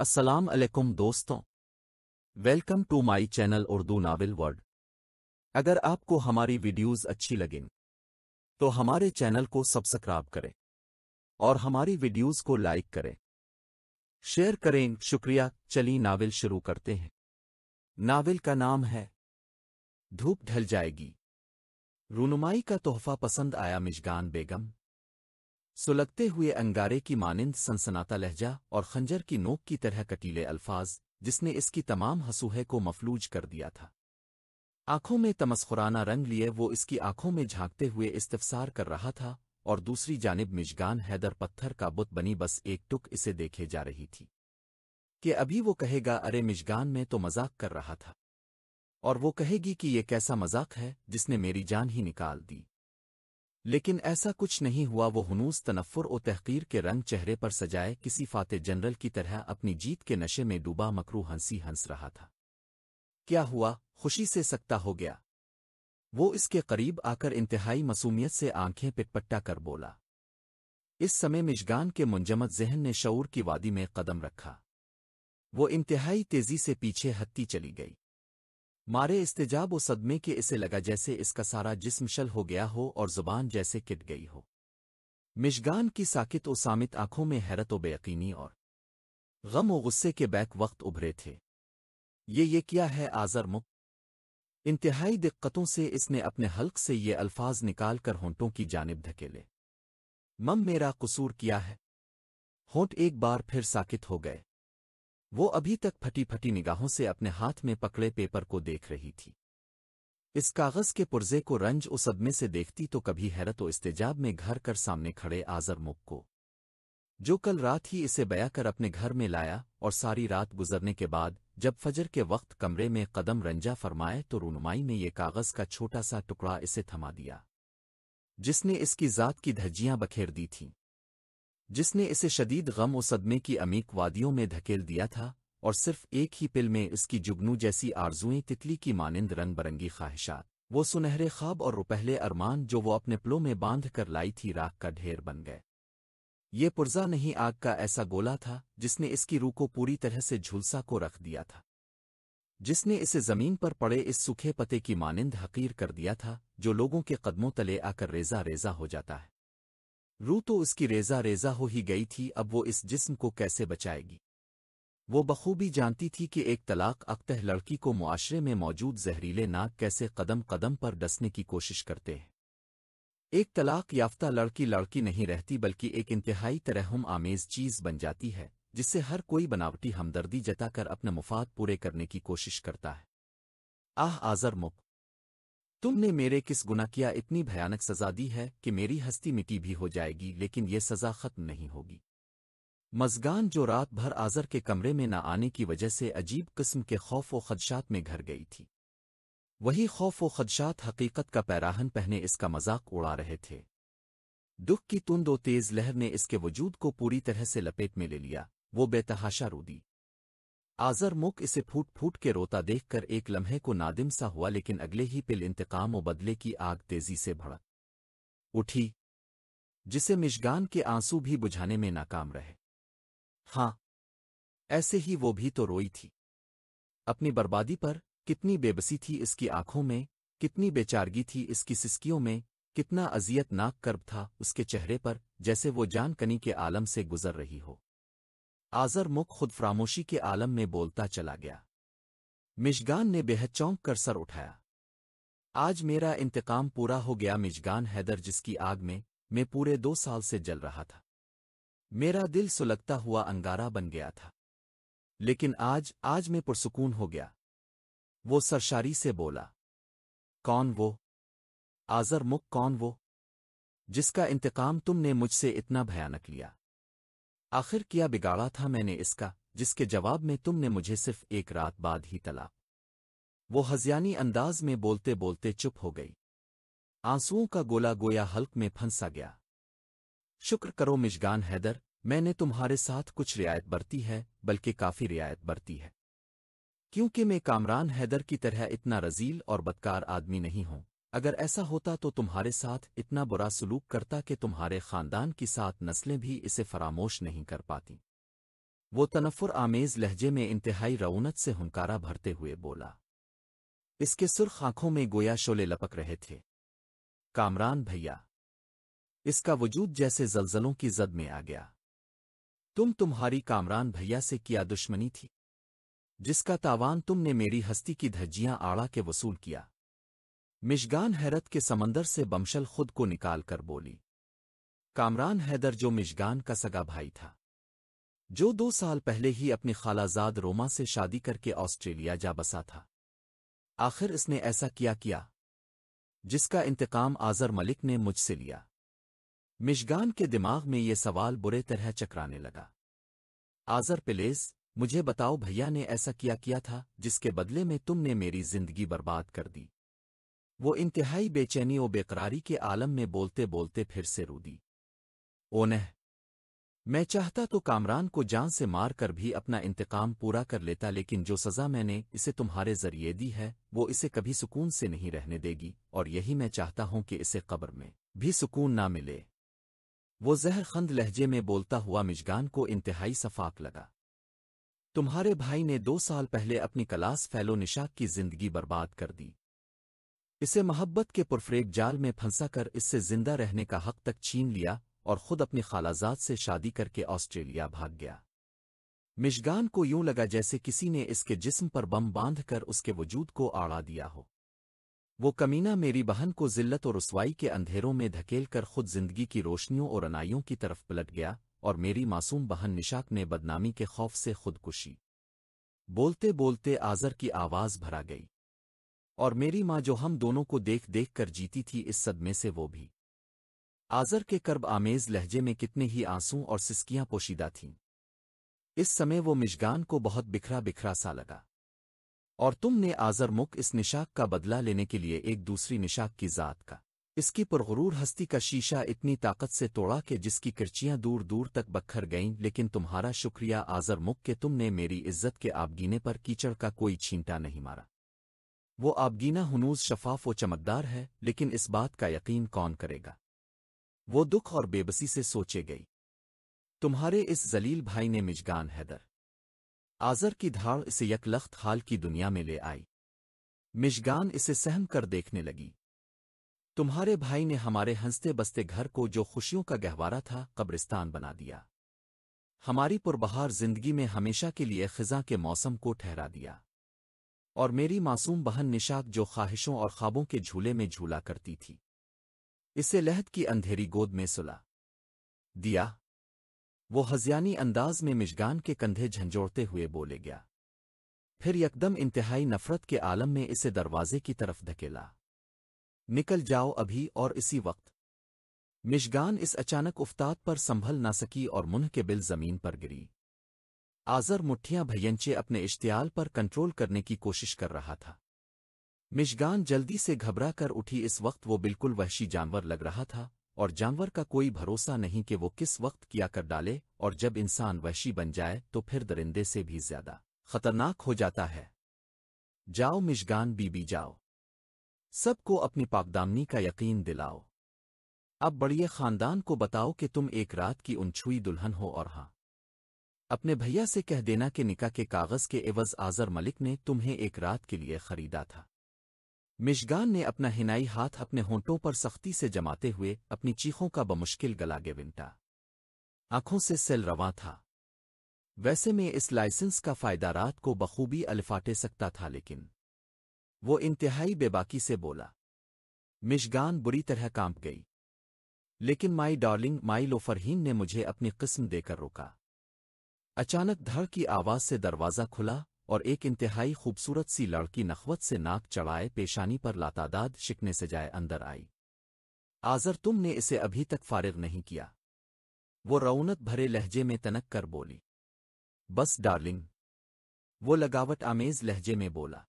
अस्सलाम वालेकुम दोस्तों welcome to my channel Urdu novel world अगर आपको हमारी वीडियोस अच्छी लगें तो हमारे चैनल को सब्सक्राइब करें और हमारी वीडियोस को लाइक करें शेयर करें शुक्रिया चली नावल शुरू करते हैं नावल का नाम है धूप ढल जाएगी रूनुमाई का तोहफा पसंद आया मिजगान बेगम सुलगते हुए अंगारे की मानिंद सनसनाता लहजा और खंजर की नोक की तरह कटीले अल्फाज जिसने इसकी तमाम हसूहे को मफलूज कर दिया था आंखों में तमस्खुराना रंग लिए वो इसकी आंखों में झांकते हुए इस्तफसार कर रहा था और दूसरी जानब मिजगान हैदर पत्थर का बुत बनी बस एक टुक इसे देखे जा रही थी कि अभी वो कहेगा अरे मिजगान में तो मजाक कर रहा था और वो कहेगी कि ये कैसा मजाक है जिसने मेरी जान ही निकाल दी लेकिन ऐसा कुछ नहीं हुआ वो हनूस तनफ़ुर और तहकीर के रंग चेहरे पर सजाए किसी फाते जनरल की तरह अपनी जीत के नशे में डूबा मकरू हंसी हंस रहा था क्या हुआ खुशी से सकता हो गया वो इसके करीब आकर इंतहाई मसूमियत से आंखें पिटपट्टा कर बोला इस समय मिशगान के मुंजमद जहन ने शऊर की वादी में कदम रखा वो इंतहाई तेजी से पीछे हत्ती चली गई मारे इस्तेजाब व सदमे के इसे लगा जैसे इसका सारा जिस्म शल हो गया हो और जुबान जैसे किट गई हो मिशगान की साकित व सामित आंखों में हैरत व बेयकीनी और गम व गुस्से के बैक वक्त उभरे थे ये ये क्या है आजर मुक इंतहाई दिक्कतों से इसने अपने हल्क से ये अल्फाज निकाल कर होंटों की जानब धकेले मम मेरा कसूर किया है होंट एक बार फिर साकित हो गए वो अभी तक फटी फटी निगाहों से अपने हाथ में पकड़े पेपर को देख रही थी इस कागज के पुर्जे को रंज उस सदमे से देखती तो कभी हैरत व इस्तेजाब में घर कर सामने खड़े आजर मुक को जो कल रात ही इसे बया कर अपने घर में लाया और सारी रात गुजरने के बाद जब फजर के वक्त कमरे में कदम रंजा फरमाए तो रूनुमाई ने ये कागज़ का छोटा सा टुकड़ा इसे थमा दिया जिसने इसकी ज़ात की धज्जियां बखेर दी थीं जिसने इसे शदीद गम व सदमे की अमीक वादियों में धकेल दिया था और सिर्फ एक ही पिल में इसकी जुगनू जैसी आरजुएं तितली की मानंद रंग बरंगी ख्वाहिशात वो सुनहरे ख्वाब और रुपहले अरमान जो वो अपने प्लो में बांध कर लाई थी राख का ढेर बन गए ये पुर्जा नहीं आग का ऐसा गोला था जिसने इसकी रूह को पूरी तरह से झुलसा को रख दिया था जिसने इसे जमीन पर पड़े इस सूखे पते की मानिंद हकीर कर दिया था जो लोगों के कदमों तले आकर रेजा रेजा हो जाता है रू तो उसकी रेजा रेजा हो ही गई थी अब वो इस जिस्म को कैसे बचाएगी वो बखूबी जानती थी कि एक तलाक अक्तह लड़की को मुआशरे में मौजूद जहरीले नाक कैसे कदम कदम पर डसने की कोशिश करते हैं एक तलाक याफ्ता लड़की लड़की नहीं रहती बल्कि एक इंतहाई तरहम आमेज चीज़ बन जाती है जिससे हर कोई बनावटी हमदर्दी जताकर अपने मुफाद पूरे करने की कोशिश करता है आह आजर मुख तुमने मेरे किस गुना किया इतनी भयानक सजा दी है कि मेरी हस्ती मिट्टी भी हो जाएगी लेकिन ये सजा खत्म नहीं होगी मजगान जो रात भर आजर के कमरे में न आने की वजह से अजीब किस्म के खौफ व खदशात में घर गई थी वही खौफ व खदशात हकीकत का पैराहन पहने इसका मजाक उड़ा रहे थे दुख की तुंद व तेज लहर ने इसके वजूद को पूरी तरह से लपेट में ले लिया वो बेतहाशा रो दी आजर मुख इसे फूट फूट के रोता देखकर एक लम्हे को नादिम सा हुआ लेकिन अगले ही पिल इंतकाम व बदले की आग तेजी से भड़क उठी जिसे मिशगान के आंसू भी बुझाने में नाकाम रहे हाँ ऐसे ही वो भी तो रोई थी अपनी बर्बादी पर कितनी बेबसी थी इसकी आंखों में कितनी बेचारगी थी इसकी सिस्कियों में कितना अजियतनाक कर्ब था उसके चेहरे पर जैसे वो जान कनी के आलम से गुजर रही हो आजर मुख खुद फरामोशी के आलम में बोलता चला गया मिशगान ने बेहद चौंक कर सर उठाया आज मेरा इंतकाम पूरा हो गया मिशगान हैदर जिसकी आग में मैं पूरे दो साल से जल रहा था मेरा दिल सुलगता हुआ अंगारा बन गया था लेकिन आज आज मैं पुरसकून हो गया वो सरशारी से बोला कौन वो आजर मुख कौन वो जिसका इंतकाम तुमने मुझसे इतना भयानक लिया आखिर किया बिगाड़ा था मैंने इसका जिसके जवाब में तुमने मुझे सिर्फ एक रात बाद ही तला वो हजियानी अंदाज में बोलते बोलते चुप हो गई आंसुओं का गोला गोया हल्क में फंसा गया शुक्र करो मिशगान हैदर मैंने तुम्हारे साथ कुछ रियायत बरती है बल्कि काफ़ी रियायत बरती है क्योंकि मैं कामरान हैदर की तरह इतना रजील और बदकार आदमी नहीं हूं अगर ऐसा होता तो तुम्हारे साथ इतना बुरा सलूक करता कि तुम्हारे खानदान की सात नस्लें भी इसे फरामोश नहीं कर पाती वो तनफुर आमेज लहजे में इंतहाई रौनत से हुनकारा भरते हुए बोला इसके सुर्ख आंखों में गोया शोले लपक रहे थे कामरान भैया इसका वजूद जैसे जलजलों की जद में आ गया तुम तुम्हारी कामरान भैया से किया दुश्मनी थी जिसका तावान तुमने मेरी हस्ती की धज्जियां आड़ा के वसूल किया मिशगान हैरत के समंदर से बमशल खुद को निकाल कर बोली कामरान हैदर जो मिशगान का सगा भाई था जो दो साल पहले ही अपनी खालाजाद रोमा से शादी करके ऑस्ट्रेलिया जा बसा था आखिर इसने ऐसा किया किया जिसका इंतकाम आजर मलिक ने मुझसे लिया मिशगान के दिमाग में ये सवाल बुरे तरह चकराने लगा आजर पिलेस मुझे बताओ भैया ने ऐसा किया किया था जिसके बदले में तुमने मेरी जिंदगी बर्बाद कर दी वो इंतहाई बेचैनी व बेकरारी के आलम में बोलते बोलते फिर से रूदी ओनह मैं चाहता तो कामरान को जान से मार कर भी अपना इंतकाम पूरा कर लेता लेकिन जो सज़ा मैंने इसे तुम्हारे जरिए दी है वो इसे कभी सुकून से नहीं रहने देगी और यही मैं चाहता हूं कि इसे कब्र में भी सुकून ना मिले वो जहर खंद लहजे में बोलता हुआ मिजगान को इंतहाई सफाक लगा तुम्हारे भाई ने दो साल पहले अपनी कलास फैलो निशाक की जिंदगी बर्बाद कर दी इसे मोहब्बत के पुरफरेक जाल में फंसा कर इससे जिंदा रहने का हक तक छीन लिया और खुद अपने खालाजात से शादी करके ऑस्ट्रेलिया भाग गया मिशगान को यूं लगा जैसे किसी ने इसके जिस्म पर बम बांध कर उसके वजूद को आड़ा दिया हो वो कमीना मेरी बहन को जिल्लत और रसवाई के अंधेरों में धकेल कर खुद जिंदगी की रोशनियों और अनाइयों की तरफ पलट गया और मेरी मासूम बहन निशाक ने बदनामी के खौफ से खुदकुशी बोलते बोलते आजर की आवाज़ भरा गई और मेरी माँ जो हम दोनों को देख देख कर जीती थी इस सदमे से वो भी आजर के कर्ब आमेज लहजे में कितने ही आंसू और सिस्कियां पोशीदा थीं इस समय वो मिशगान को बहुत बिखरा बिखरा सा लगा और तुमने आजरमुख इस निशाक का बदला लेने के लिए एक दूसरी निशाक की जात का इसकी पुरगरूर हस्ती का शीशा इतनी ताकत से तोड़ा कि जिसकी किरचियां दूर दूर तक बखर गईं लेकिन तुम्हारा शुक्रिया आजरमुख के तुमने मेरी इज्जत के आबगीने पर कीचड़ का कोई छींटा नहीं मारा वो आबगीना हनूज शफाफ व चमकदार है लेकिन इस बात का यकीन कौन करेगा वो दुख और बेबसी से सोचे गई तुम्हारे इस जलील भाई ने मिजगान हैदर आजर की धाड़ इसे यकलख्त हाल की दुनिया में ले आई मिजगान इसे सहम कर देखने लगी तुम्हारे भाई ने हमारे हंसते बसते घर को जो खुशियों का गहवारा था कब्रिस्तान बना दिया हमारी पुरबहार जिंदगी में हमेशा के लिए खिजा के मौसम को ठहरा दिया और मेरी मासूम बहन निशाद जो ख्वाहिशों और ख्वाबों के झूले में झूला करती थी इसे लहद की अंधेरी गोद में सुला दिया वो हजियानी अंदाज में मिशगान के कंधे झंझोड़ते हुए बोले गया फिर यकदम इंतहाई नफरत के आलम में इसे दरवाजे की तरफ धकेला निकल जाओ अभी और इसी वक्त मिशगान इस अचानक उफ्ताद पर संभल ना सकी और मुंह के बिल जमीन पर गिरी आज़र मुठियां भयंचे अपने इश्तियाल पर कंट्रोल करने की कोशिश कर रहा था मिशगान जल्दी से घबरा कर उठी इस वक्त वो बिल्कुल वहशी जानवर लग रहा था और जानवर का कोई भरोसा नहीं कि वो किस वक्त किया कर डाले और जब इंसान वहशी बन जाए तो फिर दरिंदे से भी ज्यादा खतरनाक हो जाता है जाओ मिशगान बीबी जाओ सबको अपनी पाकदामनी का यकीन दिलाओ अब बड़िए खानदान को बताओ कि तुम एक रात की उनछुई दुल्हन हो और हाँ अपने भैया से कह देना कि निका के कागज़ के एवज आज़र मलिक ने तुम्हें एक रात के लिए खरीदा था मिशगान ने अपना हिनाई हाथ अपने होंठों पर सख्ती से जमाते हुए अपनी चीखों का बमुश्किल गला गिविनटा आंखों से सेल रवा था वैसे में इस लाइसेंस का फ़ायदा रात को बखूबी अलफाटे सकता था लेकिन वो इंतहाई बेबाकी से बोला मिशगान बुरी तरह कांप गई लेकिन माई डार्लिंग माई लोफरहीन ने मुझे अपनी किस्म देकर रोका अचानक धड़ की आवाज से दरवाज़ा खुला और एक इंतहाई खूबसूरत सी लड़की नखवत से नाक चढ़ाए पेशानी पर लातादाद शिकने से जाए अंदर आई आज़र तुमने इसे अभी तक फारिग नहीं किया वो रौनत भरे लहजे में तनक कर बोली बस डार्लिंग वो लगावट आमेज लहजे में बोला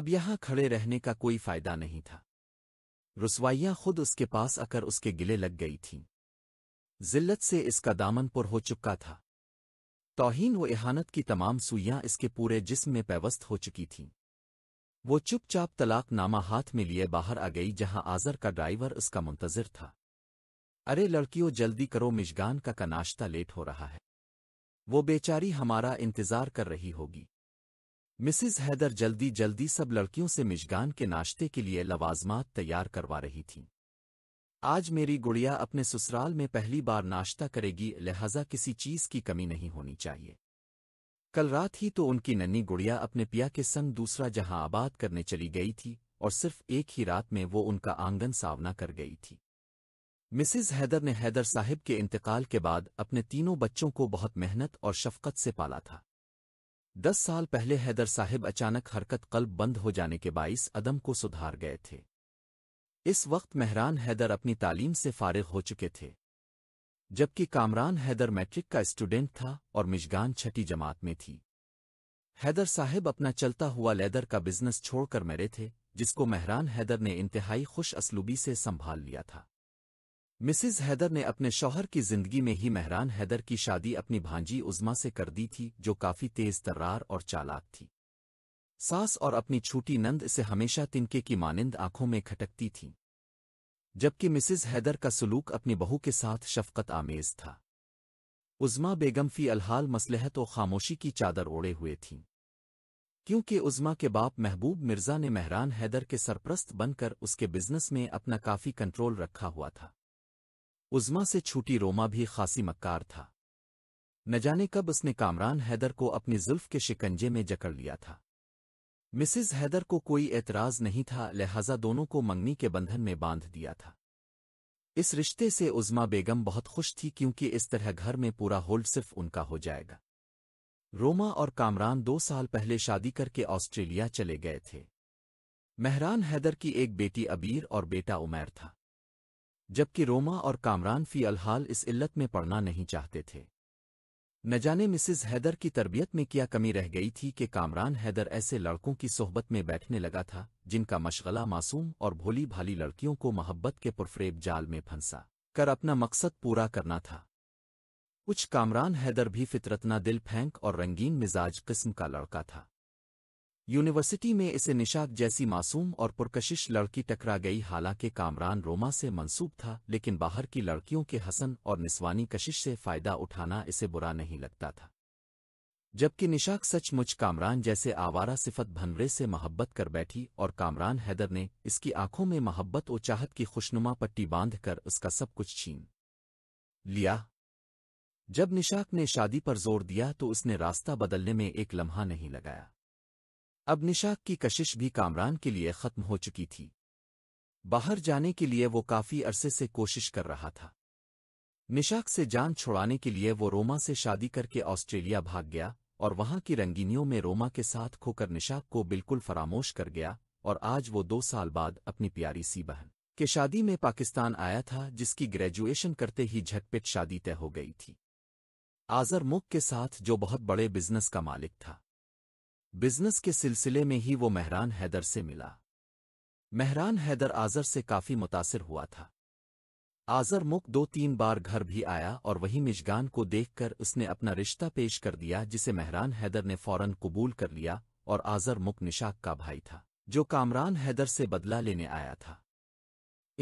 अब यहां खड़े रहने का कोई फायदा नहीं था रसवाइयां खुद उसके पास आकर उसके गिले लग गई थीं जिल्लत से इसका दामन पुर हो चुका था तोहीन व एहानत की तमाम सुइयां इसके पूरे जिस्म में पैवस्त हो चुकी थीं वो चुपचाप तलाक नामा हाथ में लिए बाहर आ गई जहां आजर का ड्राइवर उसका मुंतजर था अरे लड़कियों जल्दी करो मिशगान का का नाश्ता लेट हो रहा है वो बेचारी हमारा इंतजार कर रही होगी मिसिज हैदर जल्दी जल्दी सब लड़कियों से मिशगान के नाश्ते के लिए लवाजमात तैयार करवा रही थीं आज मेरी गुड़िया अपने ससुराल में पहली बार नाश्ता करेगी लिहाजा किसी चीज की कमी नहीं होनी चाहिए कल रात ही तो उनकी नन्नी गुड़िया अपने पिया के संग दूसरा जहां आबाद करने चली गई थी और सिर्फ एक ही रात में वो उनका आंगन सावना कर गई थी मिसिज हैदर ने हैदर साहिब के इंतकाल के बाद अपने तीनों बच्चों को बहुत मेहनत और शफकत से पाला था दस साल पहले हैदर साहिब अचानक हरकत कल्ब बंद हो जाने के बाइस अदम को सुधार गए थे इस वक्त मेहरान हैदर अपनी तालीम से फारिग हो चुके थे जबकि कामरान हैदर मैट्रिक का स्टूडेंट था और मिशगान छठी जमात में थी हैदर साहब अपना चलता हुआ लेदर का बिजनेस छोड़कर मरे थे जिसको मेहरान हैदर ने इंतहाई खुश असलूबी से संभाल लिया था मिसिज हैदर ने अपने शौहर की जिंदगी में ही मेहरान हैदर की शादी अपनी भांजी उज्मा से कर दी थी जो काफी तेज तर्रार और चालाक थी सास और अपनी छूटी नंद इसे हमेशा तिनके की मानिंद आंखों में खटकती थीं जबकि मिसिज हैदर का सलूक अपनी बहू के साथ शफकत आमेज था उज़मा बेगम फी अलहाल मसलहत व खामोशी की चादर ओढ़े हुए थीं क्योंकि उज़मा के बाप महबूब मिर्ज़ा ने मेहरान हैदर के सरप्रस्त बनकर उसके बिजनेस में अपना काफ़ी कंट्रोल रखा हुआ था उज़मा से छूटी रोमा भी खासी मक्कार था न जाने कब उसने कामरान हैदर को अपनी जुल्फ के शिकंजे में जकड़ लिया था मिसिज हैदर को कोई एतराज नहीं था लिहाजा दोनों को मंगनी के बंधन में बांध दिया था इस रिश्ते से उजमा बेगम बहुत खुश थी क्योंकि इस तरह घर में पूरा होल्ड सिर्फ उनका हो जाएगा रोमा और कामरान दो साल पहले शादी करके ऑस्ट्रेलिया चले गए थे मेहरान हैदर की एक बेटी अबीर और बेटा उमैर था जबकि रोमा और कामरान फी अलहाल इस इल्लत में पढ़ना नहीं चाहते थे न जाने मिसिज हैदर की तरबियत में क्या कमी रह गई थी कि कामरान हैदर ऐसे लड़कों की सोहबत में बैठने लगा था जिनका मशगला मासूम और भोली भाली लड़कियों को मोहब्बत के पुरफरेब जाल में फंसा कर अपना मकसद पूरा करना था कुछ कामरान हैदर भी फितरतना दिल फेंक और रंगीन मिजाज किस्म का लड़का था यूनिवर्सिटी में इसे निशाक जैसी मासूम और पुरकशिश लड़की टकरा गई हालांकि कामरान रोमा से मंसूब था लेकिन बाहर की लड़कियों के हसन और निस्वानी कशिश से फ़ायदा उठाना इसे बुरा नहीं लगता था जबकि निशाक सचमुच कामरान जैसे आवारा सिफत भनवरे से मोहब्बत कर बैठी और कामरान हैदर ने इसकी आंखों में मोहब्बत और चाहत की खुशनुमा पट्टी बांध कर उसका सब कुछ छीन लिया जब निशाक ने शादी पर जोर दिया तो उसने रास्ता बदलने में एक लम्हा नहीं लगाया अब निशाक की कशिश भी कामरान के लिए खत्म हो चुकी थी बाहर जाने के लिए वो काफी अरसे से कोशिश कर रहा था निशाक से जान छुड़ाने के लिए वो रोमा से शादी करके ऑस्ट्रेलिया भाग गया और वहां की रंगीनियों में रोमा के साथ खोकर निशाक को बिल्कुल फरामोश कर गया और आज वो दो साल बाद अपनी प्यारी सी बहन के शादी में पाकिस्तान आया था जिसकी ग्रेजुएशन करते ही झटपिट शादी तय हो गई थी आजर मुक के साथ जो बहुत बड़े बिजनेस का मालिक था बिजनेस के सिलसिले में ही वो मेहरान हैदर से मिला मेहरान हैदर आज़र से काफ़ी मुतासर हुआ था आज़र मुक दो तीन बार घर भी आया और वहीं मिशगान को देखकर उसने अपना रिश्ता पेश कर दिया जिसे मेहरान हैदर ने फ़ौरन कबूल कर लिया और आज़र मुक निशाक का भाई था जो कामरान हैदर से बदला लेने आया था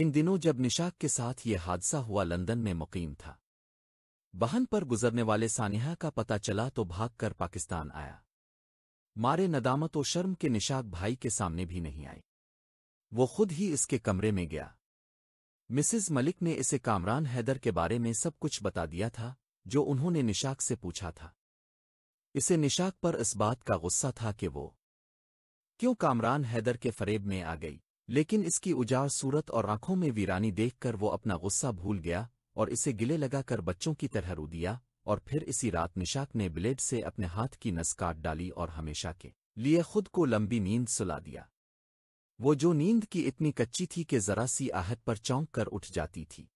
इन दिनों जब निशाक के साथ ये हादसा हुआ लंदन में मुकीम था बहन पर गुजरने वाले सानिहा का पता चला तो भागकर पाकिस्तान आया मारे नदामत व शर्म के निशाक भाई के सामने भी नहीं आई वो खुद ही इसके कमरे में गया मिसिज मलिक ने इसे कामरान हैदर के बारे में सब कुछ बता दिया था जो उन्होंने निशाक से पूछा था इसे निशाक पर इस बात का गुस्सा था कि वो क्यों कामरान हैदर के फरेब में आ गई लेकिन इसकी उजाड़ सूरत और आंखों में वीरानी देखकर वो अपना गुस्सा भूल गया और इसे गिले लगाकर बच्चों की तरह रू दिया और फिर इसी रात निशाक ने ब्लेड से अपने हाथ की नस काट डाली और हमेशा के लिए खुद को लंबी नींद सुला दिया वो जो नींद की इतनी कच्ची थी कि जरा सी आहट पर चौंक कर उठ जाती थी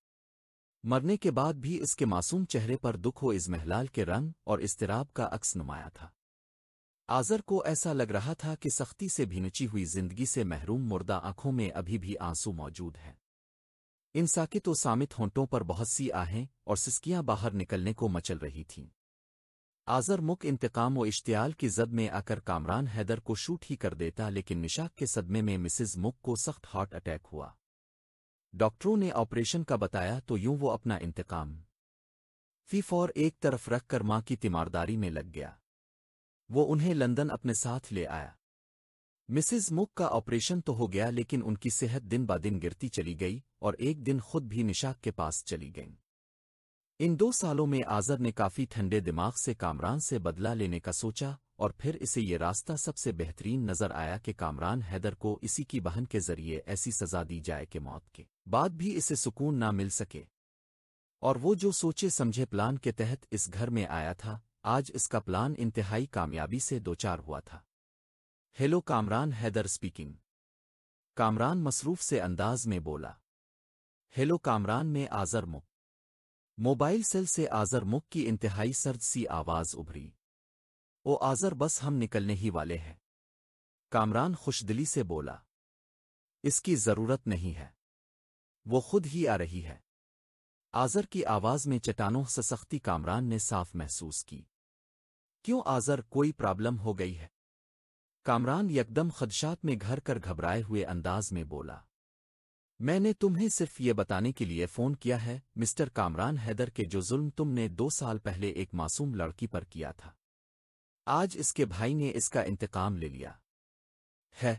मरने के बाद भी इसके मासूम चेहरे पर दुख हो इस महलाल के रंग और इस्तराब का अक्स नुमाया था आजर को ऐसा लग रहा था कि सख्ती से भिनची हुई जिंदगी से महरूम मुर्दा आंखों में अभी भी आंसू मौजूद हैं इन साकित तो सामित होंटों पर बहुत सी आहें और सिस्कियां बाहर निकलने को मचल रही थीं आजर मुक इंतकाम व इश्तियाल की जद में आकर कामरान हैदर को शूट ही कर देता लेकिन निशाक के सदमे में मिसिज मुक को सख्त हार्ट अटैक हुआ डॉक्टरों ने ऑपरेशन का बताया तो यूं वो अपना इंतकाम फीफौर एक तरफ रखकर मां की तीमारदारी में लग गया वो उन्हें लंदन अपने साथ ले आया मिसिज मुक का ऑपरेशन तो हो गया लेकिन उनकी सेहत दिन ब दिन गिरती चली गई और एक दिन खुद भी निशाक के पास चली गईं इन दो सालों में आजर ने काफी ठंडे दिमाग से कामरान से बदला लेने का सोचा और फिर इसे ये रास्ता सबसे बेहतरीन नजर आया कि कामरान हैदर को इसी की बहन के जरिए ऐसी सजा दी जाए कि मौत के बाद भी इसे सुकून ना मिल सके और वो जो सोचे समझे प्लान के तहत इस घर में आया था आज इसका प्लान इंतहाई कामयाबी से दोचार हुआ था हेलो कामरान हैदर स्पीकिंग कामरान मसरूफ से अंदाज में बोला हेलो कामरान में आजर मुक मोबाइल सेल से आजर मुक की इंतहाई सर्द सी आवाज़ उभरी ओ आजर बस हम निकलने ही वाले हैं कामरान खुशदिली से बोला इसकी ज़रूरत नहीं है वो खुद ही आ रही है आजर की आवाज़ में चटानों से सख्ती कामरान ने साफ महसूस की क्यों आजर कोई प्रॉब्लम हो गई है कामरान यकदम खदशात में घर कर घबराए हुए अंदाज में बोला मैंने तुम्हें सिर्फ ये बताने के लिए फ़ोन किया है मिस्टर कामरान हैदर के जो जुल्म तुमने दो साल पहले एक मासूम लड़की पर किया था आज इसके भाई ने इसका इंतकाम ले लिया है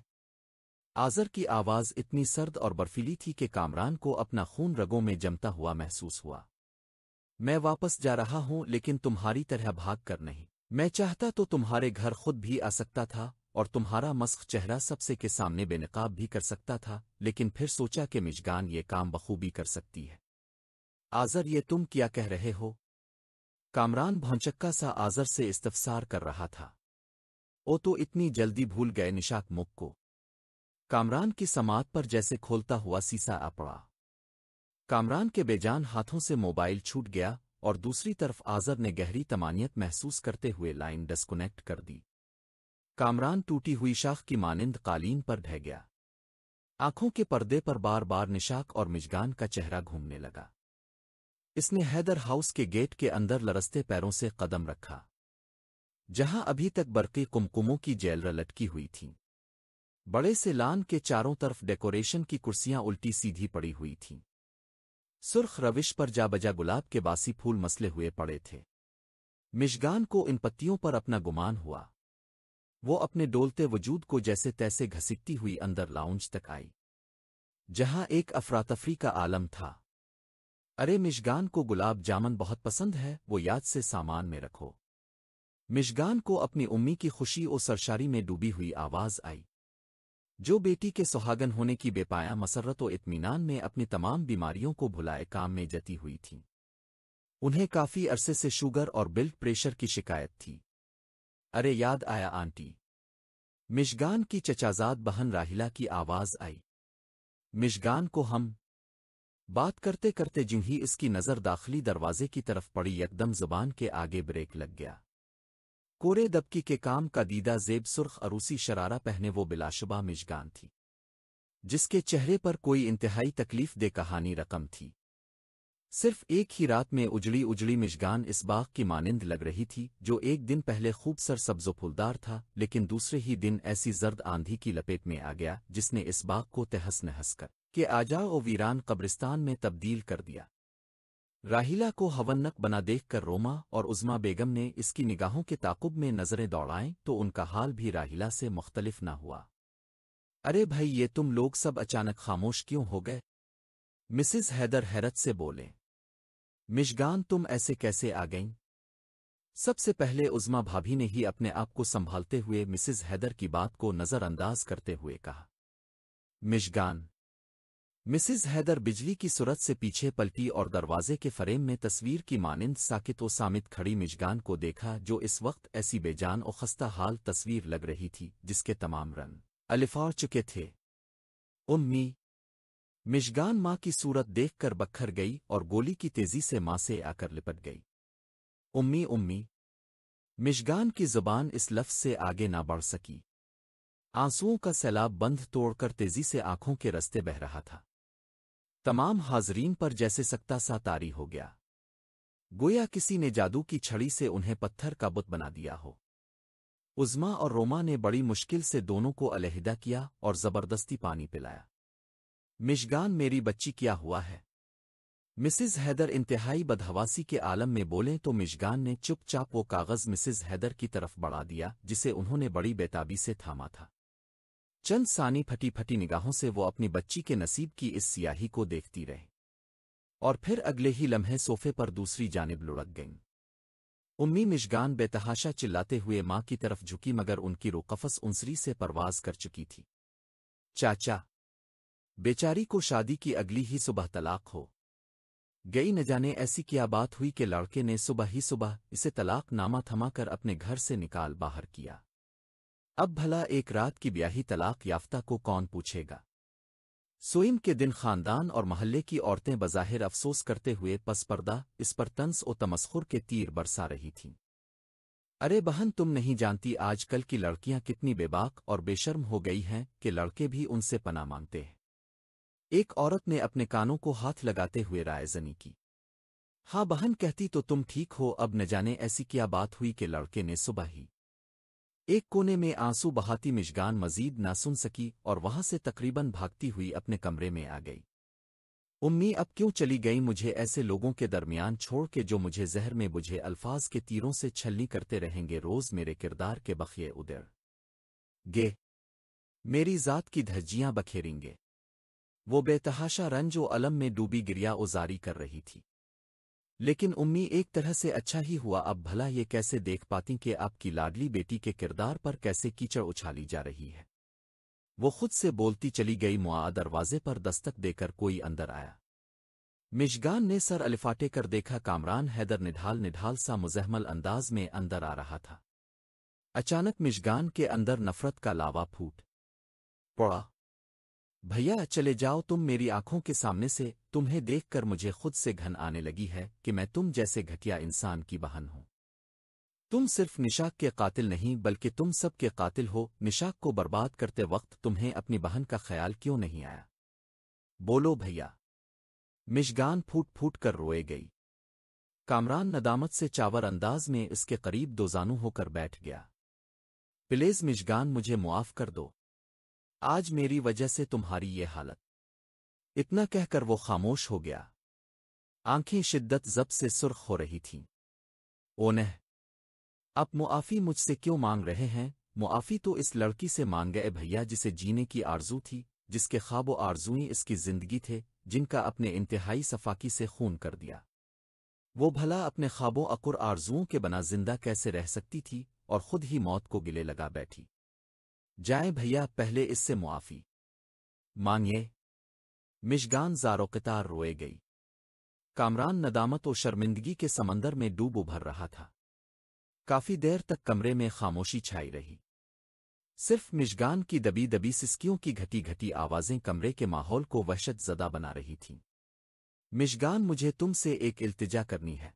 आजर की आवाज़ इतनी सर्द और बर्फीली थी कि कामरान को अपना खून रगों में जमता हुआ महसूस हुआ मैं वापस जा रहा हूं लेकिन तुम्हारी तरह भाग कर नहीं मैं चाहता तो तुम्हारे घर खुद भी आ सकता था और तुम्हारा मस्ख चेहरा सबसे के सामने बेनकाब भी कर सकता था लेकिन फिर सोचा कि मिजगान ये काम बखूबी कर सकती है आज़र ये तुम क्या कह रहे हो कामरान भौचक्का सा आज़र से इस्तफसार कर रहा था ओ तो इतनी जल्दी भूल गए निशाक मुख को कामरान की समात पर जैसे खोलता हुआ सीसा अपड़ा कामरान के बेजान हाथों से मोबाइल छूट गया और दूसरी तरफ आज़र ने गहरी तमानियत महसूस करते हुए लाइन डिस्कनेक्ट कर दी कामरान टूटी हुई शाख की मानिंद कालीन पर ढह गया आंखों के पर्दे पर बार बार निशाक और मिजगान का चेहरा घूमने लगा इसने हैदर हाउस के गेट के अंदर लरसते पैरों से कदम रखा जहां अभी तक बरकी कुमकुमों की जेलर लटकी हुई थीं बड़े से लान के चारों तरफ डेकोरेशन की कुर्सियां उल्टी सीधी पड़ी हुई थीं सुर्ख रविश पर जा बजा गुलाब के बासी फूल मसले हुए पड़े थे मिशगान को इन पत्तियों पर अपना गुमान हुआ वो अपने डोलते वजूद को जैसे तैसे घसीटती हुई अंदर लाउंज तक आई जहां एक अफरातफरी का आलम था अरे मिशगान को गुलाब जामन बहुत पसंद है वो याद से सामान में रखो मिशगान को अपनी उम्मी की खुशी और सरशारी में डूबी हुई आवाज़ आई जो बेटी के सुहागन होने की बेपाया मसरत और इतमान में अपनी तमाम बीमारियों को भुलाए काम में जती हुई थी उन्हें काफ़ी अरसे से शुगर और ब्लड प्रेशर की शिकायत थी अरे याद आया आंटी मिशगान की चचाजाद बहन राहिला की आवाज़ आई मिशगान को हम बात करते करते ज्यों ही इसकी नज़र दाखिली दरवाजे की तरफ पड़ी यकदम जुबान के आगे ब्रेक लग गया कोरे दबकी के काम का दीदा जेब सुर्ख अरूसी शरारा पहने वो बिलाशुबा मिशगान थी जिसके चेहरे पर कोई इंतहाई तकलीफ दे कहानी रकम थी सिर्फ एक ही रात में उजड़ी उजड़ी मिशगान इस बाग की मानिंद लग रही थी जो एक दिन पहले खूब सर सब्जो फुलदार था लेकिन दूसरे ही दिन ऐसी जर्द आंधी की लपेट में आ गया जिसने इस बाग को तहस नहस कर के आजा और वीरान कब्रिस्तान में तब्दील कर दिया राहिला को हवन्नक बना देखकर रोमा और उजमा बेगम ने इसकी निगाहों के ताकुब में नज़रें दौड़ाएं तो उनका हाल भी राहिला से मुख्तलिफ न हुआ अरे भाई ये तुम लोग सब अचानक खामोश क्यों हो गए मिसिज हैदर हैरत से बोलें मिशगान तुम ऐसे कैसे आ गईं सबसे पहले उज़मा भाभी ने ही अपने आप को संभालते हुए मिसिज हैदर की बात को नज़रअंदाज करते हुए कहा मिशगान मिसिज हैदर बिजली की सूरत से पीछे पलटी और दरवाजे के फ्रेम में तस्वीर की मानंद साकित व सामित खड़ी मिशगान को देखा जो इस वक्त ऐसी बेजान और खस्ता हाल तस्वीर लग रही थी जिसके तमाम रंग अलिफार चुके थे उम्मी मिशगान माँ की सूरत देखकर बखर गई और गोली की तेजी से माँ से आकर लिपट गई उम्मी उम्मी मिशगान की जुबान इस लफ्ज से आगे ना बढ़ सकी आंसुओं का सैलाब बंद तोड़कर तेजी से आंखों के रस्ते बह रहा था तमाम हाजरीन पर जैसे सकता सा तारी हो गया गोया किसी ने जादू की छड़ी से उन्हें पत्थर का बुत बना दिया हो उजमा और रोमा ने बड़ी मुश्किल से दोनों को अलहदा किया और जबरदस्ती पानी पिलाया मिशगान मेरी बच्ची क्या हुआ है मिसिज हैदर इंतहाई बदहवासी के आलम में बोले तो मिशगान ने चुपचाप वो कागज़ मिसिज हैदर की तरफ बढ़ा दिया जिसे उन्होंने बड़ी बेताबी से थामा था चंद सानी फटी फटी निगाहों से वो अपनी बच्ची के नसीब की इस सियाही को देखती रही और फिर अगले ही लम्हे सोफे पर दूसरी जानब लुढ़क गईं उम्मी मिशगान बेतहाशा चिल्लाते हुए मां की तरफ झुकी मगर उनकी रोकफस उनसरी से परवाज कर चुकी थी चाचा बेचारी को शादी की अगली ही सुबह तलाक हो गई न जाने ऐसी क्या बात हुई कि लड़के ने सुबह ही सुबह इसे तलाक नामा थमा कर अपने घर से निकाल बाहर किया अब भला एक रात की ब्याही तलाक याफ्ता को कौन पूछेगा सोइम के दिन खानदान और मोहल्ले की औरतें बज़ाहिर अफसोस करते हुए पसपर्दा इस पर तंस और तमस्खुर के तीर बरसा रही थीं अरे बहन तुम नहीं जानती आजकल की लड़कियां कितनी बेबाक और बेशर्म हो गई हैं कि लड़के भी उनसे पना मांगते हैं एक औरत ने अपने कानों को हाथ लगाते हुए रायजनी की हाँ बहन कहती तो तुम ठीक हो अब न जाने ऐसी क्या बात हुई कि लड़के ने सुबह ही एक कोने में आंसू बहाती मिशगान मजीद ना सुन सकी और वहां से तकरीबन भागती हुई अपने कमरे में आ गई उम्मी अब क्यों चली गई मुझे ऐसे लोगों के दरमियान छोड़ के जो मुझे जहर में बुझे अल्फाज के तीरों से छलनी करते रहेंगे रोज मेरे किरदार के बखिए उदर गे मेरी जात की धज्जियां बखेरेंगे वो बेतहाशा रंज व अलम में डूबी गिरिया उजारी कर रही थी लेकिन उम्मी एक तरह से अच्छा ही हुआ अब भला ये कैसे देख पाती कि आपकी लाडली बेटी के किरदार पर कैसे कीचड़ उछाली जा रही है वो खुद से बोलती चली गई मुआ दरवाजे पर दस्तक देकर कोई अंदर आया मिशगान ने सर अलिफाटे कर देखा कामरान हैदर निढाल निढाल सा मुजहमल अंदाज में अंदर आ रहा था अचानक मिशगान के अंदर नफरत का लावा फूट पड़ा भैया चले जाओ तुम मेरी आंखों के सामने से तुम्हें देखकर मुझे खुद से घन आने लगी है कि मैं तुम जैसे घटिया इंसान की बहन हूं तुम सिर्फ निशाक के कातिल नहीं बल्कि तुम सब के कातिल हो निशाक को बर्बाद करते वक्त तुम्हें अपनी बहन का ख्याल क्यों नहीं आया बोलो भैया मिशगान फूट फूट कर रोए गई कामरान नदामत से चावर अंदाज में इसके करीब दो जानू होकर बैठ गया प्लीज मिशगान मुझे मुआफ कर दो आज मेरी वजह से तुम्हारी ये हालत इतना कहकर वो खामोश हो गया आंखें शिद्दत जब से सुर्ख हो रही थीं ओनह अब मुआफ़ी मुझसे क्यों मांग रहे हैं मुआफ़ी तो इस लड़की से मांग गए भैया जिसे जीने की आरजू थी जिसके ख्वाब व इसकी जिंदगी थे जिनका अपने इंतहाई सफाकी से खून कर दिया वो भला अपने ख्वाबों अकुर आरजुओं के बना जिंदा कैसे रह सकती थी और खुद ही मौत को गिले लगा बैठी जाए भैया पहले इससे मुआफ़ी मांगिए मिशगान जारोकतार रोए गई कामरान नदामत और शर्मिंदगी के समंदर में डूब उभर रहा था काफ़ी देर तक कमरे में खामोशी छाई रही सिर्फ मिशगान की दबी दबी सिस्कियों की घटी घटी आवाज़ें कमरे के माहौल को वहशत ज़दा बना रही थीं मिशगान मुझे तुमसे एक इल्तिजा करनी है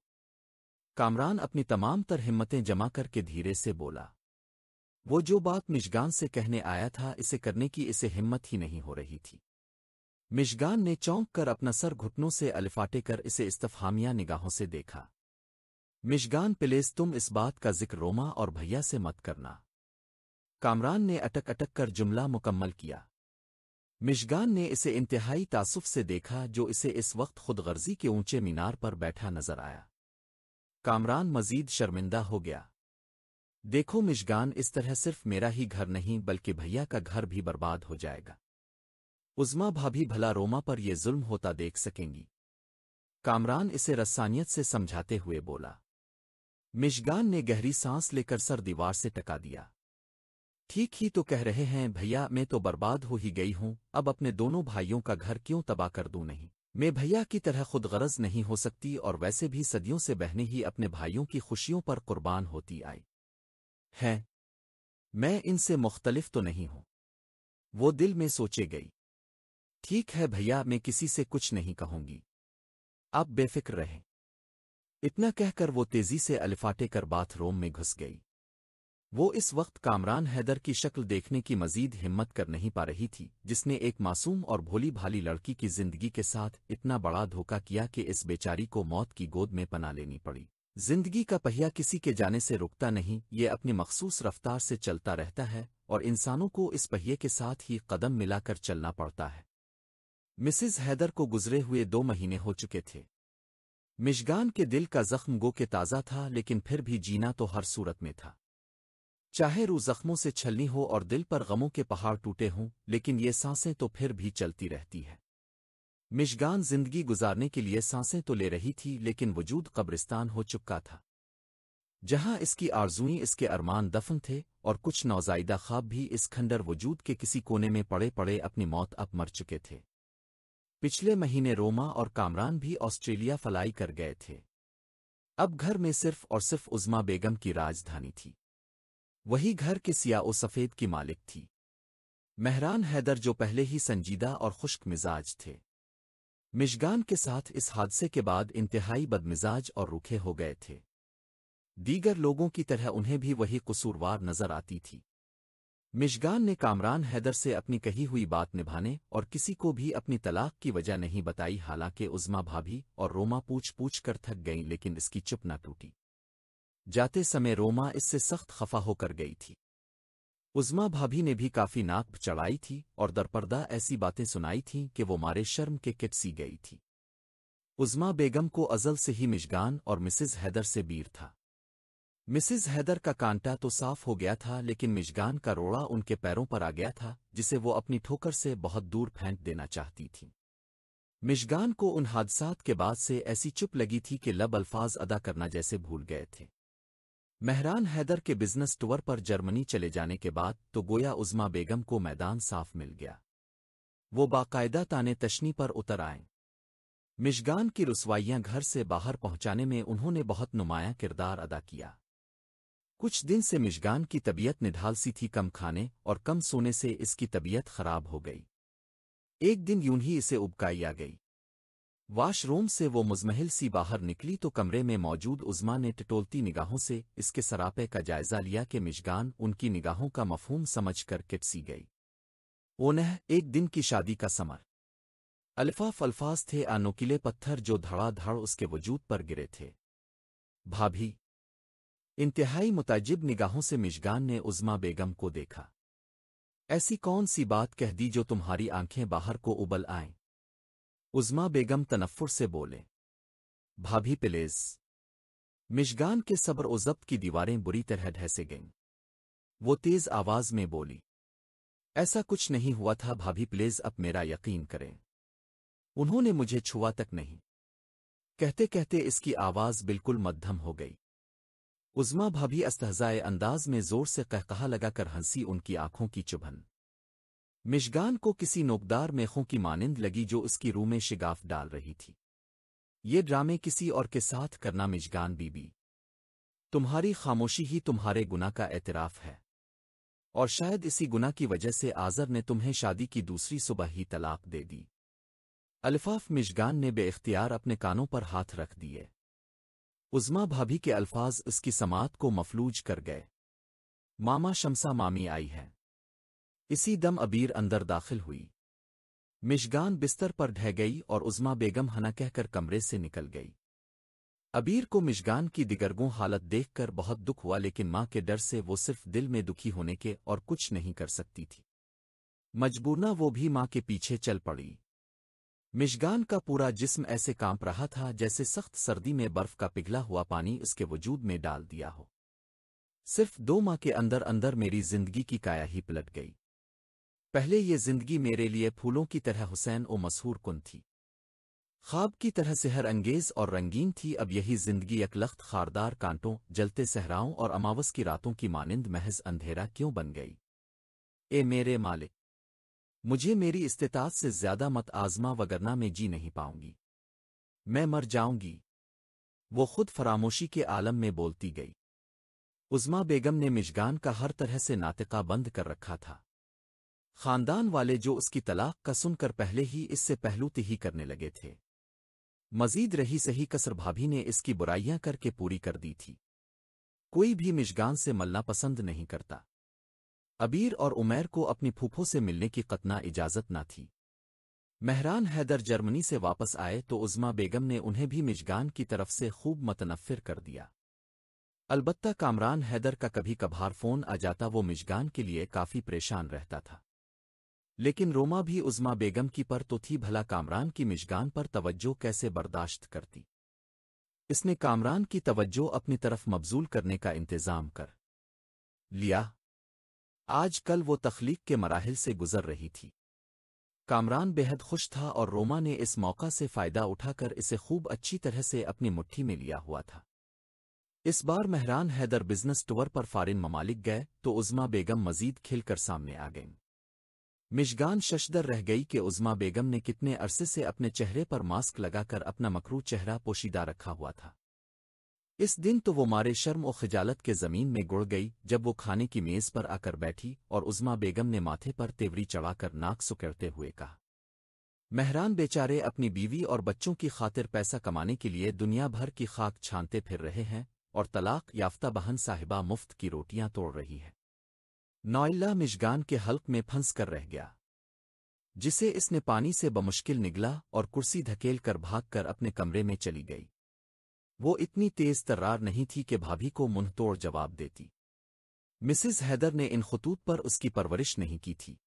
कामरान अपनी तमाम तर हिम्मतें जमा करके धीरे से बोला वो जो बात मिशगान से कहने आया था इसे करने की इसे हिम्मत ही नहीं हो रही थी मिशगान ने चौंक कर अपना सर घुटनों से अलिफाटे कर इसे इस्तफहामिया निगाहों से देखा मिशगान पिलेस तुम इस बात का जिक्र रोमा और भैया से मत करना कामरान ने अटक अटक कर जुमला मुकम्मल किया मिशगान ने इसे इंतहाई तासुफ से देखा जो इसे इस वक्त खुद गर्जी के ऊंचे मीनार पर बैठा नजर आया कामरान मजीद शर्मिंदा हो गया देखो मिशगान इस तरह सिर्फ मेरा ही घर नहीं बल्कि भैया का घर भी बर्बाद हो जाएगा उज़मा भाभी भला रोमा पर यह जुल्म होता देख सकेंगी कामरान इसे रस्सानियत से समझाते हुए बोला मिशगान ने गहरी सांस लेकर सर दीवार से टका दिया ठीक ही तो कह रहे हैं भैया मैं तो बर्बाद हो ही गई हूं अब अपने दोनों भाइयों का घर क्यों तबाह कर दूं नहीं मैं भैया की तरह खुद गरज नहीं हो सकती और वैसे भी सदियों से बहने ही अपने भाइयों की खुशियों पर कुर्बान होती आई है मैं इनसे मुख्तलिफ तो नहीं हूं वो दिल में सोचे गई ठीक है भैया मैं किसी से कुछ नहीं कहूंगी आप बेफिक्र रहे इतना कहकर वो तेजी से अलफाटे कर बाथरूम में घुस गई वो इस वक्त कामरान हैदर की शक्ल देखने की मजीद हिम्मत कर नहीं पा रही थी जिसने एक मासूम और भोली भाली लड़की की जिंदगी के साथ इतना बड़ा धोखा किया कि इस बेचारी को मौत की गोद में पना लेनी पड़ी जिंदगी का पहिया किसी के जाने से रुकता नहीं ये अपनी मखसूस रफ्तार से चलता रहता है और इंसानों को इस पहिए के साथ ही कदम मिलाकर चलना पड़ता है मिसिज हैदर को गुजरे हुए दो महीने हो चुके थे मिशगान के दिल का जख्म गो के ताज़ा था लेकिन फिर भी जीना तो हर सूरत में था चाहे रू जख्मों से छलनी हो और दिल पर गमों के पहाड़ टूटे हों लेकिन ये सांसें तो फिर भी चलती रहती है मिशगान जिंदगी गुजारने के लिए सांसें तो ले रही थी लेकिन वजूद कब्रिस्तान हो चुका था जहां इसकी आरजुई इसके अरमान दफन थे और कुछ नौजायदा ख्वाब भी इस खंडर वजूद के किसी कोने में पड़े पड़े अपनी मौत अब मर चुके थे पिछले महीने रोमा और कामरान भी ऑस्ट्रेलिया फलाई कर गए थे अब घर में सिर्फ और सिर्फ उजमा बेगम की राजधानी थी वही घर के सियाओ सफ़ेद की मालिक थी मेहरान हैदर जो पहले ही संजीदा और खुश्क मिजाज थे मिशगान के साथ इस हादसे के बाद इंतहाई बदमिजाज और रूखे हो गए थे दीगर लोगों की तरह उन्हें भी वही कसूरवार नजर आती थी मिशगान ने कामरान हैदर से अपनी कही हुई बात निभाने और किसी को भी अपनी तलाक की वजह नहीं बताई हालांकि उज़मा भाभी और रोमा पूछ पूछ कर थक गईं लेकिन इसकी चुप न टूटी जाते समय रोमा इससे सख्त खफा होकर गई थी उजमा भाभी ने भी काफी नाक चढ़ाई थी और दरपर्दा ऐसी बातें सुनाई थीं कि वो मारे शर्म के किट सी गई थी उजमा बेगम को अजल से ही मिशगान और मिसिज हैदर से बीर था मिसिज हैदर का कांटा तो साफ हो गया था लेकिन मिशगान का रोड़ा उनके पैरों पर आ गया था जिसे वो अपनी ठोकर से बहुत दूर फेंक देना चाहती थी मिशगान को उन हादसात के बाद से ऐसी चुप लगी थी कि लब अल्फाज अदा करना जैसे भूल गए थे मेहरान हैदर के बिजनेस टूर पर जर्मनी चले जाने के बाद तो गोया उजमा बेगम को मैदान साफ मिल गया वो बाकायदा ताने तशनी पर उतर आए मिशगान की रसवाइयां घर से बाहर पहुँचाने में उन्होंने बहुत नुमाया किरदार अदा किया कुछ दिन से मिशगान की तबीयत निढाल सी थी कम खाने और कम सोने से इसकी तबीयत खराब हो गई एक दिन यूं ही इसे उबकाई आ गई वॉशरूम से वो मुजमहल सी बाहर निकली तो कमरे में मौजूद उजमा ने टटोलती निगाहों से इसके सरापे का जायजा लिया कि मिशगान उनकी निगाहों का मफहूम समझ कर किटसी गई ओनह एक दिन की शादी का समर अल्फाफ अल्फाज थे अनोकिले पत्थर जो धड़ाधड़ उसके वजूद पर गिरे थे भाभी इंतहाई मुताजिब निगाहों से मिशगान ने उजमा बेगम को देखा ऐसी कौन सी बात कह दी जो तुम्हारी आंखें बाहर को उबल आएं उजमा बेगम तनफ़ुर से बोले भाभी प्लेज मिशगान के सब्र उजब की दीवारें बुरी तरह ढहसे गईं वो तेज़ आवाज़ में बोली ऐसा कुछ नहीं हुआ था भाभी प्लेज अब मेरा यकीन करें उन्होंने मुझे छुआ तक नहीं कहते कहते इसकी आवाज़ बिल्कुल मध्यम हो गई उज़मा भाभी अस्तहजाए अंदाज में जोर से कहकहा लगाकर हंसी उनकी आंखों की चुभन मिशगान को किसी नोकदार मेखों की मानिंद लगी जो उसकी रूह में शिगाफ डाल रही थी ये ड्रामे किसी और के साथ करना मिशगान बीबी तुम्हारी खामोशी ही तुम्हारे गुना का एतराफ़ है और शायद इसी गुना की वजह से आज़र ने तुम्हें शादी की दूसरी सुबह ही तलाक दे दी अल्फाफ मिशगान ने बेख्तियार अपने कानों पर हाथ रख दिए उज़मा भाभी के अल्फाज उसकी समात को मफलूज कर गए मामा शमसा मामी आई है इसी दम अबीर अंदर दाखिल हुई मिशगान बिस्तर पर ढह गई और उजमा बेगम हना कहकर कमरे से निकल गई अबीर को मिशगान की दिगरगों हालत देखकर बहुत दुख हुआ लेकिन मां के डर से वो सिर्फ दिल में दुखी होने के और कुछ नहीं कर सकती थी मजबूरना वो भी मां के पीछे चल पड़ी मिशगान का पूरा जिस्म ऐसे कांप रहा था जैसे सख्त सर्दी में बर्फ का पिघला हुआ पानी उसके वजूद में डाल दिया हो सिर्फ दो माँ के अंदर अंदर मेरी जिंदगी की काया ही पलट गई पहले ये जिंदगी मेरे लिए फूलों की तरह हुसैन व मसहूर कुन थी ख्वाब की तरह सेहर अंगेज और रंगीन थी अब यही जिंदगी अकलख्त खारदार कांटों जलते सहराओं और अमावस की रातों की मानिंद महज अंधेरा क्यों बन गई ए मेरे मालिक मुझे मेरी इस्तात से ज्यादा मत आजमा वगरना मैं जी नहीं पाऊंगी मैं मर जाऊंगी वो खुद फरामोशी के आलम में बोलती गई उज़मा बेगम ने मिजगान का हर तरह से नातिका बंद कर रखा था खानदान वाले जो उसकी तलाक का सुनकर पहले ही इससे पहलू तिही करने लगे थे मजीद रही सही कसर भाभी ने इसकी बुराइयां करके पूरी कर दी थी कोई भी मिशगान से मलना पसंद नहीं करता अबीर और उमैर को अपनी फूफों से मिलने की कतना इजाज़त न थी मेहरान हैदर जर्मनी से वापस आए तो उज़मा बेगम ने उन्हें भी मिशगान की तरफ से खूब मतनफ़िर कर दिया अलबत्ता कामरान हैदर का कभी कभार फ़ोन आ जाता वो मिशगान के लिए काफ़ी परेशान रहता था लेकिन रोमा भी उज़मा बेगम की पर तो थी भला कामरान की मिशगान पर तवज्जो कैसे बर्दाश्त करती इसने कामरान की तवज्जो अपनी तरफ मबजूल करने का इंतज़ाम कर लिया आज कल वो तख्लीक के मराहल से गुजर रही थी कामरान बेहद खुश था और रोमा ने इस मौका से फ़ायदा उठाकर इसे खूब अच्छी तरह से अपनी मुट्ठी में लिया हुआ था इस बार मेहरान हैदर बिजनेस टूर पर फ़ारिन ममालिक गए तो उज़मा बेगम मजीद खिलकर सामने आ गईं मिशगान शशदर रह गई कि उज़मा बेगम ने कितने अरसे से अपने चेहरे पर मास्क लगाकर अपना मकरू चेहरा पोशीदा रखा हुआ था इस दिन तो वो मारे शर्म और खिजालत के ज़मीन में गुड़ गई जब वो खाने की मेज़ पर आकर बैठी और उज़मा बेगम ने माथे पर तेवरी चढ़ाकर नाक सुकड़ते हुए कहा मेहरान बेचारे अपनी बीवी और बच्चों की खातिर पैसा कमाने के लिए दुनिया भर की खाक छानते फिर रहे हैं और तलाक याफ्ता बहन साहिबा मुफ्त की रोटियां तोड़ रही है नौइल्ला मिशगान के हल्क में फंस कर रह गया जिसे इसने पानी से बमुश्किल निगला और कुर्सी धकेल कर भाग कर अपने कमरे में चली गई वो इतनी तेज तर्रार नहीं थी कि भाभी को मुंह तोड़ जवाब देती मिसिज हैदर ने इन खतूत पर उसकी परवरिश नहीं की थी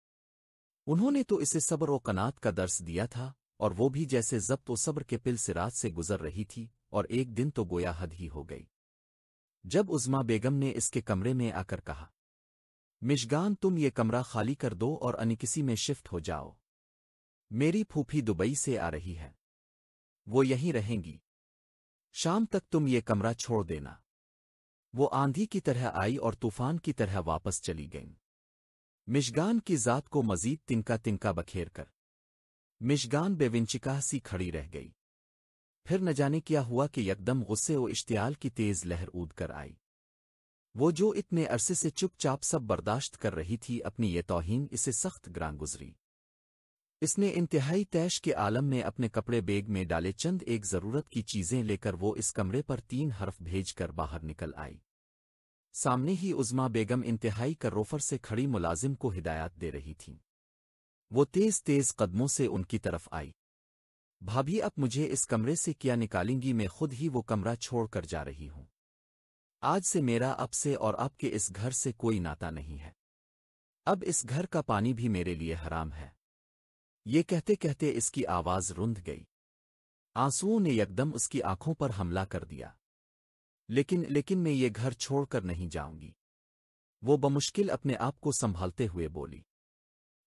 उन्होंने तो इसे सब्र और कनात का दर्स दिया था और वो भी जैसे जब्त व सब्र के पिल सिराज से गुजर रही थी और एक दिन तो गोया हद ही हो गई जब उजमा बेगम ने इसके कमरे में आकर कहा मिशगान तुम ये कमरा खाली कर दो और अनिकसी में शिफ्ट हो जाओ मेरी फूफी दुबई से आ रही है वो यहीं रहेंगी शाम तक तुम ये कमरा छोड़ देना वो आंधी की तरह आई और तूफान की तरह वापस चली गईं मिशगान की जात को मजीद तिनका तिनका बखेर कर मिशगान बेविंचिका सी खड़ी रह गई फिर न जाने क्या हुआ कि यकदम गुस्से व इश्तियाल की तेज लहर ऊद कर आई वो जो इतने अरसे से चुपचाप सब बर्दाश्त कर रही थी अपनी ये तोहीन इसे सख्त ग्रां गुजरी इसने इंतहाई तैश के आलम में अपने कपड़े बेग में डाले चंद एक ज़रूरत की चीज़ें लेकर वो इस कमरे पर तीन हर्फ भेजकर बाहर निकल आई सामने ही उज़मा बेगम इंतहाई करोफर से खड़ी मुलाजिम को हिदायत दे रही थी वो तेज़ तेज़ कदमों से उनकी तरफ आई भाभी अब मुझे इस कमरे से क्या निकालेंगी मैं खुद ही वो कमरा छोड़कर जा रही हूं आज से मेरा अब से और अब के इस घर से कोई नाता नहीं है अब इस घर का पानी भी मेरे लिए हराम है ये कहते कहते इसकी आवाज़ रुंध गई आंसुओं ने यकदम उसकी आंखों पर हमला कर दिया लेकिन लेकिन मैं ये घर छोड़कर नहीं जाऊंगी वो बमुश्किल अपने आप को संभालते हुए बोली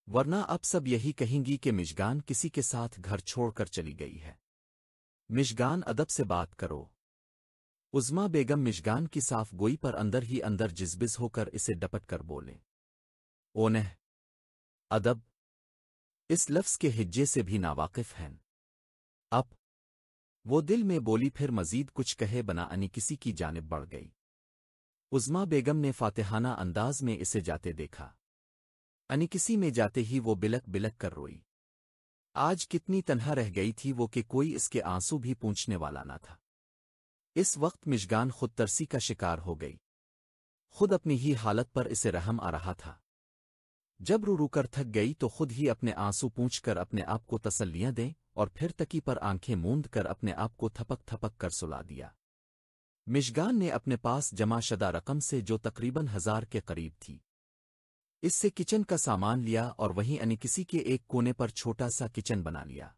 वरना अब सब यही कहेंगी कि मिशगान किसी के साथ घर छोड़कर चली गई है मिशगान अदब से बात करो उज़मा बेगम मिशगान की साफ गोई पर अंदर ही अंदर जिजबिज होकर इसे डपट कर बोले ओनह अदब इस लफ्ज़ के हिज्जे से भी नावाकिफ हैं अब वो दिल में बोली फिर मजीद कुछ कहे बना अनी किसी की जानब बढ़ गई उज़मा बेगम ने फातेहाना अंदाज में इसे जाते देखा अनी किसी में जाते ही वो बिलक बिलक कर रोई आज कितनी तनहा रह गई थी वो कि कोई इसके आंसू भी पूछने वाला ना था इस वक्त मिशगान तरसी का शिकार हो गई खुद अपनी ही हालत पर इसे रहम आ रहा था जब रू रूकर थक गई तो खुद ही अपने आंसू पूछ कर अपने आप को तसल्लियां दें और फिर तकी पर आंखें मूंद कर अपने आप को थपक थपक कर सुला दिया मिशगान ने अपने पास जमाशदा रकम से जो तकरीबन हजार के करीब थी इससे किचन का सामान लिया और वहीं अनिकिसी के एक कोने पर छोटा सा किचन बना लिया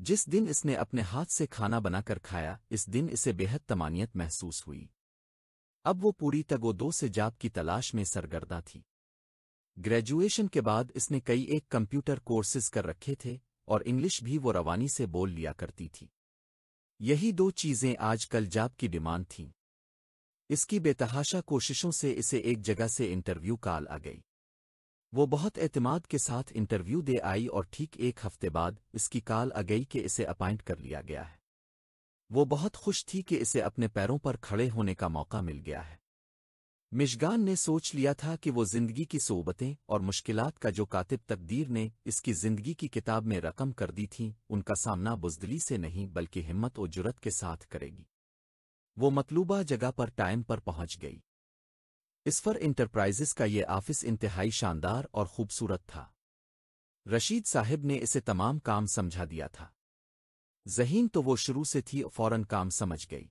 जिस दिन इसने अपने हाथ से खाना बनाकर खाया इस दिन इसे बेहद तमानियत महसूस हुई अब वो पूरी तगोदो से जाप की तलाश में सरगर्दा थी ग्रेजुएशन के बाद इसने कई एक कंप्यूटर कोर्सेज कर रखे थे और इंग्लिश भी वो रवानी से बोल लिया करती थी यही दो चीज़ें आजकल जाप की डिमांड थीं इसकी बेतहाशा कोशिशों से इसे एक जगह से इंटरव्यू कॉल आ गई वो बहुत एतमाद के साथ इंटरव्यू दे आई और ठीक एक हफ्ते बाद इसकी काल आ गई कि इसे अपॉइंट कर लिया गया है वो बहुत खुश थी कि इसे अपने पैरों पर खड़े होने का मौका मिल गया है मिशगान ने सोच लिया था कि वो जिंदगी की सोबतें और मुश्किलात का जो कातिब तकदीर ने इसकी जिंदगी की किताब में रकम कर दी थी उनका सामना बुजदली से नहीं बल्कि हिम्मत और जुरत के साथ करेगी वो मतलूबा जगह पर टाइम पर पहुंच गई इसफर इंटरप्राइजेस का ये ऑफिस इंतहाई शानदार और खूबसूरत था रशीद साहिब ने इसे तमाम काम समझा दिया था जहीन तो वो शुरू से थी फौरन काम समझ गई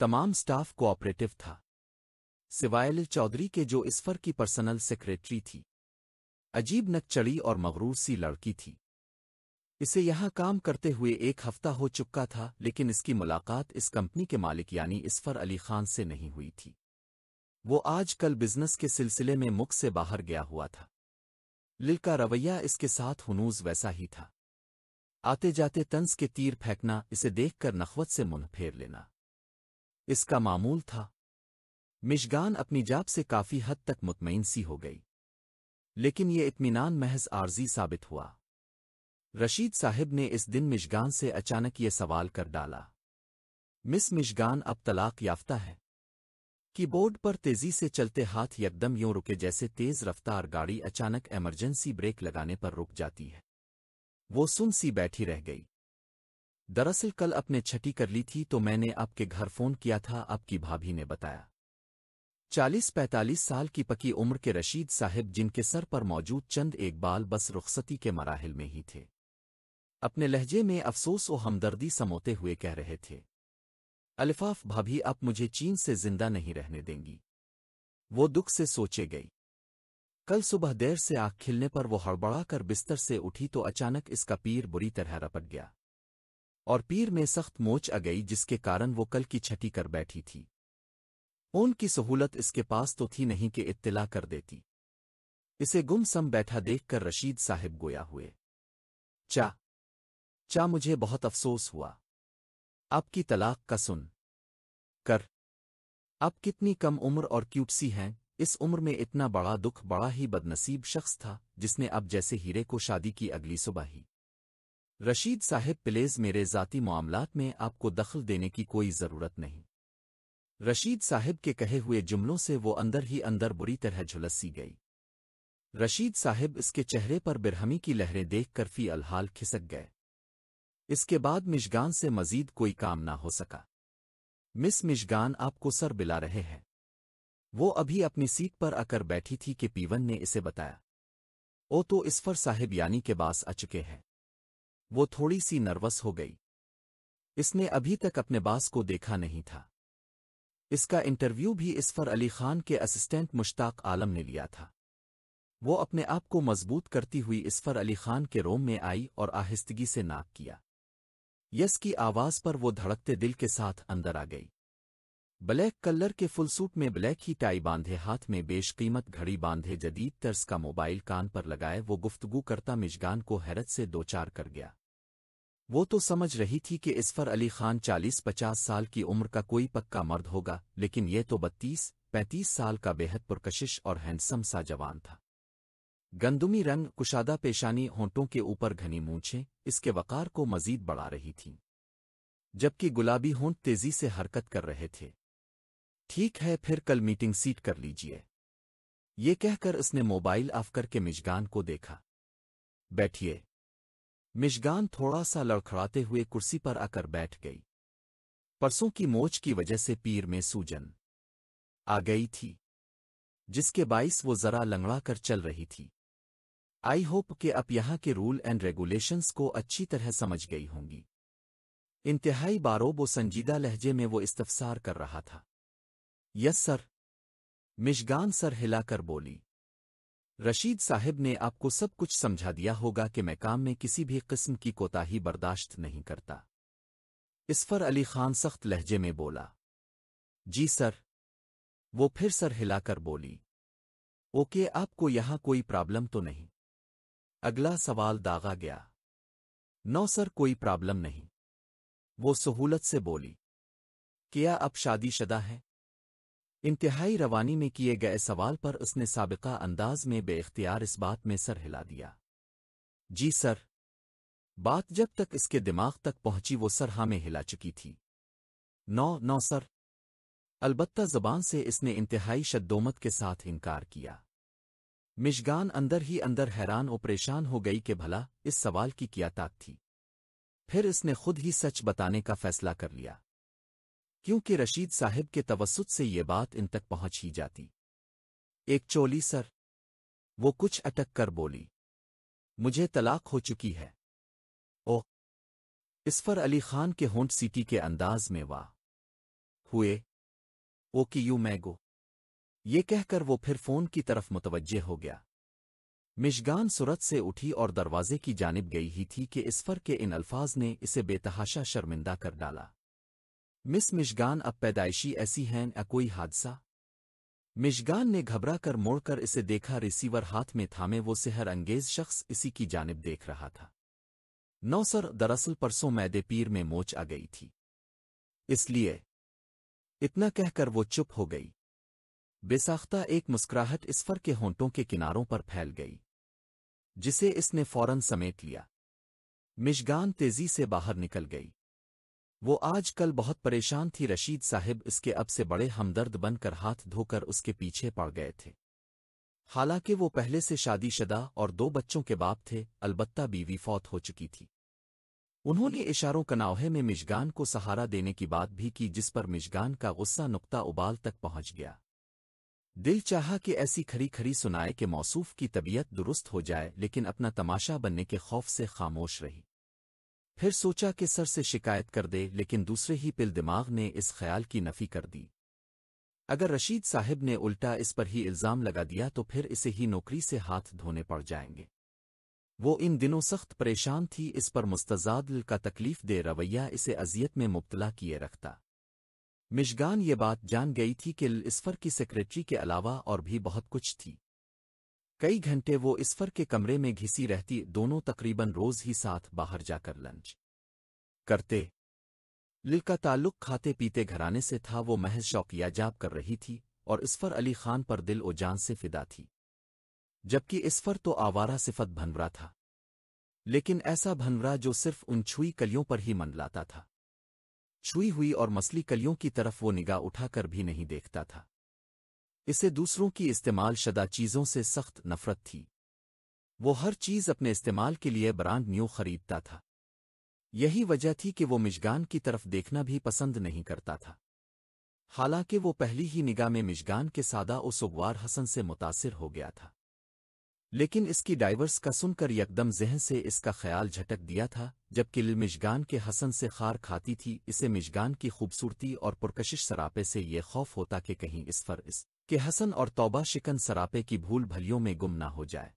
तमाम स्टाफ कोऑपरेटिव था सिवायल चौधरी के जो इसफर की पर्सनल सेक्रेटरी थी अजीब नकचड़ी और मगरूर सी लड़की थी इसे यहां काम करते हुए एक हफ्ता हो चुका था लेकिन इसकी मुलाकात इस कंपनी के मालिक यानी इसफर अली खान से नहीं हुई थी वो आज कल बिजनेस के सिलसिले में मुख से बाहर गया हुआ था लिल का रवैया इसके साथ हनूज वैसा ही था आते जाते तंस के तीर फेंकना इसे देखकर नखवत से मुंह फेर लेना इसका मामूल था मिशगान अपनी जाप से काफी हद तक मुतमइन सी हो गई लेकिन ये इतमान महज आर्जी साबित हुआ रशीद साहिब ने इस दिन मिशगान से अचानक ये सवाल कर डाला मिस मिशगान अब तलाक याफ्ता है कीबोर्ड पर तेजी से चलते हाथ यकदम यूं रुके जैसे तेज रफ्तार गाड़ी अचानक इमरजेंसी ब्रेक लगाने पर रुक जाती है वो सुन सी बैठी रह गई दरअसल कल अपने छठी कर ली थी तो मैंने आपके घर फोन किया था आपकी भाभी ने बताया चालीस पैंतालीस साल की पकी उम्र के रशीद साहिब जिनके सर पर मौजूद चंद एक बाल बस रुखसती के मराहल में ही थे अपने लहजे में अफसोस व हमदर्दी समोते हुए कह रहे थे अल्फाफ भाभी आप मुझे चीन से जिंदा नहीं रहने देंगी वो दुख से सोचे गई कल सुबह देर से आग खिलने पर वो हड़बड़ाकर बिस्तर से उठी तो अचानक इसका पीर बुरी तरह रपट गया और पीर में सख्त मोच आ गई जिसके कारण वो कल की छठी कर बैठी थी ओन की सहूलत इसके पास तो थी नहीं कि इत्तला कर देती इसे गुमसम बैठा देखकर रशीद साहिब गोया हुए चा चा मुझे बहुत अफसोस हुआ आपकी तलाक का सुन कर आप कितनी कम उम्र और क्यूट सी हैं इस उम्र में इतना बड़ा दुख बड़ा ही बदनसीब शख्स था जिसने अब जैसे हीरे को शादी की अगली सुबह ही रशीद साहिब प्लेज मेरे ज़ाती मामलात में आपको दखल देने की कोई ज़रूरत नहीं रशीद साहिब के कहे हुए जुमलों से वो अंदर ही अंदर बुरी तरह झुलसी गई रशीद साहिब इसके चेहरे पर बिरहमी की लहरें देख कर फी अलहाल खिसक गए इसके बाद मिशगान से मजीद कोई काम ना हो सका मिस मिशगान आपको सर बिला रहे हैं वो अभी अपनी सीट पर आकर बैठी थी कि पीवन ने इसे बताया ओ तो इसफर साहिब यानी के बास आ चुके हैं वो थोड़ी सी नर्वस हो गई इसने अभी तक अपने बास को देखा नहीं था इसका इंटरव्यू भी इसफर अली खान के असिस्टेंट मुश्ताक आलम ने लिया था वो अपने आप को मजबूत करती हुई इसफर अली खान के रोम में आई और आहिस्तगी से नाक किया यस की आवाज पर वो धड़कते दिल के साथ अंदर आ गई ब्लैक कलर के फुल सूट में ब्लैक ही टाई बांधे हाथ में बेशकीमत घड़ी बांधे जदीद तर्स का मोबाइल कान पर लगाए वो गुफ्तगु करता मिजगान को हैरत से दो चार कर गया वो तो समझ रही थी कि इसफर अली खान चालीस पचास साल की उम्र का कोई पक्का मर्द होगा लेकिन ये तो बत्तीस पैंतीस साल का बेहद पुरकशिश और हैंडसम सा जवान था गंदुमी रंग कुशादा पेशानी होंटों के ऊपर घनी मूछें इसके वकार को मजीद बढ़ा रही थीं जबकि गुलाबी होंट तेजी से हरकत कर रहे थे ठीक है फिर कल मीटिंग सीट कर लीजिए ये कहकर उसने मोबाइल ऑफ करके मिशगान को देखा बैठिए मिशगान थोड़ा सा लड़खड़ाते हुए कुर्सी पर आकर बैठ गई परसों की मोच की वजह से पीर में सूजन आ गई थी जिसके बाइस वो जरा लंगड़ा कर चल रही थी आई होप कि आप यहाँ के रूल एंड रेगुलेशंस को अच्छी तरह समझ गई होंगी इंतहाई बारो व संजीदा लहजे में वो इस्तफसार कर रहा था यस सर मिशगान सर हिलाकर बोली रशीद साहिब ने आपको सब कुछ समझा दिया होगा कि मैं काम में किसी भी किस्म की कोताही बर्दाश्त नहीं करता इसफर अली खान सख्त लहजे में बोला जी सर वो फिर सर हिलाकर बोली ओके आपको यहां कोई प्रॉब्लम तो नहीं अगला सवाल दागा गया नो सर कोई प्रॉब्लम नहीं वो सहूलत से बोली क्या अब शादीशुदा है इंतहाई रवानी में किए गए सवाल पर उसने सबका अंदाज में बेख्तियार इस बात में सर हिला दिया जी सर बात जब तक इसके दिमाग तक पहुंची वो सर हाँ में हिला चुकी थी नौ नौ सर अलबत्ता जबान से इसने इंतहाई शद्दोमत के साथ इनकार किया मिशगान अंदर ही अंदर हैरान और परेशान हो गई कि भला इस सवाल की क्या ताक थी फिर इसने खुद ही सच बताने का फैसला कर लिया क्योंकि रशीद साहिब के तवसुत से ये बात इन तक पहुंच ही जाती एक चोली सर वो कुछ अटक कर बोली मुझे तलाक हो चुकी है ओह इसफर अली खान के होंट सिटी के अंदाज में वाह हुए ओ कि यू मैं गो ये कहकर वो फिर फोन की तरफ मुतवजह हो गया मिशगान सूरत से उठी और दरवाजे की जानब गई ही थी कि इसफर के इन अल्फाज ने इसे बेतहाशा शर्मिंदा कर डाला मिस मिशगान अब पैदाइशी ऐसी हैं या कोई हादसा मिशगान ने घबरा कर मोड़कर इसे देखा रिसीवर हाथ में थामे वो सेहर अंगेज शख्स इसी की जानब देख रहा था नौसर दरअसल परसों मैदे पीर में मोच आ गई थी इसलिए इतना कहकर वो चुप हो गई बेसाख्ता एक मुस्कुराहट इसफर के होंटों के किनारों पर फैल गई जिसे इसने फौरन समेट लिया मिशगान तेजी से बाहर निकल गई वो आज कल बहुत परेशान थी रशीद साहिब इसके अब से बड़े हमदर्द बनकर हाथ धोकर उसके पीछे पड़ गए थे हालांकि वो पहले से शादीशुदा और दो बच्चों के बाप थे अलबत्ता बीवी फौत हो चुकी थी उन्होंने इशारों कनावहे में मिशगान को सहारा देने की बात भी की जिस पर मिशगान का गुस्सा नुकता उबाल तक पहुंच गया दिल चाहा कि ऐसी खरी खरी सुनाए कि मौसूफ की तबीयत दुरुस्त हो जाए लेकिन अपना तमाशा बनने के खौफ से खामोश रही फिर सोचा कि सर से शिकायत कर दे लेकिन दूसरे ही पिल दिमाग ने इस ख्याल की नफ़ी कर दी अगर रशीद साहिब ने उल्टा इस पर ही इल्ज़ाम लगा दिया तो फिर इसे ही नौकरी से हाथ धोने पड़ जाएंगे वो इन दिनों सख्त परेशान थी इस पर मुस्तजाद का तकलीफ दे रवैया इसे अजियत में मुबतला किए रखता मिशगान ये बात जान गई थी कि इसफर की सेक्रेटरी के अलावा और भी बहुत कुछ थी कई घंटे वो इसफर के कमरे में घिसी रहती दोनों तकरीबन रोज ही साथ बाहर जाकर लंच करते लिल का ताल्लुक खाते पीते घराने से था वो महज शौकिया जाप कर रही थी और इसफर अली खान पर दिल ओ जान से फिदा थी जबकि इसफर तो आवारा सिफत भनवरा था लेकिन ऐसा भनवरा जो सिर्फ उन छुई कलियों पर ही मंडलाता था छुई हुई और मसली कलियों की तरफ वो निगाह उठाकर भी नहीं देखता था इसे दूसरों की इस्तेमाल शदा चीज़ों से सख्त नफरत थी वो हर चीज़ अपने इस्तेमाल के लिए ब्रांड न्यू खरीदता था यही वजह थी कि वो मिशगान की तरफ देखना भी पसंद नहीं करता था हालांकि वो पहली ही निगाह में मिजगान के सादा और हसन से मुतासिर हो गया था लेकिन इसकी डाइवर्स का सुनकर यकदम जहन से इसका ख्याल झटक दिया था जबकि लिल मिशगान के हसन से खार खाती थी इसे मिशगान की खूबसूरती और पुरकशिश सरापे से ये खौफ होता कि कहीं इस फर इस के हसन और तौबा शिकन सरापे की भूल भलियों में गुम ना हो जाए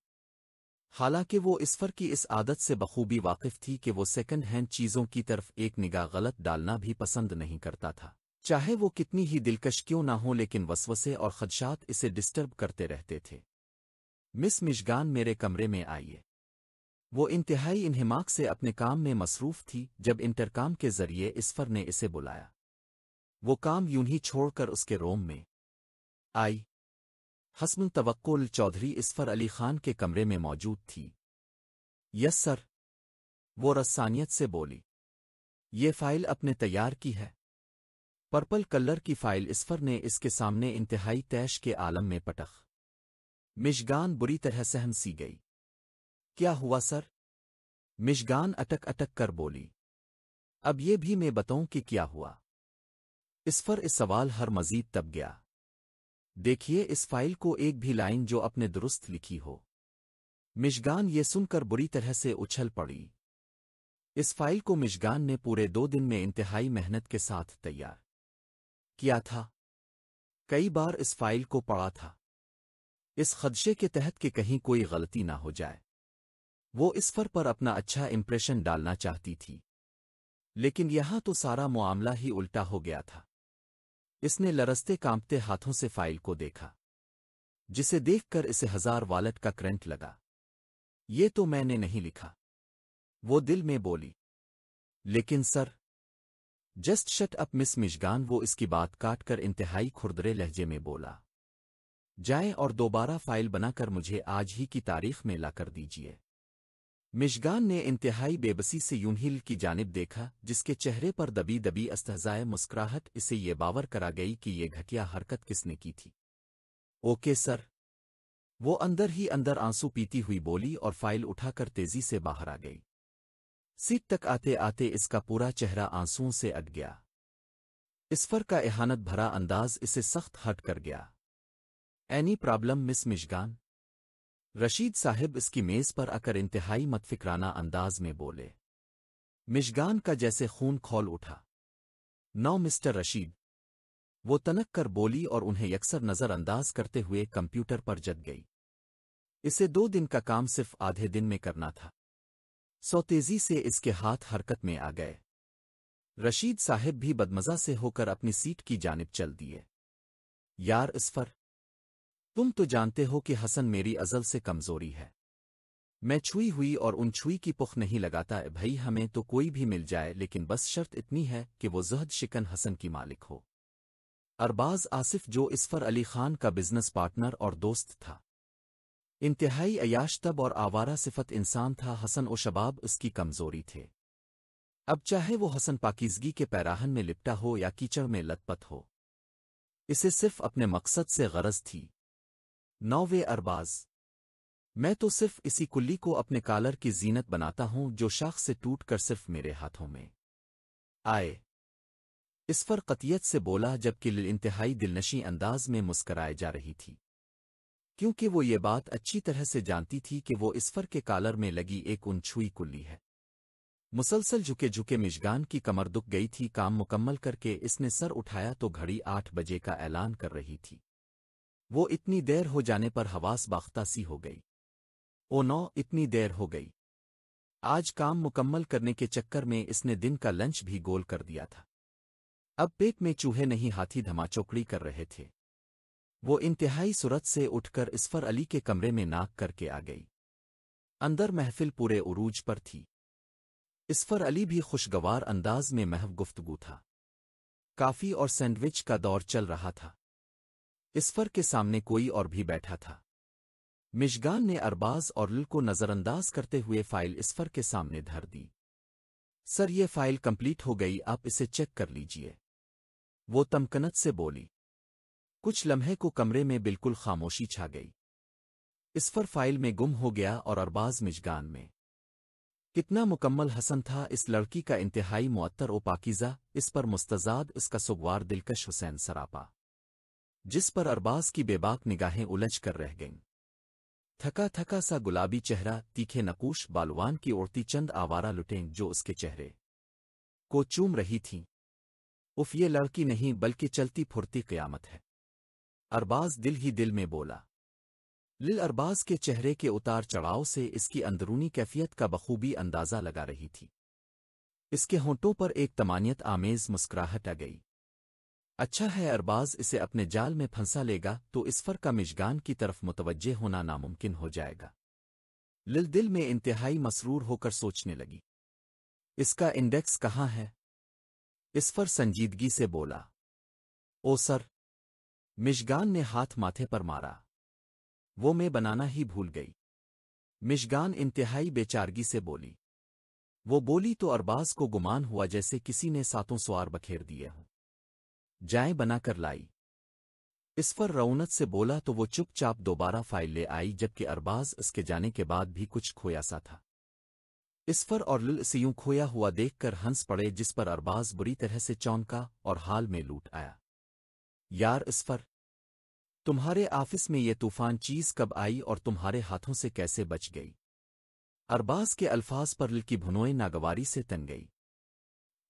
हालांकि वो इसफर की इस आदत से बखूबी वाकिफ थी कि वो सेकंड हैंड चीज़ों की तरफ एक निगाह गलत डालना भी पसंद नहीं करता था चाहे वो कितनी ही दिलकश क्यों ना हो लेकिन वसवसे और खदशात इसे डिस्टर्ब करते रहते थे मिस मिशगान मेरे कमरे में आइए वो इंतहाई इन्हमाक से अपने काम में मसरूफ थी जब इंटरकाम के जरिए इसफर ने इसे बुलाया वो काम यूं ही छोड़कर उसके रोम में आई हसन तवक्ल चौधरी इसफर अली खान के कमरे में मौजूद थी यस सर वो रसानियत से बोली ये फाइल अपने तैयार की है पर्पल कलर की फाइल इसफर ने इसके सामने इंतहाई तैश के आलम में पटख मिशगान बुरी तरह सहम सी गई क्या हुआ सर मिशगान अटक अटक कर बोली अब ये भी मैं बताऊं कि क्या हुआ इस पर इस सवाल हर मजीद तब गया देखिए इस फाइल को एक भी लाइन जो अपने दुरुस्त लिखी हो मिशगान ये सुनकर बुरी तरह से उछल पड़ी इस फाइल को मिशगान ने पूरे दो दिन में इंतहाई मेहनत के साथ तैयार किया था कई बार इस फाइल को पढ़ा था इस खदशे के तहत कि कहीं कोई गलती ना हो जाए वो इस फर पर अपना अच्छा इम्प्रेशन डालना चाहती थी लेकिन यहां तो सारा मामला ही उल्टा हो गया था इसने लरसते कांपते हाथों से फाइल को देखा जिसे देखकर इसे हजार वालेट का करंट लगा ये तो मैंने नहीं लिखा वो दिल में बोली लेकिन sir just shut up miss Mishgan वो इसकी बात काटकर इंतहाई खुरदरे लहजे में बोला जाए और दोबारा फाइल बनाकर मुझे आज ही की तारीख में लाकर दीजिए मिशगान ने इंतहाई बेबसी से यूनहिल की जानब देखा जिसके चेहरे पर दबी दबी अस्तजाय मुस्कुराहट इसे ये बावर करा गई कि ये घटिया हरकत किसने की थी ओके सर वो अंदर ही अंदर आंसू पीती हुई बोली और फाइल उठाकर तेजी से बाहर आ गई सीट तक आते आते इसका पूरा चेहरा आंसुओं से अट गया इस फर का एहानत भरा अंदाज इसे सख्त हट कर गया any problem miss Mishgan Rashid साहिब इसकी मेज़ पर आकर इंतहाई मतफिकराना अंदाज में बोले मिशगान का जैसे खून खोल उठा नौ मिस्टर रशीद वो तनक कर बोली और उन्हें यकसर नज़रअंदाज करते हुए कंप्यूटर पर जग गई इसे दो दिन का काम सिर्फ आधे दिन में करना था सौ तेजी से इसके हाथ हरकत में आ गए रशीद साहिब भी बदमजा से होकर अपनी सीट की जानब चल दिए यार इस तुम तो जानते हो कि हसन मेरी अजल से कमजोरी है मैं छुई हुई और उन छुई की पुख नहीं लगाता भई हमें तो कोई भी मिल जाए लेकिन बस शर्त इतनी है कि वो जहद शिकन हसन की मालिक हो अरबाज आसिफ जो इसफर अली खान का बिजनेस पार्टनर और दोस्त था इंतहाई अयाशतब और आवारा सिफत इंसान था हसन व शबाब उसकी कमजोरी थे अब चाहे वो हसन पाकिजगी के पैराहन में लिपटा हो या कीचड़ में लतपत हो इसे सिर्फ अपने मकसद से गरज थी नौवे अरबाज मैं तो सिर्फ इसी कुल्ली को अपने कालर की जीनत बनाता हूं जो शाख से टूट कर सिर्फ मेरे हाथों में आए इस पर कतियत से बोला जबकि लिल इंतहाई दिलनशी अंदाज में मुस्कराए जा रही थी क्योंकि वो ये बात अच्छी तरह से जानती थी कि वो इसफर के कालर में लगी एक उन छुई कुल्ली है मुसलसल झुके झुके मिशगान की कमर दुख गई थी काम मुकम्मल करके इसने सर उठाया तो घड़ी आठ बजे का ऐलान कर रही थी वो इतनी देर हो जाने पर हवास बाख्ता सी हो गई ओ नौ इतनी देर हो गई आज काम मुकम्मल करने के चक्कर में इसने दिन का लंच भी गोल कर दिया था अब पेट में चूहे नहीं हाथी धमाचौकड़ी कर रहे थे वो इंतहाई सूरत से उठकर इसफर अली के कमरे में नाक करके आ गई अंदर महफिल पूरे उरूज पर थी इसफर अली भी खुशगवार अंदाज में महव गुफ्तगु था काफ़ी और सैंडविच का दौर चल रहा था इसफर के सामने कोई और भी बैठा था मिशगान ने अरबाज और लुल को नज़रअंदाज करते हुए फाइल इसफर के सामने धर दी सर ये फाइल कंप्लीट हो गई आप इसे चेक कर लीजिए वो तमकनत से बोली कुछ लम्हे को कमरे में बिल्कुल खामोशी छा गई इसफर फाइल में गुम हो गया और अरबाज मिजगान में कितना मुकम्मल हसन था इस लड़की का इंतहाई मअतर ओ पाकिज़ा इस पर मुस्तजाद उसका सुगवार दिलकश हुसैन सरापा जिस पर अरबाज की बेबाक निगाहें उलझ कर रह गईं थका थका सा गुलाबी चेहरा तीखे नकूश बालवान की ओरती चंद आवारा लुटें जो उसके चेहरे को चूम रही थीं उफ ये लड़की नहीं बल्कि चलती फुरती क़यामत है अरबाज दिल ही दिल में बोला लिल अरबाज के चेहरे के उतार चढ़ाव से इसकी अंदरूनी कैफियत का बखूबी अंदाज़ा लगा रही थी इसके होंठों पर एक तमानियत आमेज मुस्कुराहट आ गई अच्छा है अरबाज इसे अपने जाल में फंसा लेगा तो इसफर का मिशगान की तरफ मुतवजह होना नामुमकिन हो जाएगा लिल दिल में इंतहाई मसरूर होकर सोचने लगी इसका इंडेक्स कहाँ है इसफर संजीदगी से बोला ओ सर मिशगान ने हाथ माथे पर मारा वो मैं बनाना ही भूल गई मिशगान इंतहाई बेचारगी से बोली वो बोली तो अरबाज को गुमान हुआ जैसे किसी ने सातों सवार बखेर दिए हों जाय बनाकर लाई इस पर रौनत से बोला तो वो चुपचाप दोबारा फाइल ले आई जबकि अरबाज इसके जाने के बाद भी कुछ खोया सा था इस पर और लिल से यूं खोया हुआ देखकर हंस पड़े जिस पर अरबाज बुरी तरह से चौंका और हाल में लूट आया यार इस पर तुम्हारे ऑफिस में ये तूफान चीज कब आई और तुम्हारे हाथों से कैसे बच गई अरबाज के अल्फाज पर लिल की भुनोए नागवारी से तन गई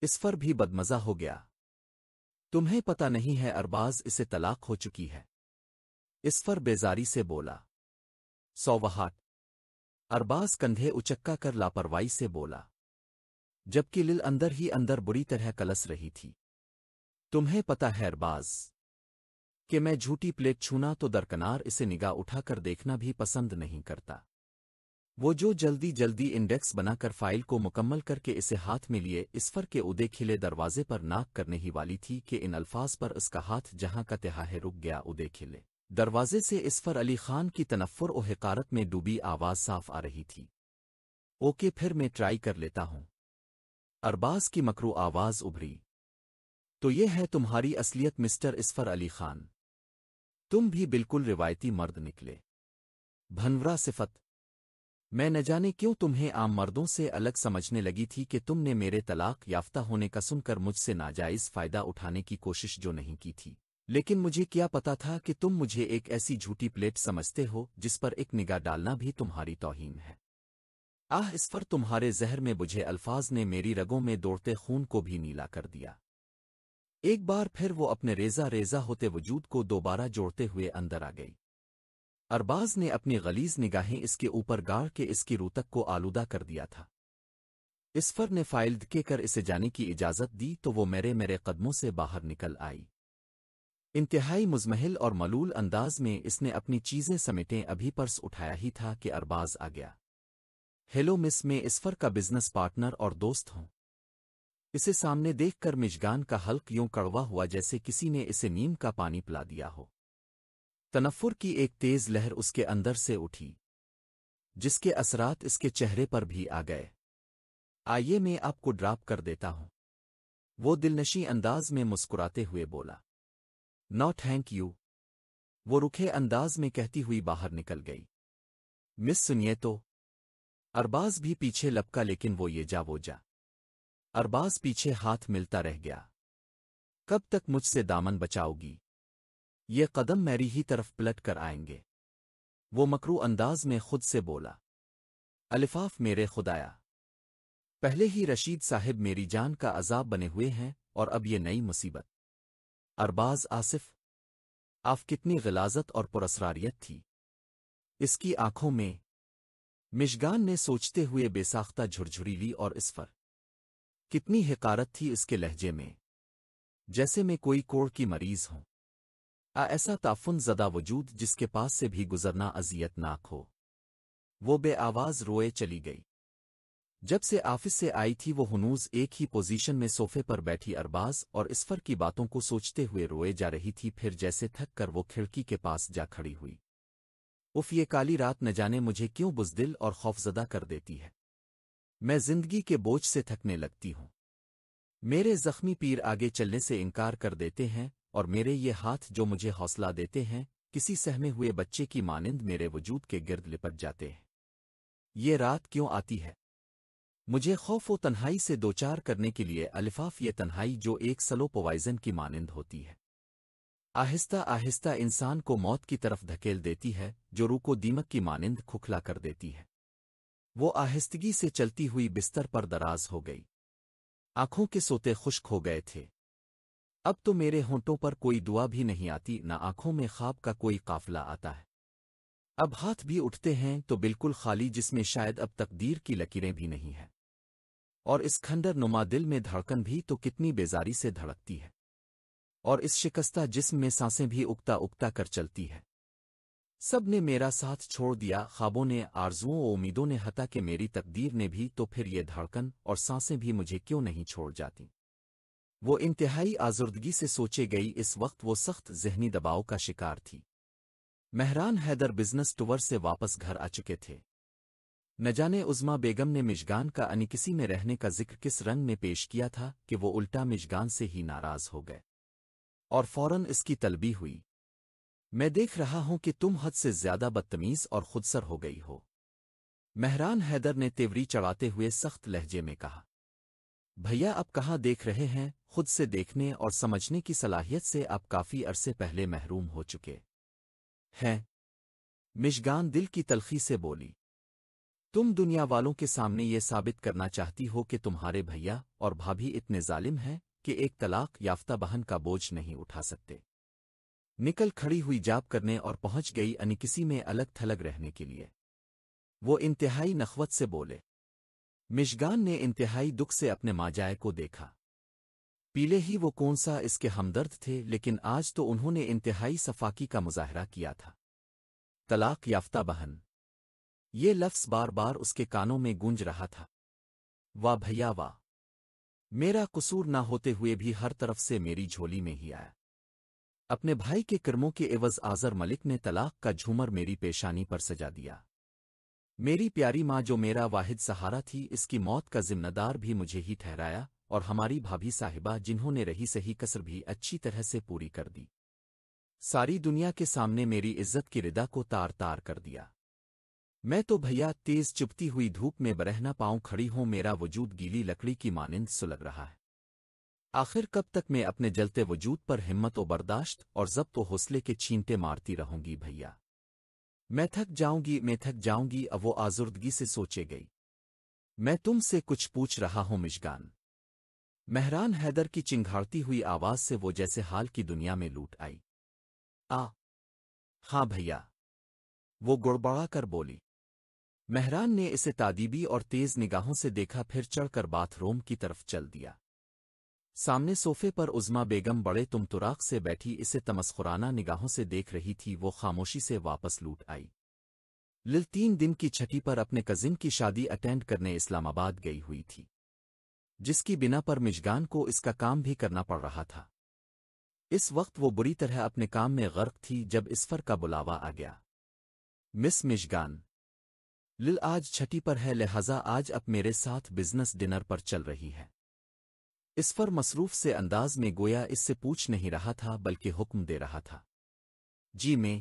इस पर भी बदमजा हो गया तुम्हें पता नहीं है अरबाज इसे तलाक हो चुकी है इस पर बेजारी से बोला सौवहाट अरबाज कंधे उचक्का कर लापरवाही से बोला जबकि लिल अंदर ही अंदर बुरी तरह कलस रही थी तुम्हें पता है अरबाज कि मैं झूठी प्लेट छूना तो दरकनार इसे निगाह उठाकर देखना भी पसंद नहीं करता वो जो जल्दी जल्दी इंडेक्स बनाकर फाइल को मुकम्मल करके इसे हाथ में लिए इसफर के उदे खिले दरवाजे पर नाक करने ही वाली थी कि इन अल्फाज पर उसका हाथ जहां का त्याहे रुक गया उदे खिले दरवाजे से इसफर अली खान की तनफ़ुर और हकारत में डूबी आवाज़ साफ आ रही थी ओके फिर मैं ट्राई कर लेता हूं अरबाज की मकरू आवाज़ उभरी तो ये है तुम्हारी असलियत मिस्टर इसफर अली खान तुम भी बिल्कुल रिवायती मर्द निकले भनवरा सिफत मैं न जाने क्यों तुम्हें आम मर्दों से अलग समझने लगी थी कि तुमने मेरे तलाक याफ्ता होने का सुनकर मुझसे नाजायज फायदा उठाने की कोशिश जो नहीं की थी लेकिन मुझे क्या पता था कि तुम मुझे एक ऐसी झूठी प्लेट समझते हो जिस पर एक निगाह डालना भी तुम्हारी तोहीन है आह इस पर तुम्हारे जहर में बुझे अल्फाज ने मेरी रगों में दौड़ते खून को भी नीला कर दिया एक बार फिर वो अपने रेजा रेजा होते वजूद को दोबारा जोड़ते हुए अंदर आ गई अरबाज ने अपनी गलीज निगाहें इसके ऊपर गाड़ के इसकी रूतक को आलूदा कर दिया था इसफर ने फाइल के कर इसे जाने की इजाज़त दी तो वो मेरे मेरे कदमों से बाहर निकल आई इंतहाई मुजमहल और मलूल अंदाज में इसने अपनी चीज़ें समेटें अभी पर्स उठाया ही था कि अरबाज आ गया हेलो मिस में इसफर का बिजनेस पार्टनर और दोस्त हूं इसे सामने देखकर मिजगान का हल्क यूं कड़वा हुआ जैसे किसी ने इसे नीम का पानी पिला दिया हो तनफ़ुर की एक तेज़ लहर उसके अंदर से उठी जिसके असरात इसके चेहरे पर भी आ गए आइए मैं आपको ड्राप कर देता हूं वो दिलनशी अंदाज में मुस्कुराते हुए बोला नॉट थैंक यू वो रुखे अंदाज में कहती हुई बाहर निकल गई मिस सुनिए तो अरबाज भी पीछे लपका लेकिन वो ये जा वो जा अरबाज पीछे हाथ मिलता रह गया कब तक मुझसे दामन बचाओगी ये कदम मेरी ही तरफ पलट कर आएंगे वो मकरू अंदाज में खुद से बोला अलिफाफ मेरे खुदाया पहले ही रशीद साहिब मेरी जान का अजाब बने हुए हैं और अब ये नई मुसीबत अरबाज आसिफ आफ कितनी गिलाजत और पुरसरारियत थी इसकी आंखों में मिशगान ने सोचते हुए बेसाख्ता झुरझुरी ली और इस पर कितनी हकारत थी इसके लहजे में जैसे मैं कोई कोड़ की मरीज हूं आ ऐसा ताफुन जदा वजूद जिसके पास से भी गुजरना अजियतनाक हो वो बे आवाज़ रोए चली गई जब से ऑफिस से आई थी वो हनूज एक ही पोजीशन में सोफे पर बैठी अरबाज और इसफर की बातों को सोचते हुए रोए जा रही थी फिर जैसे थक कर वो खिड़की के पास जा खड़ी हुई उफ ये काली रात न जाने मुझे क्यों बुजदिल और खौफजदा कर देती है मैं जिंदगी के बोझ से थकने लगती हूं मेरे जख्मी पीर आगे चलने से इनकार कर देते हैं और मेरे ये हाथ जो मुझे हौसला देते हैं किसी सहमे हुए बच्चे की मानिंद मेरे वजूद के गिर्द लिपट जाते हैं ये रात क्यों आती है मुझे खौफ व तन्हाई से दोचार करने के लिए अलिफाफ ये तन्हाई जो एक सलो पोवाइजन की मानिंद होती है आहिस्ता आहिस्ता इंसान को मौत की तरफ धकेल देती है जो रूको दीमक की मानिंद खुखला कर देती है वो आहिस्तगी से चलती हुई बिस्तर पर दराज हो गई आंखों के सोते खुश्क हो गए थे अब तो मेरे होंठों पर कोई दुआ भी नहीं आती न आंखों में ख्वाब का कोई काफिला आता है अब हाथ भी उठते हैं तो बिल्कुल खाली जिसमें शायद अब तकदीर की लकीरें भी नहीं हैं और इस खंडर नुमा दिल में धड़कन भी तो कितनी बेजारी से धड़कती है और इस शिकस्ता जिस्म में सांसें भी उगता उगता कर चलती है सब ने मेरा साथ छोड़ दिया ख्वाबों ने आरजुओं उम्मीदों ने हता कि मेरी तकदीर ने भी तो फिर ये धड़कन और सांसें भी मुझे क्यों नहीं छोड़ जाती वो इंतहाई आजुर्दगी से सोचे गई इस वक्त वो सख्त जहनी दबाव का शिकार थी मेहरान हैदर बिजनेस टूवर से वापस घर आ चुके थे न जाने उजमा बेगम ने मिशगान का अनिकसी में रहने का जिक्र किस रंग में पेश किया था कि वो उल्टा मिशगान से ही नाराज हो गए और फौरन इसकी तलबी हुई मैं देख रहा हूं कि तुम हद से ज्यादा बदतमीज और खुदसर हो गई हो मेहरान हैदर ने तेवरी चढ़ाते हुए सख्त लहजे में कहा भैया अब कहाँ देख रहे हैं खुद से देखने और समझने की सलाहियत से आप काफ़ी अरसे पहले महरूम हो चुके हैं मिशगान दिल की तलखी से बोली तुम दुनिया वालों के सामने ये साबित करना चाहती हो कि तुम्हारे भैया और भाभी इतने जालिम हैं कि एक तलाक याफ्ता बहन का बोझ नहीं उठा सकते निकल खड़ी हुई जाप करने और पहुंच गई अनिकिसी में अलग थलग रहने के लिए वो इंतहाई नखवत से बोले मिशगान ने इंतहाई दुख से अपने माजाए को देखा पीले ही वो कौन सा इसके हमदर्द थे लेकिन आज तो उन्होंने इंतहाई सफाकी का मुजाहरा किया था तलाक याफ्ता बहन ये लफ्स बार बार उसके कानों में गूंज रहा था वाह भैया वाह मेरा कसूर ना होते हुए भी हर तरफ से मेरी झोली में ही आया अपने भाई के कर्मों के एवज आजर मलिक ने तलाक का झूमर मेरी पेशानी पर सजा दिया मेरी प्यारी माँ जो मेरा वाहिद सहारा थी इसकी मौत का जिम्मेदार भी मुझे ही ठहराया और हमारी भाभी साहिबा जिन्होंने रही सही कसर भी अच्छी तरह से पूरी कर दी सारी दुनिया के सामने मेरी इज्जत की रिदा को तार तार कर दिया मैं तो भैया तेज चुपती हुई धूप में बरहना पाऊं खड़ी हों मेरा वजूद गीली लकड़ी की मानिंद सुलग रहा है आखिर कब तक मैं अपने जलते वजूद पर हिम्मत व बर्दाश्त और जब्त व हौसले के छींटे मारती रहूंगी भैया मैं थक जाऊंगी मैं थक जाऊंगी अब वो आजुर्दगी से सोचे गई मैं तुमसे कुछ पूछ रहा हूं मिशगान मेहरान हैदर की चिंघाड़ती हुई आवाज से वो जैसे हाल की दुनिया में लूट आई आ हाँ भैया वो गुड़बड़ा कर बोली मेहरान ने इसे तादीबी और तेज निगाहों से देखा फिर चढ़कर बाथरूम की तरफ चल दिया सामने सोफे पर उजमा बेगम बड़े तुमतुराक से बैठी इसे तमस्खुराना निगाहों से देख रही थी वो खामोशी से वापस लूट आई लिल तीन दिन की छठी पर अपने कजिन की शादी अटेंड करने इस्लामाबाद गई हुई थी जिसकी बिना पर मिशगान को इसका काम भी करना पड़ रहा था इस वक्त वो बुरी तरह अपने काम में गर्क थी जब इसफर का बुलावा आ गया मिस मिजगान लिल आज छठी पर है लिहाजा आज अब मेरे साथ बिजनेस डिनर पर चल रही है इसफर मसरूफ से अंदाज में गोया इससे पूछ नहीं रहा था बल्कि हुक्म दे रहा था जी मैं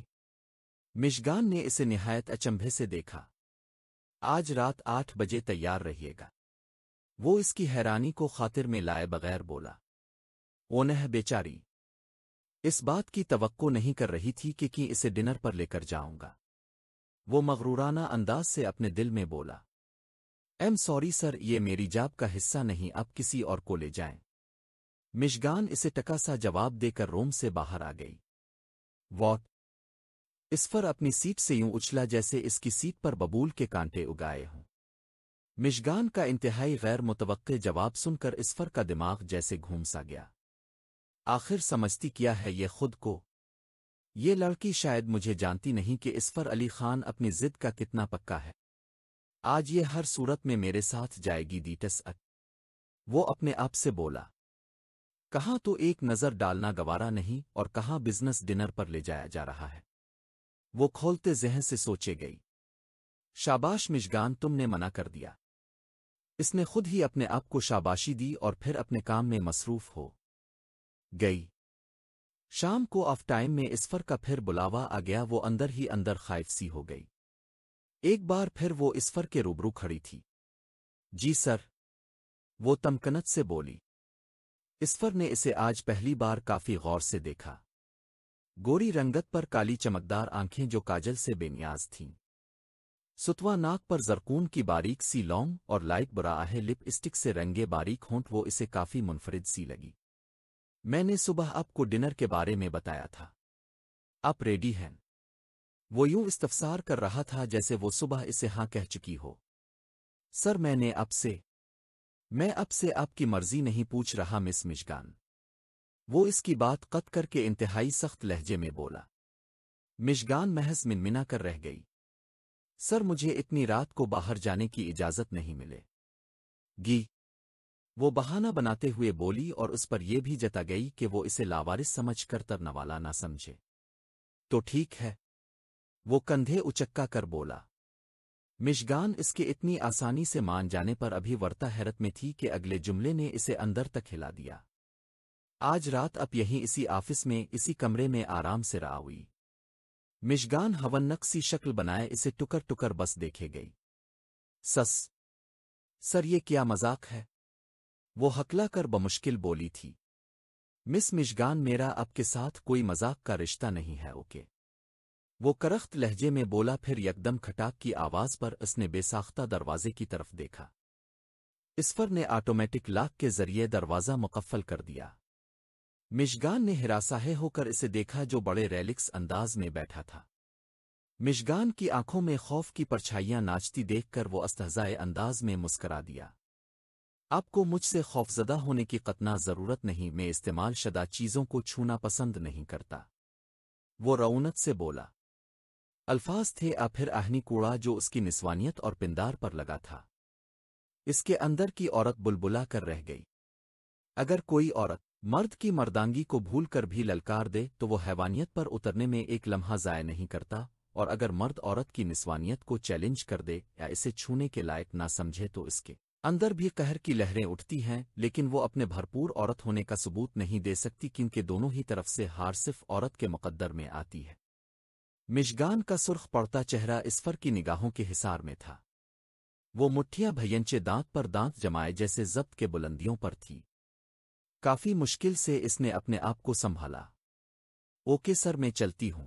मिशगान ने इसे निहायत अचंभे से देखा आज रात आठ बजे तैयार रहिएगा वो इसकी हैरानी को खातिर में लाए बगैर बोला ओनह बेचारी इस बात की तवक्को नहीं कर रही थी कि कि इसे डिनर पर लेकर जाऊंगा वो मगरूराना अंदाज से अपने दिल में बोला एम सॉरी सर ये मेरी जाब का हिस्सा नहीं अब किसी और को ले जाएं। मिशगान इसे टका सा जवाब देकर रोम से बाहर आ गई वॉट इस पर अपनी सीट से यूं उछला जैसे इसकी सीट पर बबूल के कांटे उगाए हों मिशगान का इंतहाई गैर मुतव जवाब सुनकर इसफर का दिमाग जैसे घूम सा गया आखिर समझती किया है ये खुद को ये लड़की शायद मुझे जानती नहीं कि इसफर अली खान अपनी जिद का कितना पक्का है आज ये हर सूरत में मेरे साथ जाएगी डीटस अक वो अपने आप से बोला कहाँ तो एक नज़र डालना गवारा नहीं और कहाँ बिजनेस डिनर पर ले जाया जा रहा है वो खोलते जहन से सोचे गई शाबाश मिशगान तुमने मना कर दिया इसने खुद ही अपने आप को शाबाशी दी और फिर अपने काम में मसरूफ हो गई शाम को ऑफ टाइम में इसफर का फिर बुलावा आ गया वो अंदर ही अंदर खाइफ सी हो गई एक बार फिर वो इसफर के रूबरू खड़ी थी जी सर वो तमकनत से बोली इसफर ने इसे आज पहली बार काफी गौर से देखा गोरी रंगत पर काली चमकदार आंखें जो काजल से बेनियाज थीं सुतवा नाक पर जरकून की बारीक सी लौंग और लाइट बुरा लिप लिपस्टिक से रंगे बारीक होंठ वो इसे काफ़ी मुनफरद सी लगी मैंने सुबह आपको डिनर के बारे में बताया था आप रेडी हैं वो यूं इस्तफसार कर रहा था जैसे वो सुबह इसे हाँ कह चुकी हो सर मैंने आपसे मैं अब से आपकी मर्जी नहीं पूछ रहा मिस मिशगान वो इसकी बात कत करके इंतहाई सख्त लहजे में बोला मिशगान महज मिनमिना कर रह गई सर मुझे इतनी रात को बाहर जाने की इजाज़त नहीं मिले गी वो बहाना बनाते हुए बोली और उस पर यह भी जता गई कि वो इसे लावारिस समझ कर तरनवाला ना समझे तो ठीक है वो कंधे उचक्का कर बोला मिशगान इसके इतनी आसानी से मान जाने पर अभी वर्ता हैरत में थी कि अगले जुमले ने इसे अंदर तक हिला दिया आज रात अब यहीं इसी ऑफिस में इसी कमरे में आराम से रहा हुई मिशगान हवन सी शक्ल बनाए इसे टुकर टुकर बस देखे गई सस सर ये क्या मजाक है वो हकला कर बमुश्किल बोली थी मिस मिशगान मेरा आपके साथ कोई मजाक का रिश्ता नहीं है ओके वो करख्त लहजे में बोला फिर यकदम खटाक की आवाज पर उसने बेसाख्ता दरवाजे की तरफ देखा इसफर ने ऑटोमेटिक लाक के जरिए दरवाज़ा मुकफ्फल कर दिया मिशगान ने हिरासाहे होकर इसे देखा जो बड़े रैलिक्स अंदाज में बैठा था मिशगान की आंखों में खौफ की परछाइयां नाचती देखकर वो अस्तजाए अंदाज में मुस्करा दिया आपको मुझसे खौफजदा होने की कतना ज़रूरत नहीं मैं इस्तेमाल शदा चीज़ों को छूना पसंद नहीं करता वो रौनत से बोला अल्फाज थे या फिर आहनी कूड़ा जो उसकी निस्वानियत और पिंदार पर लगा था इसके अंदर की औरत बुलबुला कर रह गई अगर कोई औरत मर्द की मर्दांगी को भूल कर भी ललकार दे तो वो हैवानियत पर उतरने में एक लम्हा ज़ाय नहीं करता और अगर मर्द औरत की निस्वानियत को चैलेंज कर दे या इसे छूने के लायक ना समझे तो इसके अंदर भी कहर की लहरें उठती हैं लेकिन वो अपने भरपूर औरत होने का सबूत नहीं दे सकती क्योंकि दोनों ही तरफ से हार सिर्फ औरत के मुकद्दर में आती है मिशगान का सुर्ख पड़ता चेहरा इसफर की निगाहों के हिसार में था वो मुठ्ठियां भयंचे दांत पर दांत जमाए जैसे जब्त के बुलंदियों पर थी काफी मुश्किल से इसने अपने आप को संभाला ओके सर मैं चलती हूं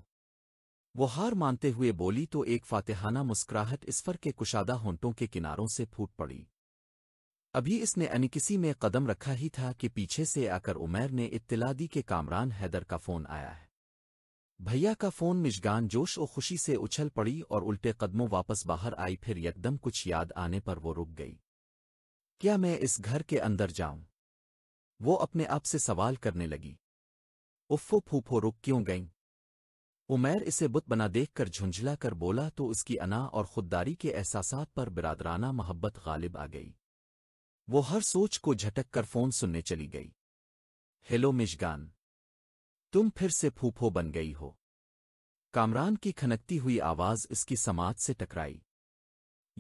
वो हार मानते हुए बोली तो एक फातेहाना मुस्कुराहट इसफर के कुशादा होंटों के किनारों से फूट पड़ी अभी इसने अनिकसी में कदम रखा ही था कि पीछे से आकर उमैर ने इत्तला दी के कामरान हैदर का फ़ोन आया है भैया का फ़ोन मिजगान जोश और खुशी से उछल पड़ी और उल्टे कदमों वापस बाहर आई फिर यकदम कुछ याद आने पर वो रुक गई क्या मैं इस घर के अंदर जाऊं वो अपने आप से सवाल करने लगी उफ्फो फूफो रुक क्यों गई उमैर इसे बुत बना देखकर झुंझला कर बोला तो उसकी अना और खुददारी के एहसास पर बिरादराना मोहब्बत गालिब आ गई वो हर सोच को झटक कर फोन सुनने चली गई हेलो मिशगान तुम फिर से फूफो बन गई हो कामरान की खनकती हुई आवाज इसकी समाज से टकराई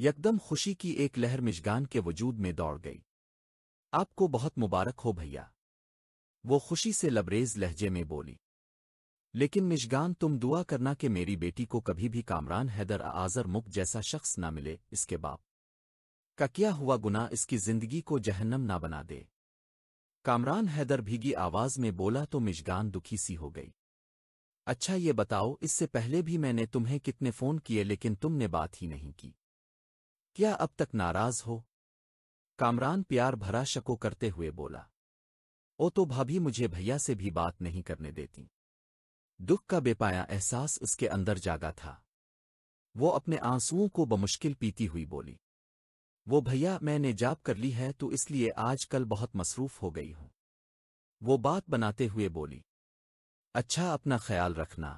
यकदम खुशी की एक लहर मिशगान के वजूद में दौड़ गई आपको बहुत मुबारक हो भैया वो खुशी से लबरेज लहजे में बोली लेकिन मिशगान तुम दुआ करना कि मेरी बेटी को कभी भी कामरान हैदर आजर मुक जैसा शख्स ना मिले इसके बाप का क्या हुआ गुना इसकी जिंदगी को जहन्नम ना बना दे कामरान हैदर भीगी आवाज में बोला तो मिशगान दुखी सी हो गई अच्छा ये बताओ इससे पहले भी मैंने तुम्हें कितने फोन किए लेकिन तुमने बात ही नहीं की क्या अब तक नाराज हो कामरान प्यार भरा शको करते हुए बोला ओ तो भाभी मुझे भैया से भी बात नहीं करने देती दुख का बेपाया एहसास उसके अंदर जागा था वो अपने आंसुओं को बमुश्किल पीती हुई बोली वो भैया मैंने जाप कर ली है तो इसलिए आजकल बहुत मसरूफ हो गई हूं वो बात बनाते हुए बोली अच्छा अपना ख्याल रखना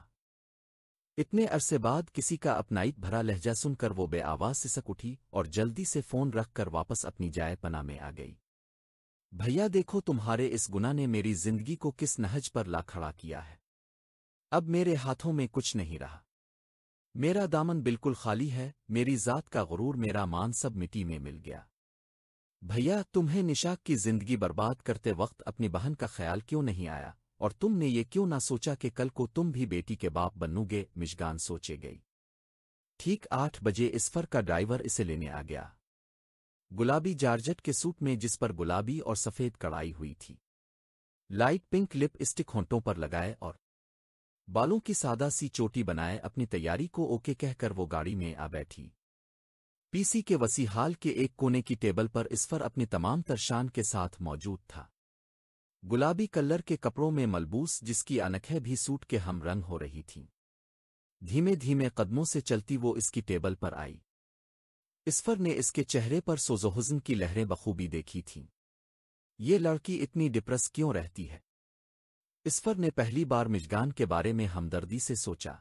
इतने अरसे बाद किसी का अपनाइत भरा लहजा सुनकर वो बेआवाज से सक उठी और जल्दी से फोन रखकर वापस अपनी जाय पना में आ गई भैया देखो तुम्हारे इस गुना ने मेरी जिंदगी को किस नहज पर ला खड़ा किया है अब मेरे हाथों में कुछ नहीं रहा मेरा दामन बिल्कुल खाली है मेरी जात का गुरूर मेरा मान सब मिट्टी में मिल गया भैया तुम्हें निशाक की जिंदगी बर्बाद करते वक्त अपनी बहन का ख्याल क्यों नहीं आया और तुमने ये क्यों ना सोचा कि कल को तुम भी बेटी के बाप बनोगे मिशगान सोचे गई ठीक आठ बजे इसफर का ड्राइवर इसे लेने आ गया गुलाबी जार्जट के सूट में जिस पर गुलाबी और सफ़ेद कढ़ाई हुई थी लाइट पिंक लिप स्टिक होंटों पर लगाए और बालों की सादा सी चोटी बनाए अपनी तैयारी को ओके कहकर वो गाड़ी में आ बैठी पीसी के वसीहाल के एक कोने की टेबल पर इसफर अपने तमाम तरशान के साथ मौजूद था गुलाबी कलर के कपड़ों में मलबूस जिसकी अनखें भी सूट के हम रंग हो रही थीं धीमे धीमे कदमों से चलती वो इसकी टेबल पर आई इसफर ने इसके चेहरे पर सोजोहजन की लहरें बखूबी देखी थीं ये लड़की इतनी डिप्रेस क्यों रहती है इसफर ने पहली बार मिजगान के बारे में हमदर्दी से सोचा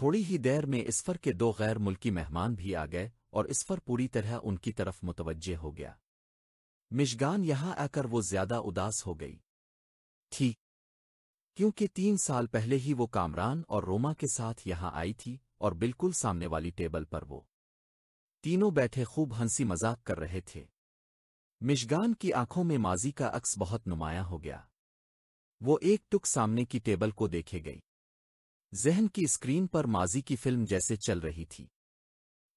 थोड़ी ही देर में इसफर के दो गैर मुल्की मेहमान भी आ गए और इसफर पूरी तरह उनकी तरफ मुतवजह हो गया मिशगान यहां आकर वो ज्यादा उदास हो गई ठीक क्योंकि तीन साल पहले ही वो कामरान और रोमा के साथ यहां आई थी और बिल्कुल सामने वाली टेबल पर वो तीनों बैठे खूब हंसी मजाक कर रहे थे मिशगान की आंखों में माजी का अक्स बहुत नुमाया हो गया वो एक टुक सामने की टेबल को देखे गई जहन की स्क्रीन पर माजी की फिल्म जैसे चल रही थी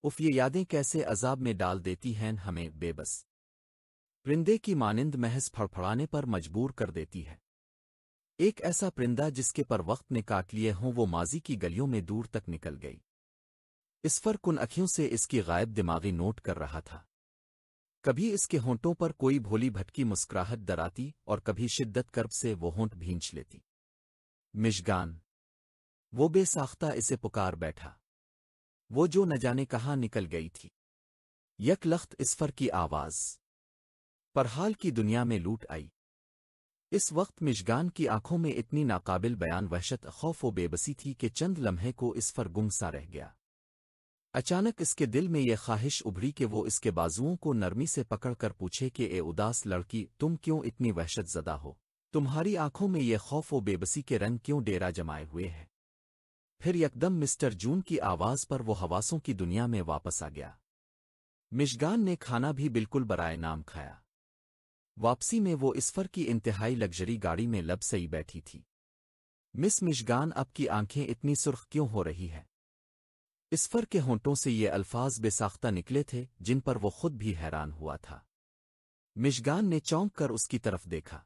उफ ये यादें कैसे अजाब में डाल देती हैं हमें बेबस परिंदे की मानिंद महज फड़फड़ाने पर मजबूर कर देती है एक ऐसा परिंदा जिसके पर वक्त ने काट लिए हों वो माजी की गलियों में दूर तक निकल गई इस फर कुन अखियों से इसकी गायब दिमागी नोट कर रहा था कभी इसके होंटों पर कोई भोली भटकी मुस्कुराहट डराती और कभी शिद्दत कर्ब से वो होंट भींच लेती मिशगान वो बेसाख्ता इसे पुकार बैठा वो जो न जाने कहाँ निकल गई थी यकलख्त इस फर की आवाज़ पर हाल की दुनिया में लूट आई इस वक्त मिशगान की आंखों में इतनी नाकाबिल बयान वहशत खौफ व बेबसी थी कि चंद लम्हे को इस पर गुमसा रह गया अचानक इसके दिल में यह ख्वाहिश उभरी कि वो इसके बाजुओं को नरमी से पकड़कर पूछे कि ए उदास लड़की तुम क्यों इतनी वहशत ज़दा हो तुम्हारी आंखों में यह खौफ व बेबसी के रंग क्यों डेरा जमाए हुए हैं फिर यकदम मिस्टर जून की आवाज़ पर वो हवासों की दुनिया में वापस आ गया मिशगान ने खाना भी बिल्कुल बराए नाम खाया वापसी में वो इसफर की इंतहाई लग्जरी गाड़ी में लब सई बैठी थी मिस मिशगान अब की आंखें इतनी सुर्ख क्यों हो रही है इसफर के होंटों से ये अल्फाज बेसाख्ता निकले थे जिन पर वो खुद भी हैरान हुआ था मिशगान ने चौंक कर उसकी तरफ देखा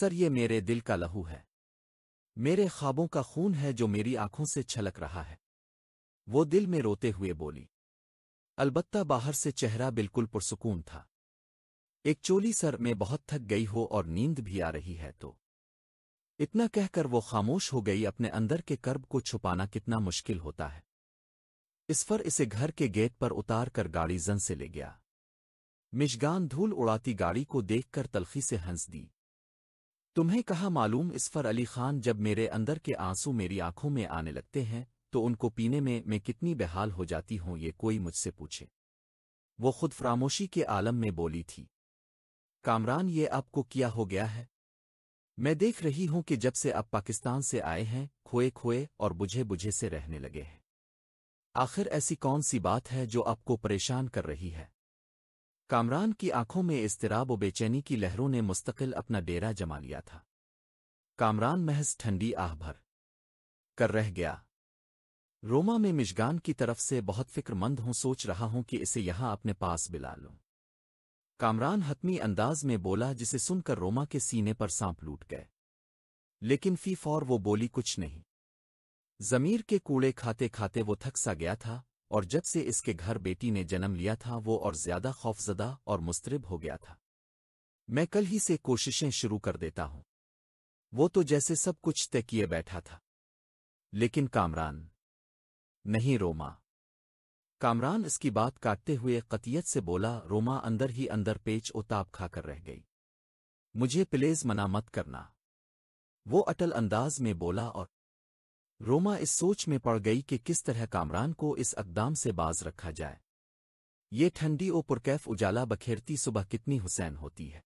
सर ये मेरे दिल का लहू है मेरे ख्वाबों का खून है जो मेरी आंखों से छलक रहा है वो दिल में रोते हुए बोली अलबत्ता बाहर से चेहरा बिल्कुल पुरसकून था एक चोली सर में बहुत थक गई हो और नींद भी आ रही है तो इतना कहकर वो खामोश हो गई अपने अंदर के कर्ब को छुपाना कितना मुश्किल होता है इस पर इसे घर के गेट पर उतार कर गाड़ी जन से ले गया मिशगान धूल उड़ाती गाड़ी को देखकर तलखी से हंस दी तुम्हें कहा मालूम इसफर अली खान जब मेरे अंदर के आंसू मेरी आंखों में आने लगते हैं तो उनको पीने में मैं कितनी बेहाल हो जाती हूं ये कोई मुझसे पूछे वो खुद फरामोशी के आलम में बोली थी कामरान ये आपको किया हो गया है मैं देख रही हूं कि जब से आप पाकिस्तान से आए हैं खोए खोए और बुझे बुझे से रहने लगे हैं आखिर ऐसी कौन सी बात है जो आपको परेशान कर रही है कामरान की आंखों में इस्तराब व बेचैनी की लहरों ने मुस्तकिल अपना डेरा जमा लिया था कामरान महज ठंडी आह भर कर रह गया रोमा में मिशगान की तरफ से बहुत फिक्रमंद हूं सोच रहा हूं कि इसे यहां अपने पास बिला लूं कामरान हतमी अंदाज में बोला जिसे सुनकर रोमा के सीने पर सांप लूट गए लेकिन फी फौर वो बोली कुछ नहीं जमीर के कूड़े खाते खाते वो थक सा गया था और जब से इसके घर बेटी ने जन्म लिया था वो और ज्यादा खौफजदा और मुस्तरब हो गया था मैं कल ही से कोशिशें शुरू कर देता हूं वो तो जैसे सब कुछ तय किए बैठा था लेकिन कामरान नहीं रोमा कामरान इसकी बात काटते हुए कतियत से बोला रोमा अंदर ही अंदर पेच उताप खाकर रह गई मुझे प्लेज मना मत करना वो अटल अंदाज में बोला और रोमा इस सोच में पड़ गई कि किस तरह कामरान को इस अकदाम से बाज रखा जाए ये ठंडी ओ पुरकैफ उजाला बखेरती सुबह कितनी हुसैन होती है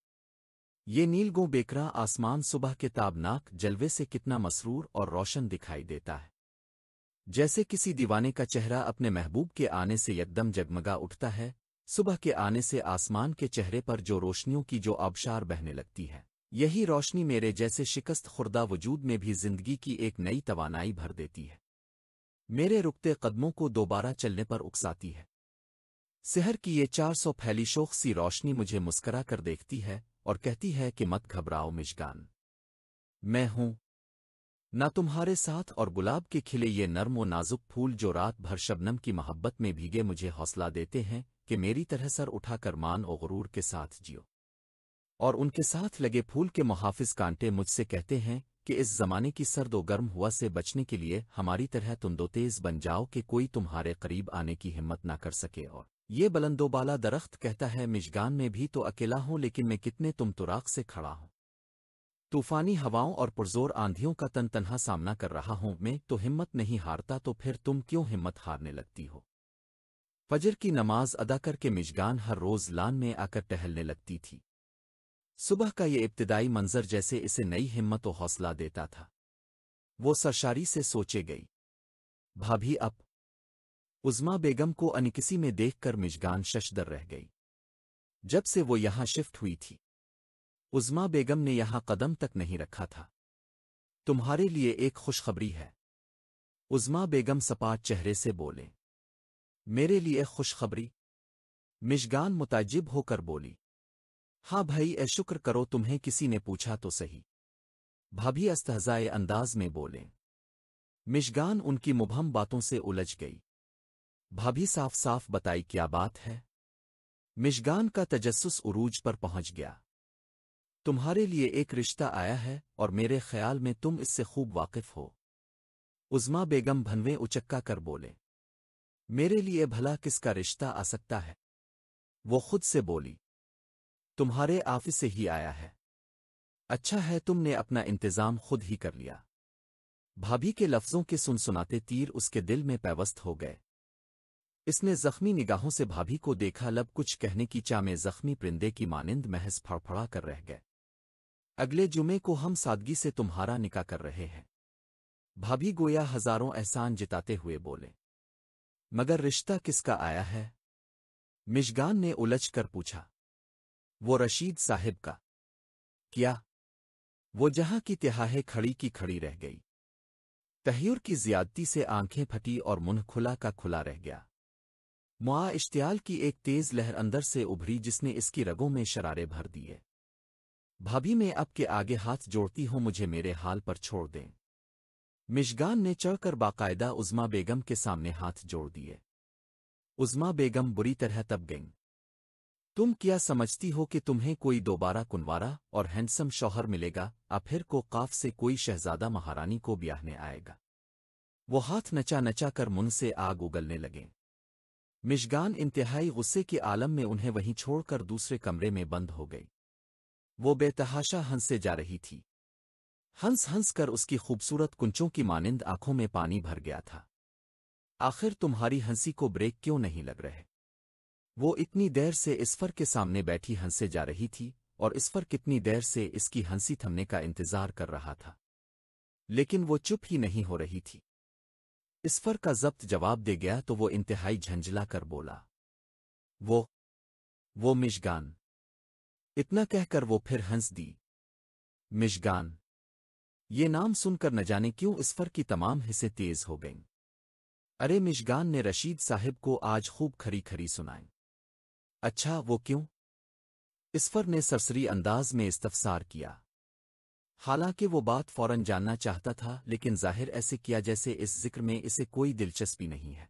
ये नीलगों बेकरा आसमान सुबह के ताबनाक जलवे से कितना मसरूर और रोशन दिखाई देता है जैसे किसी दीवाने का चेहरा अपने महबूब के आने से यकदम जगमगा उठता है सुबह के आने से आसमान के चेहरे पर जो रोशनियों की जो आबशार बहने लगती है यही रोशनी मेरे जैसे शिकस्त खुर्दा वजूद में भी जिंदगी की एक नई तवानाई भर देती है मेरे रुकते कदमों को दोबारा चलने पर उकसाती है शहर की ये चार सौ फैली शोख सी रोशनी मुझे मुस्करा कर देखती है और कहती है कि मत घबराओ मिशगान मैं हूं न तुम्हारे साथ और गुलाब के खिले ये नर्म व नाजुक फूल जो रात भर शबनम की मोहब्बत में भीगे मुझे हौसला देते हैं कि मेरी तरह सर उठाकर मान और गुरूर के साथ जियो और उनके साथ लगे फूल के मुहाफिज कांटे मुझसे कहते हैं कि इस जमाने की सर्दो गर्म हुआ से बचने के लिए हमारी तरह तुम दो तेज बन जाओ कि कोई तुम्हारे करीब आने की हिम्मत ना कर सके और ये बलंदोबाला दरख्त कहता है मिजगान में भी तो अकेला हूँ लेकिन मैं कितने तुम तुराक से खड़ा हूँ तूफानी हवाओं और पुरजोर आंधियों का तन तनहा सामना कर रहा हूं मैं तो हिम्मत नहीं हारता तो फिर तुम क्यों हिम्मत हारने लगती हो फजर की नमाज अदा करके मिजगान हर रोज लान में आकर टहलने लगती थी सुबह का ये इब्तदाई मंजर जैसे इसे नई हिम्मत और हौसला देता था वो सरशारी से सोचे गई भाभी अप उजमा बेगम को अनकिसी में देखकर मिजगान शशदर रह गई जब से वो यहां शिफ्ट हुई थी उज़मा बेगम ने यहाँ कदम तक नहीं रखा था तुम्हारे लिए एक खुशखबरी है उज़मा बेगम सपाट चेहरे से बोले मेरे लिए खुशखबरी मिशगान मुताजिब होकर बोली हाँ भाई ए शुक्र करो तुम्हें किसी ने पूछा तो सही भाभी अस्तहजाए अंदाज में बोले मिशगान उनकी मुभम बातों से उलझ गई भाभी साफ साफ बताई क्या बात है मिशगान का तजस्स उरूज पर पहुंच गया तुम्हारे लिए एक रिश्ता आया है और मेरे ख्याल में तुम इससे खूब वाकिफ हो उज़मा बेगम भनवे उचक्का कर बोले मेरे लिए भला किसका रिश्ता आ सकता है वो खुद से बोली तुम्हारे आफिस से ही आया है अच्छा है तुमने अपना इंतजाम खुद ही कर लिया भाभी के लफ्जों के सुनसुनाते तीर उसके दिल में पैवस्त हो गए इसने जख्मी निगाहों से भाभी को देखा लब कुछ कहने की चा में जख्मी परिंदे की मानिंद महज फड़फड़ा कर रह गए अगले जुमे को हम सादगी से तुम्हारा निका कर रहे हैं भाभी गोया हजारों एहसान जिताते हुए बोले मगर रिश्ता किसका आया है मिशगान ने उलझ कर पूछा वो रशीद साहिब का क्या वो जहां की तिहाहे खड़ी की खड़ी रह गई तहयूर की ज्यादती से आंखें फटी और मुंह खुला का खुला रह गया मुआ इश्तियाल की एक तेज लहर अंदर से उभरी जिसने इसकी रगों में शरारे भर दिए भाभी मैं के आगे हाथ जोड़ती हूँ मुझे मेरे हाल पर छोड़ दें मिशगान ने चढ़कर बाकायदा उज़मा बेगम के सामने हाथ जोड़ दिए उज़मा बेगम बुरी तरह तब गईं तुम क्या समझती हो कि तुम्हें कोई दोबारा कुनवारा और हैंडसम शौहर मिलेगा फिर को काफ से कोई शहजादा महारानी को ब्याहने आएगा वो हाथ नचा नचा कर मुन से आग उगलने लगे मिशगान इंतहाई गुस्से के आलम में उन्हें वहीं छोड़कर दूसरे कमरे में बंद हो गई वो बेतहाशा हंसे जा रही थी हंस हंस कर उसकी खूबसूरत कुंचों की मानिंद आंखों में पानी भर गया था आखिर तुम्हारी हंसी को ब्रेक क्यों नहीं लग रहे वो इतनी देर से इसफर के सामने बैठी हंसे जा रही थी और इसफर कितनी देर से इसकी हंसी थमने का इंतजार कर रहा था लेकिन वो चुप ही नहीं हो रही थी इसफर का जब्त जवाब दे गया तो वो इंतहाई झंझला कर बोला वो वो मिशगान इतना कहकर वो फिर हंस दी मिशगान ये नाम सुनकर न जाने क्यों इस फर की तमाम हिस्से तेज हो गईं अरे मिशगान ने रशीद साहिब को आज खूब खरी खरी सुनाई अच्छा वो क्यों इसफर ने सरसरी अंदाज में इस्तफसार किया हालांकि वो बात फौरन जानना चाहता था लेकिन जाहिर ऐसे किया जैसे इस जिक्र में इसे कोई दिलचस्पी नहीं है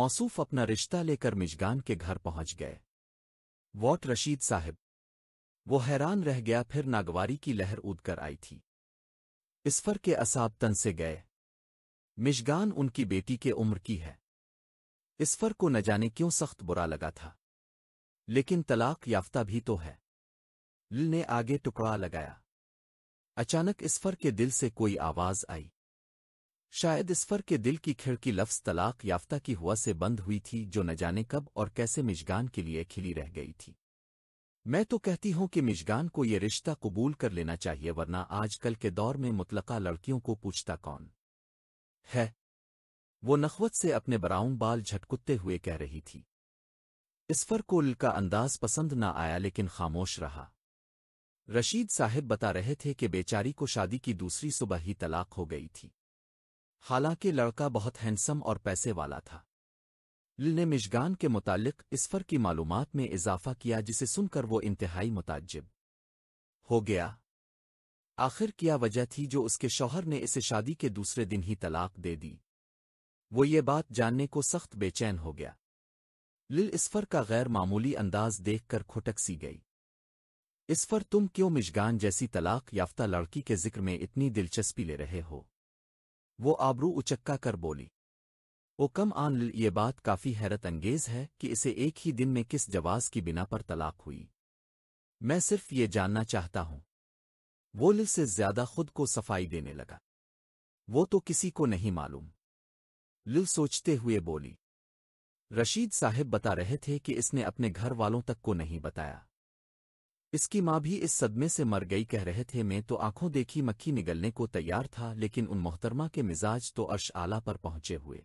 मौसूफ अपना रिश्ता लेकर मिजगान के घर पहुंच गए वॉट रशीद साहिब वो हैरान रह गया फिर नागवारी की लहर उदकर आई थी इसफर के असाब तन से गए मिशगान उनकी बेटी के उम्र की है इसफर को न जाने क्यों सख्त बुरा लगा था लेकिन तलाक याफ्ता भी तो है लिल ने आगे टुकड़ा लगाया अचानक इसफर के दिल से कोई आवाज आई शायद इसफर के दिल की खिड़की लफ्ज तलाक याफ्ता की हुआ से बंद हुई थी जो न जाने कब और कैसे मिशगान के लिए खिली रह गई थी मैं तो कहती हूँ कि मिजगान को ये रिश्ता कबूल कर लेना चाहिए वरना आजकल के दौर में मुतलका लड़कियों को पूछता कौन है वो नखवत से अपने बराउन बाल झटकुत्ते हुए कह रही थी इसफर को का अंदाज पसंद न आया लेकिन खामोश रहा रशीद साहिब बता रहे थे कि बेचारी को शादी की दूसरी सुबह ही तलाक हो गई थी हालांकि लड़का बहुत हैंडसम और पैसे वाला था लिल ने मिशगान के मुतालिक इसफर की मालूम में इजाफा किया जिसे सुनकर वो इंतहाई मुताजब हो गया आखिर क्या वजह थी जो उसके शौहर ने इसे शादी के दूसरे दिन ही तलाक दे दी वो ये बात जानने को सख्त बेचैन हो गया लिल इसफर का गैर मामूली अंदाज देखकर खुटक सी गई इसफर तुम क्यों मिशगान जैसी तलाक याफ्ता लड़की के जिक्र में इतनी दिलचस्पी ले रहे हो वो आबरू उचक्का कर बोली ओकम आन ये बात काफ़ी हैरत अंगेज है कि इसे एक ही दिन में किस जवाज़ की बिना पर तलाक हुई मैं सिर्फ ये जानना चाहता हूँ वो लिल से ज़्यादा खुद को सफाई देने लगा वो तो किसी को नहीं मालूम लिल सोचते हुए बोली रशीद साहब बता रहे थे कि इसने अपने घर वालों तक को नहीं बताया इसकी माँ भी इस सदमे से मर गई कह रहे थे मैं तो आंखों देखी मक्खी निगलने को तैयार था लेकिन उन मोहतरमा के मिजाज तो अर्श आला पर पहुंचे हुए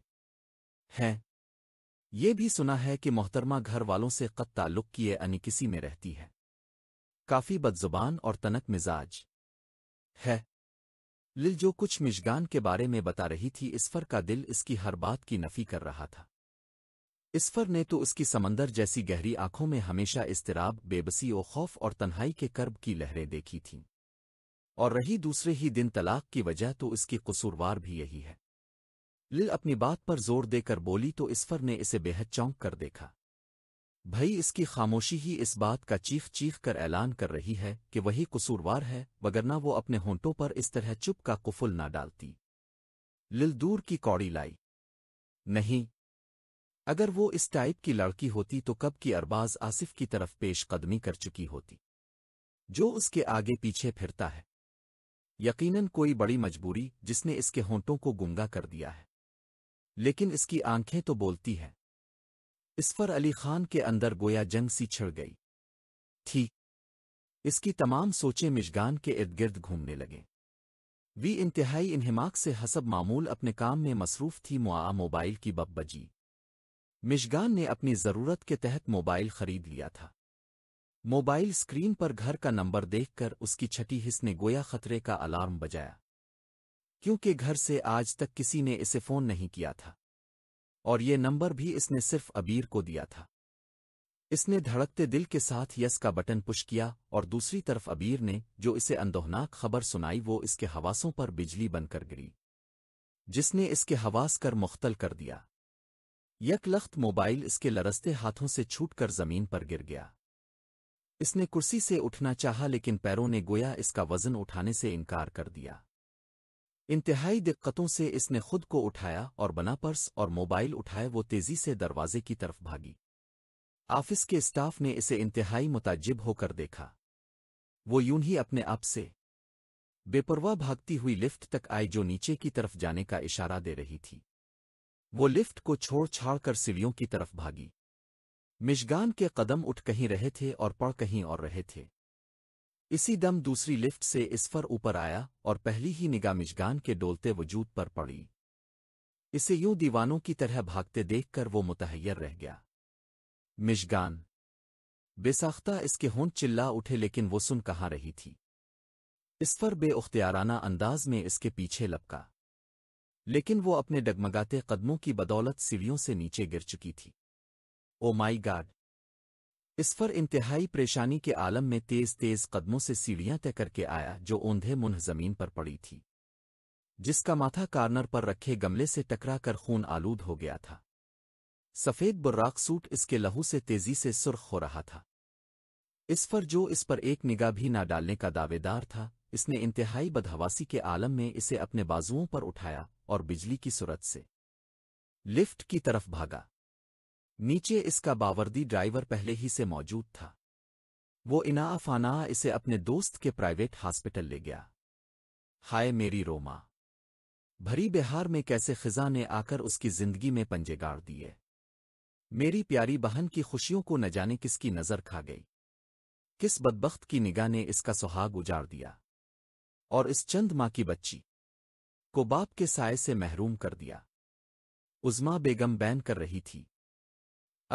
हैं ये भी सुना है कि मोहतरमा घर वालों से कत ताल्लुक किए अन किसी में रहती है काफ़ी बदजुबान और तनक मिजाज है लिल जो कुछ मिशगान के बारे में बता रही थी इसफर का दिल इसकी हर बात की नफ़ी कर रहा था इसफर ने तो उसकी समंदर जैसी गहरी आंखों में हमेशा इस्तराब बेबसी और खौफ और तन्हाई के कर्ब की लहरें देखी थीं और रही दूसरे ही दिन तलाक की वजह तो इसकी कसूरवार भी यही है लिल अपनी बात पर जोर देकर बोली तो इसफर ने इसे बेहद चौंक कर देखा भई इसकी खामोशी ही इस बात का चीख चीख कर ऐलान कर रही है कि वही कसूरवार है वगरना वो अपने होंटों पर इस तरह चुप का कुफुल ना डालती लिल दूर की कौड़ी लाई नहीं अगर वो इस टाइप की लड़की होती तो कब की अरबाज आसिफ की तरफ पेश कदमी कर चुकी होती जो उसके आगे पीछे फिरता है यकीनन कोई बड़ी मजबूरी जिसने इसके होंटों को गुंगा कर दिया है लेकिन इसकी आंखें तो बोलती हैं इसफर अली खान के अंदर गोया जंग सी छिड़ गई ठीक इसकी तमाम सोचें मिशगान के इर्द गिर्द घूमने लगे वी इंतहाई इन्हमाक से हसब मामूल अपने काम में मसरूफ थी मुआ मोबाइल की बब बजी मिशगान ने अपनी ज़रूरत के तहत मोबाइल खरीद लिया था मोबाइल स्क्रीन पर घर का नंबर देखकर उसकी छठी हिस ने गोया खतरे का अलार्म बजाया क्योंकि घर से आज तक किसी ने इसे फ़ोन नहीं किया था और ये नंबर भी इसने सिर्फ अबीर को दिया था इसने धड़कते दिल के साथ यस का बटन पुश किया और दूसरी तरफ अबीर ने जो इसे अंदोहनाक खबर सुनाई वो इसके हवासों पर बिजली बनकर गिरी जिसने इसके हवास कर मुख्तल कर दिया यकलख्त मोबाइल इसके लरसते हाथों से छूट कर जमीन पर गिर गया इसने कुर्सी से उठना चाहा लेकिन पैरों ने गोया इसका वजन उठाने से इनकार कर दिया इंतहाई दिक्कतों से इसने खुद को उठाया और बना पर्स और मोबाइल उठाए वो तेजी से दरवाजे की तरफ भागी ऑफिस के स्टाफ ने इसे इंतहाई मुताजिब होकर देखा वो यूं ही अपने आप से बेपरवाह भागती हुई लिफ्ट तक आई जो नीचे की तरफ जाने का इशारा दे रही थी वो लिफ्ट को छोड़ छाड़ कर सीढ़ियों की तरफ भागी मिशगान के कदम उठ कहीं रहे थे और पड़ कहीं और रहे थे इसी दम दूसरी लिफ्ट से इसफर ऊपर आया और पहली ही निगाह मिशगान के डोलते वजूद पर पड़ी इसे यूं दीवानों की तरह भागते देखकर वो मुतहैर रह गया मिशगान बेसाख्ता इसके होंठ चिल्ला उठे लेकिन वो सुन कहाँ रही थी इस पर बेउख्तियाराना अंदाज में इसके पीछे लपका लेकिन वो अपने डगमगाते कदमों की बदौलत सीढ़ियों से नीचे गिर चुकी थी ओ माई गार्ड इस पर इंतहाई परेशानी के आलम में तेज तेज कदमों से सीढ़ियां तय करके आया जो ऊंधे मुंह जमीन पर पड़ी थी जिसका माथा कार्नर पर रखे गमले से टकरा कर खून आलूद हो गया था सफ़ेद बुर्राक सूट इसके लहू से तेजी से सुर्ख हो रहा था इस पर जो इस पर एक निगाह भी ना डालने का दावेदार था इसने इंतहाई बदहवासी के आलम में इसे अपने बाजुओं पर उठाया और बिजली की सूरत से लिफ्ट की तरफ भागा नीचे इसका बावर्दी ड्राइवर पहले ही से मौजूद था वो इना फाना इसे अपने दोस्त के प्राइवेट हॉस्पिटल ले गया हाय मेरी रोमा भरी बिहार में कैसे खिजा ने आकर उसकी जिंदगी में पंजे गाड़ दिए मेरी प्यारी बहन की खुशियों को न जाने किसकी नज़र खा गई किस बदबख्त की निगाह ने इसका सुहाग उजाड़ दिया और इस चंद माँ की बच्ची को बाप के साय से महरूम कर दिया उजमा बेगम बैन कर रही थी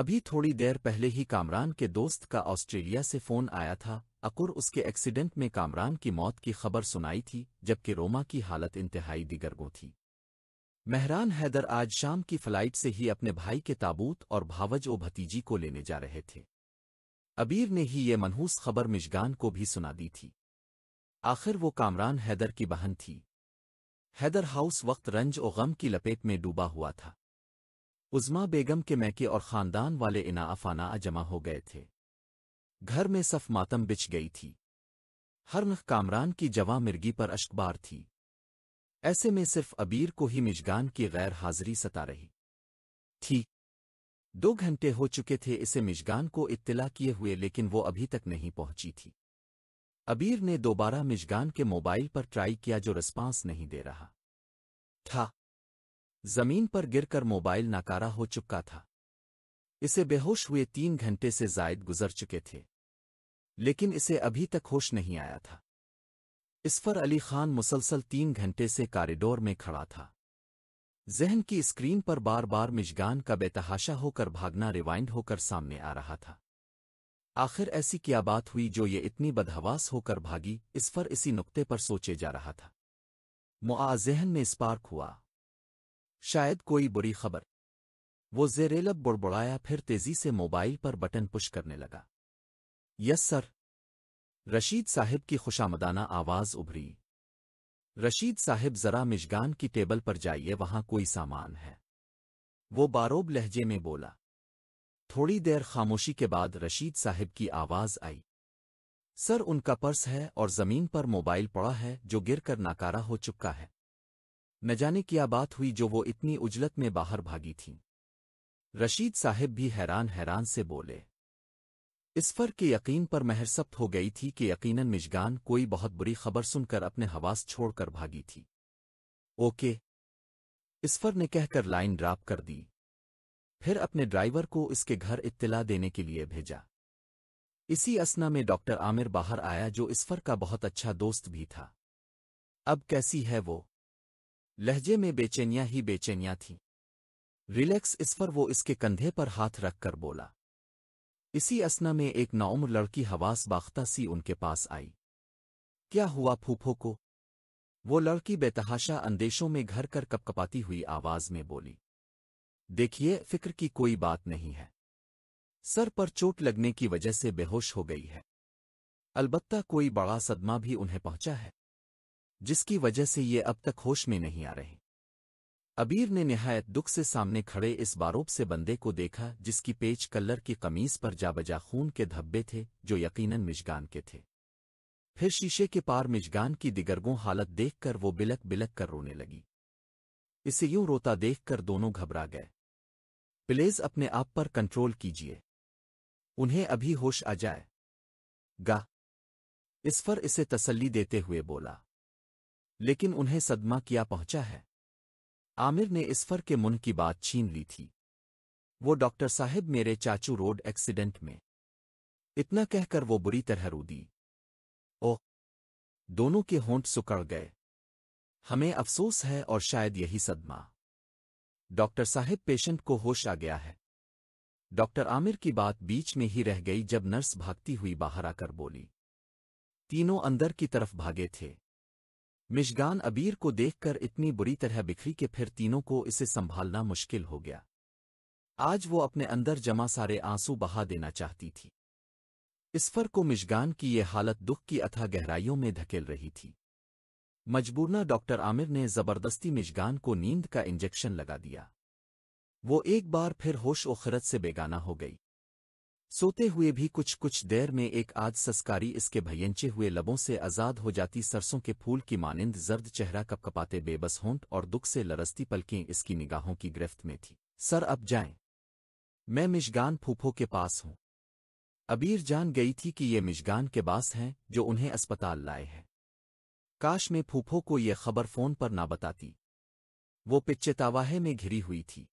अभी थोड़ी देर पहले ही कामरान के दोस्त का ऑस्ट्रेलिया से फ़ोन आया था अकुर उसके एक्सीडेंट में कामरान की मौत की खबर सुनाई थी जबकि रोमा की हालत इंतहाई दिगरगो थी मेहरान हैदर आज शाम की फ़्लाइट से ही अपने भाई के ताबूत और भावज ओ भतीजी को लेने जा रहे थे अबीर ने ही ये मनहूस खबर मिशगान को भी सुना दी थी आखिर वो कामरान हैदर की बहन थी हैदर हाउस वक्त रंज और गम की लपेट में डूबा हुआ था उजमा बेगम के मैके और ख़ानदान वाले इना अफाना जमा हो गए थे घर में सफ मातम बिछ गई थी हर नख कामरान की जवा मिर्गी पर अश्कबार थी ऐसे में सिर्फ अबीर को ही मिजगान की गैर हाजिरी सता रही थी दो घंटे हो चुके थे इसे मिजगान को इत्तला किए हुए लेकिन वो अभी तक नहीं पहुंची थी अबीर ने दोबारा मिजगान के मोबाइल पर ट्राई किया जो रिस्पांस नहीं दे रहा था जमीन पर गिरकर मोबाइल नाकारा हो चुका था इसे बेहोश हुए तीन घंटे से जायद गुजर चुके थे लेकिन इसे अभी तक होश नहीं आया था इसफर अली खान मुसलसल तीन घंटे से कॉरिडोर में खड़ा था जहन की स्क्रीन पर बार बार मिजगान का बेतहाशा होकर भागना रिवाइंड होकर सामने आ रहा था आखिर ऐसी क्या बात हुई जो ये इतनी बदहवास होकर भागी इस पर इसी नुक्ते पर सोचे जा रहा था मुआ जहन में स्पार्क हुआ शायद कोई बुरी खबर वो जेरेलब बुड़बुड़ाया फिर तेजी से मोबाइल पर बटन पुश करने लगा यस सर रशीद साहिब की खुशामदाना आवाज उभरी रशीद साहिब जरा मिशगान की टेबल पर जाइए वहां कोई सामान है वो बारोब लहजे में बोला थोड़ी देर खामोशी के बाद रशीद साहिब की आवाज आई सर उनका पर्स है और जमीन पर मोबाइल पड़ा है जो गिरकर नाकारा हो चुका है न जाने क्या बात हुई जो वो इतनी उजलत में बाहर भागी थीं रशीद साहिब भी हैरान हैरान से बोले इस फर के यकीन पर महरसप्त हो गई थी कि यकीनन मिजगान कोई बहुत बुरी खबर सुनकर अपने हवास छोड़कर भागी थी ओके इसफर ने कहकर लाइन ड्राप कर दी फिर अपने ड्राइवर को इसके घर इत्तला देने के लिए भेजा इसी असना में डॉक्टर आमिर बाहर आया जो इसफर का बहुत अच्छा दोस्त भी था अब कैसी है वो लहजे में बेचैनियां ही बेचैनियां थीं रिलैक्स इस पर वो इसके कंधे पर हाथ रखकर बोला इसी असना में एक नौम्र लड़की हवास बाख्ता सी उनके पास आई क्या हुआ फूफो को वो लड़की बेतहाशा अंदेशों में घर कर कपकपाती हुई आवाज में बोली देखिए फिक्र की कोई बात नहीं है सर पर चोट लगने की वजह से बेहोश हो गई है अलबत्ता कोई बड़ा सदमा भी उन्हें पहुंचा है जिसकी वजह से ये अब तक होश में नहीं आ रहे अबीर ने निहायत दुख से सामने खड़े इस बारोब से बंदे को देखा जिसकी पेच कल्लर की कमीज पर जाबजा खून के धब्बे थे जो यकीनन मिजगान के थे फिर शीशे के पार मिजगान की दिगरगों हालत देखकर वो बिलक बिलक कर रोने लगी इसे यूं रोता देखकर दोनों घबरा गए प्लेज अपने आप पर कंट्रोल कीजिए उन्हें अभी होश आ जाए गा इस पर इसे तसल्ली देते हुए बोला लेकिन उन्हें सदमा किया पहुंचा है आमिर ने इसफर के मुन की बात छीन ली थी वो डॉक्टर साहब मेरे चाचू रोड एक्सीडेंट में इतना कहकर वो बुरी तरह रो दी ओह दोनों के होंठ सुकड़ गए हमें अफसोस है और शायद यही सदमा डॉक्टर साहब पेशेंट को होश आ गया है डॉक्टर आमिर की बात बीच में ही रह गई जब नर्स भागती हुई बाहर आकर बोली तीनों अंदर की तरफ भागे थे मिशगान अबीर को देखकर इतनी बुरी तरह बिखरी कि फिर तीनों को इसे संभालना मुश्किल हो गया आज वो अपने अंदर जमा सारे आंसू बहा देना चाहती थी इसफर को मिशगान की ये हालत दुख की अथा गहराइयों में धकेल रही थी मजबूरना डॉक्टर आमिर ने जबरदस्ती मिशगान को नींद का इंजेक्शन लगा दिया वो एक बार फिर होश ओखरत से बेगाना हो गई सोते हुए भी कुछ कुछ देर में एक आध सस्कारी इसके भयंचे हुए लबों से आज़ाद हो जाती सरसों के फूल की मानिंद जर्द चेहरा कपकपाते बेबस होंट और दुख से लरसती पलकें इसकी निगाहों की गिरफ्त में थी सर अब जाएं। मैं मिशगान फूफो के पास हूं अबीर जान गई थी कि ये मिशगान के बास हैं जो उन्हें अस्पताल लाए हैं काश में फूफो को ये खबर फ़ोन पर ना बताती वो पिच्चेतावाहे में घिरी हुई थी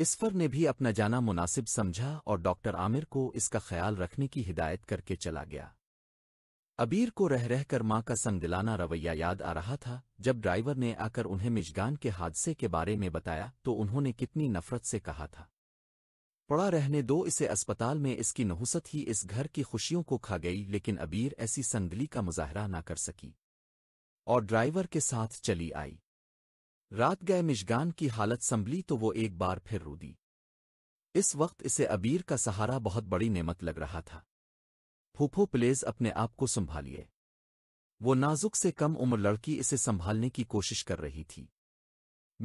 इसफर ने भी अपना जाना मुनासिब समझा और डॉक्टर आमिर को इसका ख्याल रखने की हिदायत करके चला गया अबीर को रह रहकर माँ का दिलाना रवैया याद आ रहा था जब ड्राइवर ने आकर उन्हें मिजगान के हादसे के बारे में बताया तो उन्होंने कितनी नफरत से कहा था पड़ा रहने दो इसे अस्पताल में इसकी नहुसत ही इस घर की खुशियों को खा गई लेकिन अबीर ऐसी संगली का मुजाहरा ना कर सकी और ड्राइवर के साथ चली आई रात गए मिशगान की हालत संभली तो वो एक बार फिर रूदी इस वक्त इसे अबीर का सहारा बहुत बड़ी नेमत लग रहा था फूफो प्लेज अपने आप को संभालिए वो नाजुक से कम उम्र लड़की इसे संभालने की कोशिश कर रही थी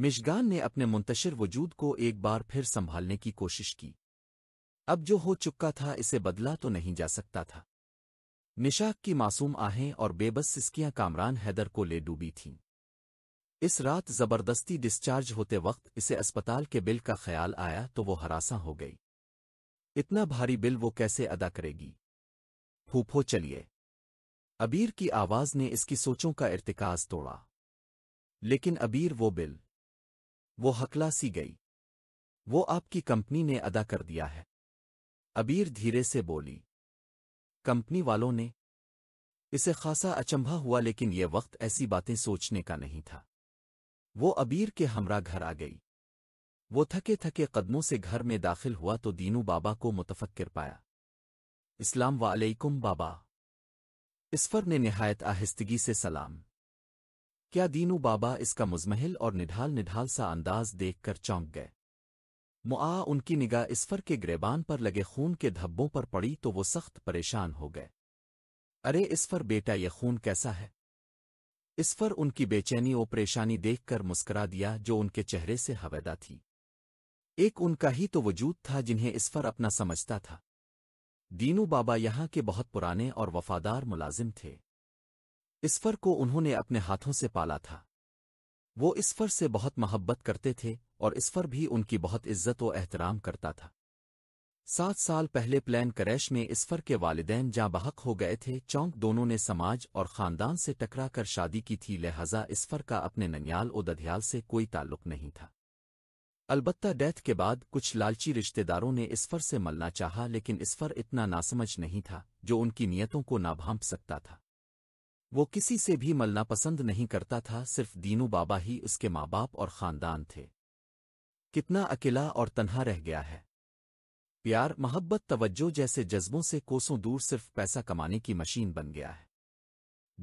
मिशगान ने अपने मुंतशिर वजूद को एक बार फिर संभालने की कोशिश की अब जो हो चुका था इसे बदला तो नहीं जा सकता था निशाक की मासूम आहें और बेबस सिस्कियां कामरान हैदर को ले डूबी थीं इस रात जबरदस्ती डिस्चार्ज होते वक्त इसे अस्पताल के बिल का ख्याल आया तो वो हरासा हो गई इतना भारी बिल वो कैसे अदा करेगी फूफो चलिए अबीर की आवाज ने इसकी सोचों का इर्तिकाज तोड़ा लेकिन अबीर वो बिल वो हकला सी गई वो आपकी कंपनी ने अदा कर दिया है अबीर धीरे से बोली कंपनी वालों ने इसे खासा अचंभा हुआ लेकिन ये वक्त ऐसी बातें सोचने का नहीं था वो अबीर के हमरा घर आ गई वो थके थके कदमों से घर में दाखिल हुआ तो दीनू बाबा को मुतफक्र पाया इस्लाम वालेकुम बाबा इसफर ने नहायत आहिस्तगी से सलाम क्या दीनू बाबा इसका मुजमहल और निढाल निढाल सा अंदाज देखकर चौंक गए मुआ उनकी निगाह इसफर के ग्रेबान पर लगे खून के धब्बों पर पड़ी तो वो सख्त परेशान हो गए अरे इसफर बेटा ये खून कैसा है इस पर उनकी बेचैनी और परेशानी देखकर मुस्करा दिया जो उनके चेहरे से हवेदा थी एक उनका ही तो वजूद था जिन्हें इस पर अपना समझता था दीनू बाबा यहाँ के बहुत पुराने और वफादार मुलाजिम थे इसफर को उन्होंने अपने हाथों से पाला था वो इसफर से बहुत मोहब्बत करते थे और इसफर भी उनकी बहुत इज्जत व एहतराम करता था सात साल पहले प्लान करैश में इसफर के वालदेन जहाँ बहक हो गए थे चौंक दोनों ने समाज और ख़ानदान से टकरा कर शादी की थी लिहाजा इसफर का अपने ननियाल और दध्याल से कोई ताल्लुक नहीं था अलबत्ता डेथ के बाद कुछ लालची रिश्तेदारों ने इसफर से मलना चाहा लेकिन इसफर इतना नासमझ नहीं था जो उनकी नीयतों को ना भांप सकता था वो किसी से भी मलना पसंद नहीं करता था सिर्फ दीनू बाबा ही उसके माँ बाप और ख़ानदान थे कितना अकेला और तन्हा रह गया है प्यार मोहब्बत तवज्जो जैसे जज्बों से कोसों दूर सिर्फ पैसा कमाने की मशीन बन गया है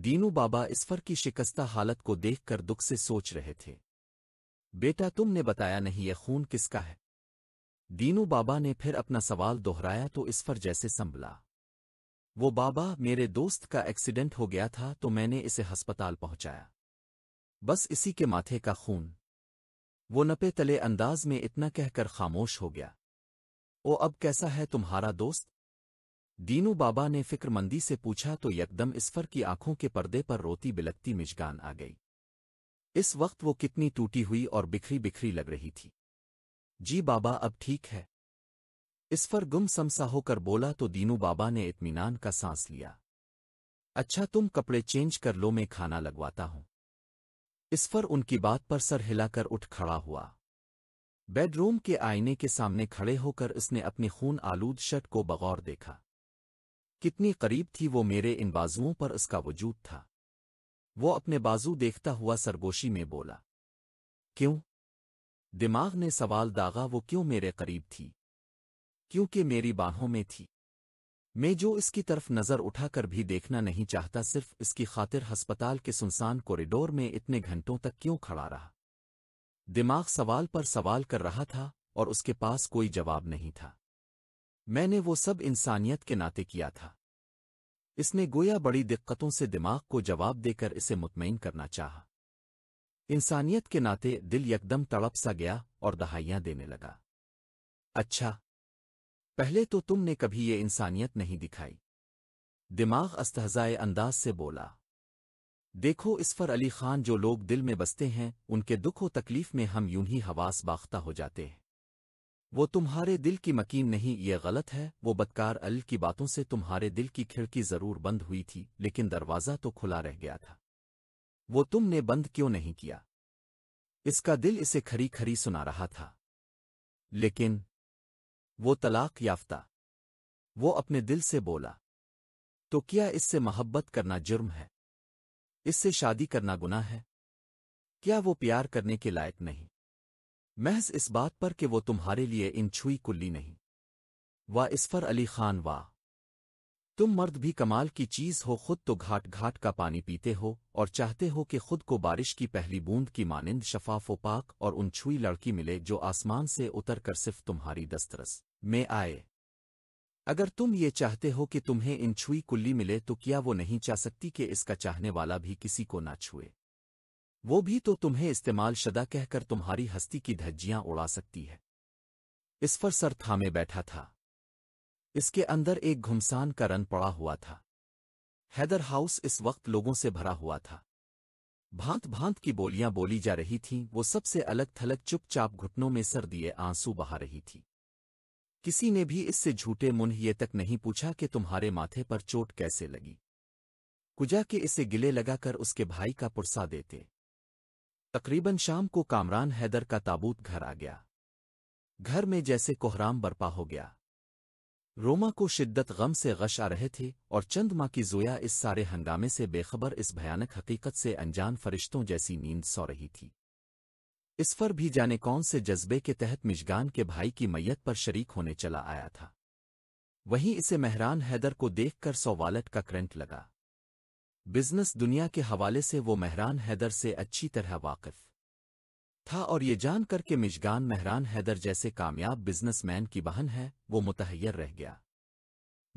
दीनू बाबा इसफर की शिकस्ता हालत को देखकर दुख से सोच रहे थे बेटा तुमने बताया नहीं यह खून किसका है दीनू बाबा ने फिर अपना सवाल दोहराया तो इसफर जैसे संभला वो बाबा मेरे दोस्त का एक्सीडेंट हो गया था तो मैंने इसे हस्पताल पहुंचाया बस इसी के माथे का खून वो नपे तले अंदाज में इतना कहकर खामोश हो गया ओ अब कैसा है तुम्हारा दोस्त दीनू बाबा ने फिक्रमंदी से पूछा तो यकदम इसफर की आंखों के पर्दे पर रोती बिलकती मिजगान आ गई इस वक्त वो कितनी टूटी हुई और बिखरी बिखरी लग रही थी जी बाबा अब ठीक है इसफर गुम समसा होकर बोला तो दीनू बाबा ने इतमीनान का सांस लिया अच्छा तुम कपड़े चेंज कर लो मैं खाना लगवाता हूं इसफर उनकी बात पर सर हिलाकर उठ खड़ा हुआ बेडरूम के आईने के सामने खड़े होकर उसने अपनी खून आलूद शर्ट को बगौर देखा कितनी करीब थी वो मेरे इन बाजुओं पर उसका वजूद था वो अपने बाजू देखता हुआ सरगोशी में बोला क्यों दिमाग ने सवाल दागा वो क्यों मेरे करीब थी क्योंकि मेरी बाहों में थी मैं जो इसकी तरफ नज़र उठाकर भी देखना नहीं चाहता सिर्फ इसकी खातिर हस्पताल के सुनसान कॉरिडोर में इतने घंटों तक क्यों खड़ा रहा दिमाग सवाल पर सवाल कर रहा था और उसके पास कोई जवाब नहीं था मैंने वो सब इंसानियत के नाते किया था इसने गोया बड़ी दिक्कतों से दिमाग को जवाब देकर इसे मुतमिन करना चाहा। इंसानियत के नाते दिल यकदम तड़प सा गया और दहाइयां देने लगा अच्छा पहले तो तुमने कभी ये इंसानियत नहीं दिखाई दिमाग अस्तहजाए अंदाज से बोला देखो इस पर अली खान जो लोग दिल में बसते हैं उनके दुख व तकलीफ में हम यूं ही हवास बाख्ता हो जाते हैं वो तुम्हारे दिल की मकीन नहीं ये गलत है वो बदकार अल की बातों से तुम्हारे दिल की खिड़की ज़रूर बंद हुई थी लेकिन दरवाज़ा तो खुला रह गया था वो तुमने बंद क्यों नहीं किया इसका दिल इसे खरी खरी सुना रहा था लेकिन वो तलाक याफ्ता वो अपने दिल से बोला तो क्या इससे मोहब्बत करना जुर्म है इससे शादी करना गुना है क्या वो प्यार करने के लायक नहीं महज इस बात पर कि वो तुम्हारे लिए इन छुई कुल्ली नहीं वाह इसफर अली खान वाह तुम मर्द भी कमाल की चीज हो खुद तो घाट घाट का पानी पीते हो और चाहते हो कि खुद को बारिश की पहली बूंद की मानिंद शफाफ पाक और उन छुई लड़की मिले जो आसमान से उतर कर सिर्फ तुम्हारी दस्तरस में आए अगर तुम ये चाहते हो कि तुम्हें इन छुई कुल्ली मिले तो क्या वो नहीं चाह सकती कि इसका चाहने वाला भी किसी को ना छुए वो भी तो तुम्हें इस्तेमाल शदा कहकर तुम्हारी हस्ती की धज्जियां उड़ा सकती है इस पर सर थामे बैठा था इसके अंदर एक घुमसान का रन पड़ा हुआ था हैदर हाउस इस वक्त लोगों से भरा हुआ था भांत भांत की बोलियां बोली जा रही थीं वो सबसे अलग थलग चुपचाप घुटनों में सर दिए आंसू बहा रही थी किसी ने भी इससे झूठे मुन्ह ये तक नहीं पूछा कि तुम्हारे माथे पर चोट कैसे लगी कुजा के इसे गिले लगाकर उसके भाई का पुरसा देते तकरीबन शाम को कामरान हैदर का ताबूत घर आ गया घर में जैसे कोहराम बर्पा हो गया रोमा को शिद्दत गम से गश आ रहे थे और चंद माँ की जोया इस सारे हंगामे से बेखबर इस भयानक हकीकत से अनजान फरिश्तों जैसी नींद सो रही थी इस पर भी जाने कौन से जज्बे के तहत मिशगान के भाई की मैयत पर शरीक होने चला आया था वहीं इसे मेहरान हैदर को देखकर सौ वालट का करंट लगा बिजनेस दुनिया के हवाले से वो मेहरान हैदर से अच्छी तरह वाकिफ था और ये जान कर के मिशगान मेहरान हैदर जैसे कामयाब बिजनेसमैन की बहन है वो मुतहैर रह गया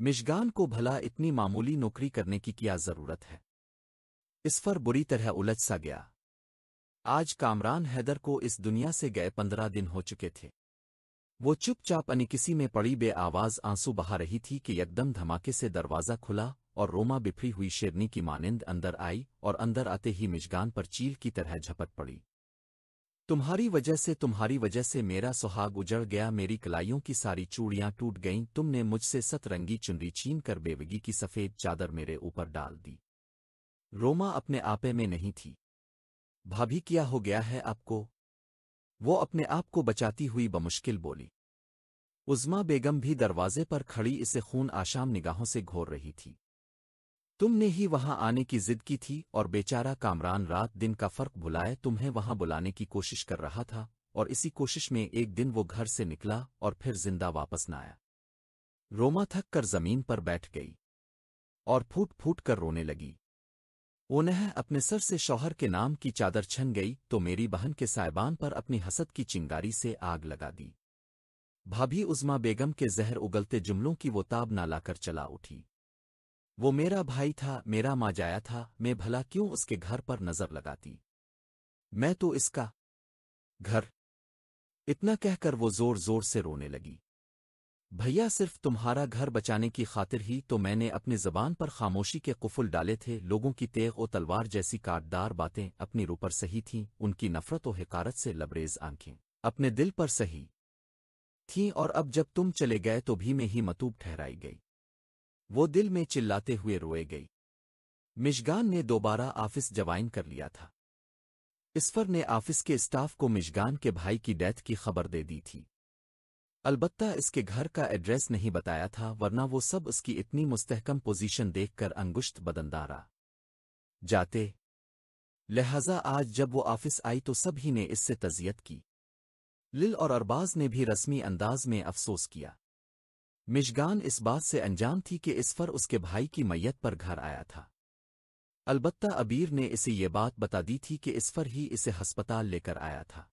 मिशगान को भला इतनी मामूली नौकरी करने की क्या जरूरत है इस पर बुरी तरह उलझ सा गया आज कामरान हैदर को इस दुनिया से गए पंद्रह दिन हो चुके थे वो चुपचाप किसी में पड़ी बे आवाज आंसू बहा रही थी कि एकदम धमाके से दरवाज़ा खुला और रोमा बिफरी हुई शेरनी की मानिंद अंदर आई और अंदर आते ही मिजगान पर चील की तरह झपट पड़ी तुम्हारी वजह से तुम्हारी वजह से मेरा सुहाग उजड़ गया मेरी कलाइयों की सारी चूड़ियां टूट गईं तुमने मुझसे सतरंगी चुनरी छीन कर बेवगी की सफ़ेद चादर मेरे ऊपर डाल दी रोमा अपने आपे में नहीं थी भाभी क्या हो गया है आपको वो अपने आप को बचाती हुई बमुश्किल बोली उजमा बेगम भी दरवाजे पर खड़ी इसे खून आशाम निगाहों से घोर रही थी तुमने ही वहां आने की जिद की थी और बेचारा कामरान रात दिन का फर्क भुलाए तुम्हें वहां बुलाने की कोशिश कर रहा था और इसी कोशिश में एक दिन वो घर से निकला और फिर जिंदा वापस न आया रोमा थक कर जमीन पर बैठ गई और फूट फूट कर रोने लगी उन्हें अपने सर से शौहर के नाम की चादर छन गई तो मेरी बहन के साहिबान पर अपनी हसद की चिंगारी से आग लगा दी भाभी उजमा बेगम के जहर उगलते जुमलों की वो ताब ना लाकर चला उठी वो मेरा भाई था मेरा माँ जाया था मैं भला क्यों उसके घर पर नजर लगाती मैं तो इसका घर इतना कहकर वो जोर जोर से रोने लगी भैया सिर्फ तुम्हारा घर बचाने की खातिर ही तो मैंने अपनी जबान पर खामोशी के कुफुल डाले थे लोगों की तेग और तलवार जैसी काटदार बातें अपनी रू पर सही थीं उनकी नफरत और हकारत से लबरेज आंखें अपने दिल पर सही थीं और अब जब तुम चले गए तो भी मैं ही मतूब ठहराई गई वो दिल में चिल्लाते हुए रोए गई मिशगान ने दोबारा ऑफिस जवाइन कर लिया था इसफर ने ऑफिस के स्टाफ को मिशगान के भाई की डेथ की खबर दे दी थी अलबत्ता इसके घर का एड्रेस नहीं बताया था वरना वो सब उसकी इतनी मुस्तहकम पोजीशन देखकर अंगुश्त बदनदारा जाते लिहाजा आज जब वो ऑफिस आई तो सभी ने इससे तजियत की लिल और अरबाज ने भी रस्मी अंदाज में अफसोस किया मिशगान इस बात से अनजान थी कि इस पर उसके भाई की मैयत पर घर आया था अलबत्ता अबीर ने इसे ये बात बता दी थी कि इस पर ही इसे हस्पताल लेकर आया था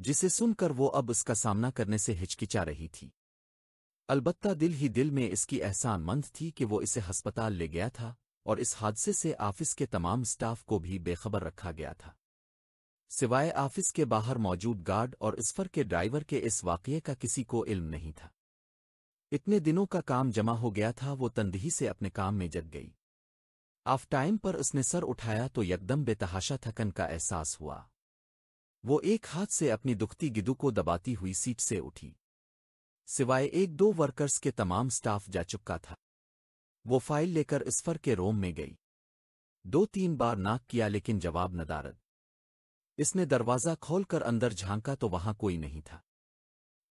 जिसे सुनकर वो अब उसका सामना करने से हिचकिचा रही थी अलबत्ता दिल ही दिल में इसकी एहसान मंद थी कि वो इसे हस्पताल ले गया था और इस हादसे से ऑफिस के तमाम स्टाफ को भी बेखबर रखा गया था सिवाय ऑफिस के बाहर मौजूद गार्ड और इसफर के ड्राइवर के इस वाक़े का किसी को इल्म नहीं था इतने दिनों का काम जमा हो गया था वो तंदही से अपने काम में जग गई ऑफ टाइम पर उसने सर उठाया तो यकदम बेतहाशा थकन का एहसास हुआ वो एक हाथ से अपनी दुखती गिदू को दबाती हुई सीट से उठी सिवाय एक दो वर्कर्स के तमाम स्टाफ जा चुका था वो फाइल लेकर इस्फर के रोम में गई दो तीन बार नाक किया लेकिन जवाब नदारद इसने दरवाज़ा खोलकर अंदर झांका तो वहां कोई नहीं था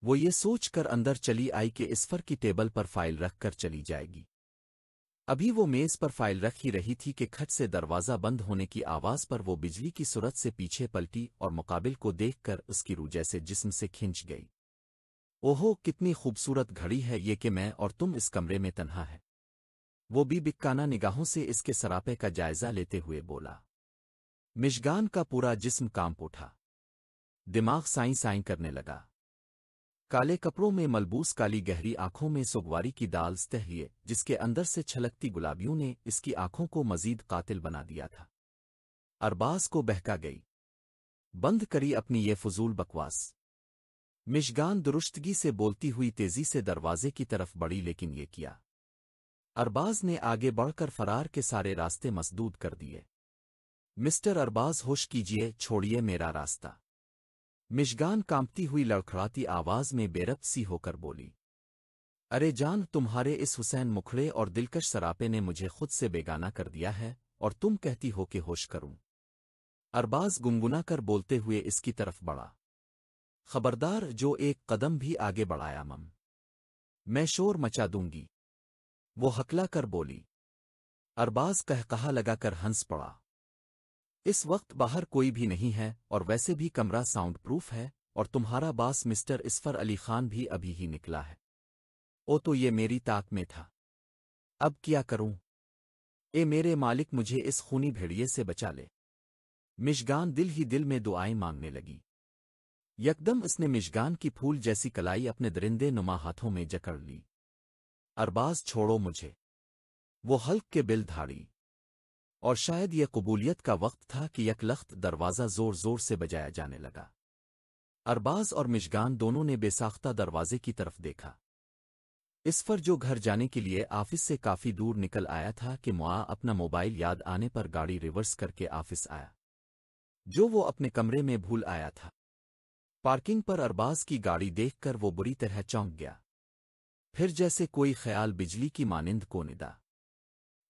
वो ये सोचकर अंदर चली आई कि इस्फर की टेबल पर फाइल रखकर चली जाएगी अभी वो मेज पर फाइल रख ही रही थी कि खट से दरवाज़ा बंद होने की आवाज़ पर वो बिजली की सूरत से पीछे पलटी और मुकाबिल को देखकर उसकी रू जैसे जिस्म से खिंच गई ओहो कितनी खूबसूरत घड़ी है ये कि मैं और तुम इस कमरे में तन्हा है वो भी बिक्काना निगाहों से इसके सरापे का जायजा लेते हुए बोला मिशगान का पूरा जिस्म कांप उठा दिमाग साई साई करने लगा काले कपड़ों में मलबूस काली गहरी आंखों में सुगवारी की दाल सतह लिए जिसके अंदर से छलकती गुलाबियों ने इसकी आंखों को मजीद कातिल बना दिया था अरबाज को बहका गई बंद करी अपनी ये फजूल बकवास मिशगान दुरुस्तगी से बोलती हुई तेजी से दरवाजे की तरफ बढ़ी लेकिन ये किया अरबाज ने आगे बढ़कर फरार के सारे रास्ते मसदूद कर दिए मिस्टर अरबाज होश कीजिए छोड़िए मेरा रास्ता मिशगान कांपती हुई लड़खड़ाती आवाज में बेरब सी होकर बोली अरे जान तुम्हारे इस हुसैन मुखड़े और दिलकश सरापे ने मुझे खुद से बेगाना कर दिया है और तुम कहती हो कि होश करूं अरबाज गुनगुना कर बोलते हुए इसकी तरफ बढ़ा खबरदार जो एक कदम भी आगे बढ़ाया मम मैं शोर मचा दूंगी वो हकला कर बोली अरबाज कह कहा लगाकर हंस पड़ा इस वक्त बाहर कोई भी नहीं है और वैसे भी कमरा साउंड प्रूफ है और तुम्हारा बास मिस्टर इसफर अली खान भी अभी ही निकला है ओ तो ये मेरी ताक में था अब क्या करूं ए मेरे मालिक मुझे इस खूनी भेड़िए से बचा ले मिशगान दिल ही दिल में दुआएं मांगने लगी यकदम इसने मिशगान की फूल जैसी कलाई अपने दरिंदे नुमा हाथों में जकड़ ली अरबाज छोड़ो मुझे वो हल्क के बिल धाड़ी और शायद यह कबूलियत का वक्त था कि यकलख्त दरवाज़ा ज़ोर ज़ोर से बजाया जाने लगा अरबाज और मिशगान दोनों ने बेसाख्ता दरवाजे की तरफ देखा इस पर जो घर जाने के लिए ऑफिस से काफ़ी दूर निकल आया था कि मुआ अपना मोबाइल याद आने पर गाड़ी रिवर्स करके ऑफिस आया जो वो अपने कमरे में भूल आया था पार्किंग पर अरबाज की गाड़ी देखकर वो बुरी तरह चौंक गया फिर जैसे कोई ख्याल बिजली की मानिंद निदा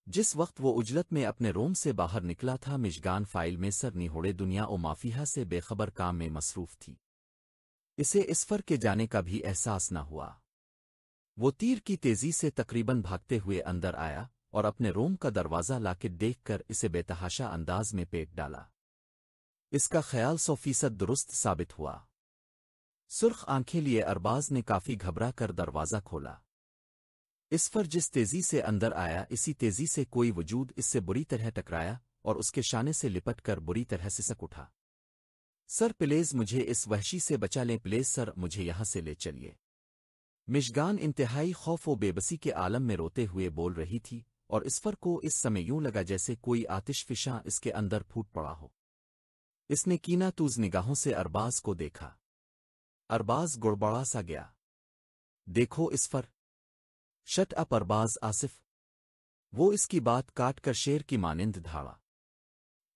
जिस वक्त वो उजलत में अपने रोम से बाहर निकला था मिशगान फाइल में सर निहोड़े दुनिया और माफिया से बेखबर काम में मसरूफ थी इसे इसफर के जाने का भी एहसास न हुआ वो तीर की तेजी से तकरीबन भागते हुए अंदर आया और अपने रोम का दरवाज़ा लाके देखकर इसे बेतहाशा अंदाज में पेट डाला इसका ख्याल सौ फीसद दुरुस्त साबित हुआ सुर्ख आंखें लिए अरबाज ने काफ़ी घबरा कर दरवाज़ा खोला इस पर जिस तेजी से अंदर आया इसी तेजी से कोई वजूद इससे बुरी तरह टकराया और उसके शाने से लिपट कर बुरी तरह सिसक उठा सर प्लेज मुझे इस वहशी से बचा लें प्लेज सर मुझे यहां से ले चलिए मिशगान इंतहाई खौफ व बेबसी के आलम में रोते हुए बोल रही थी और इसफर को इस समय यूं लगा जैसे कोई आतिशफिशा इसके अंदर फूट पड़ा हो इसने कीना तूज निगाहों से अरबाज को देखा अरबाज गुड़बड़ा सा गया देखो इस शट अप अरबाज आसिफ वो इसकी बात काट कर शेर की मानिंद धाड़ा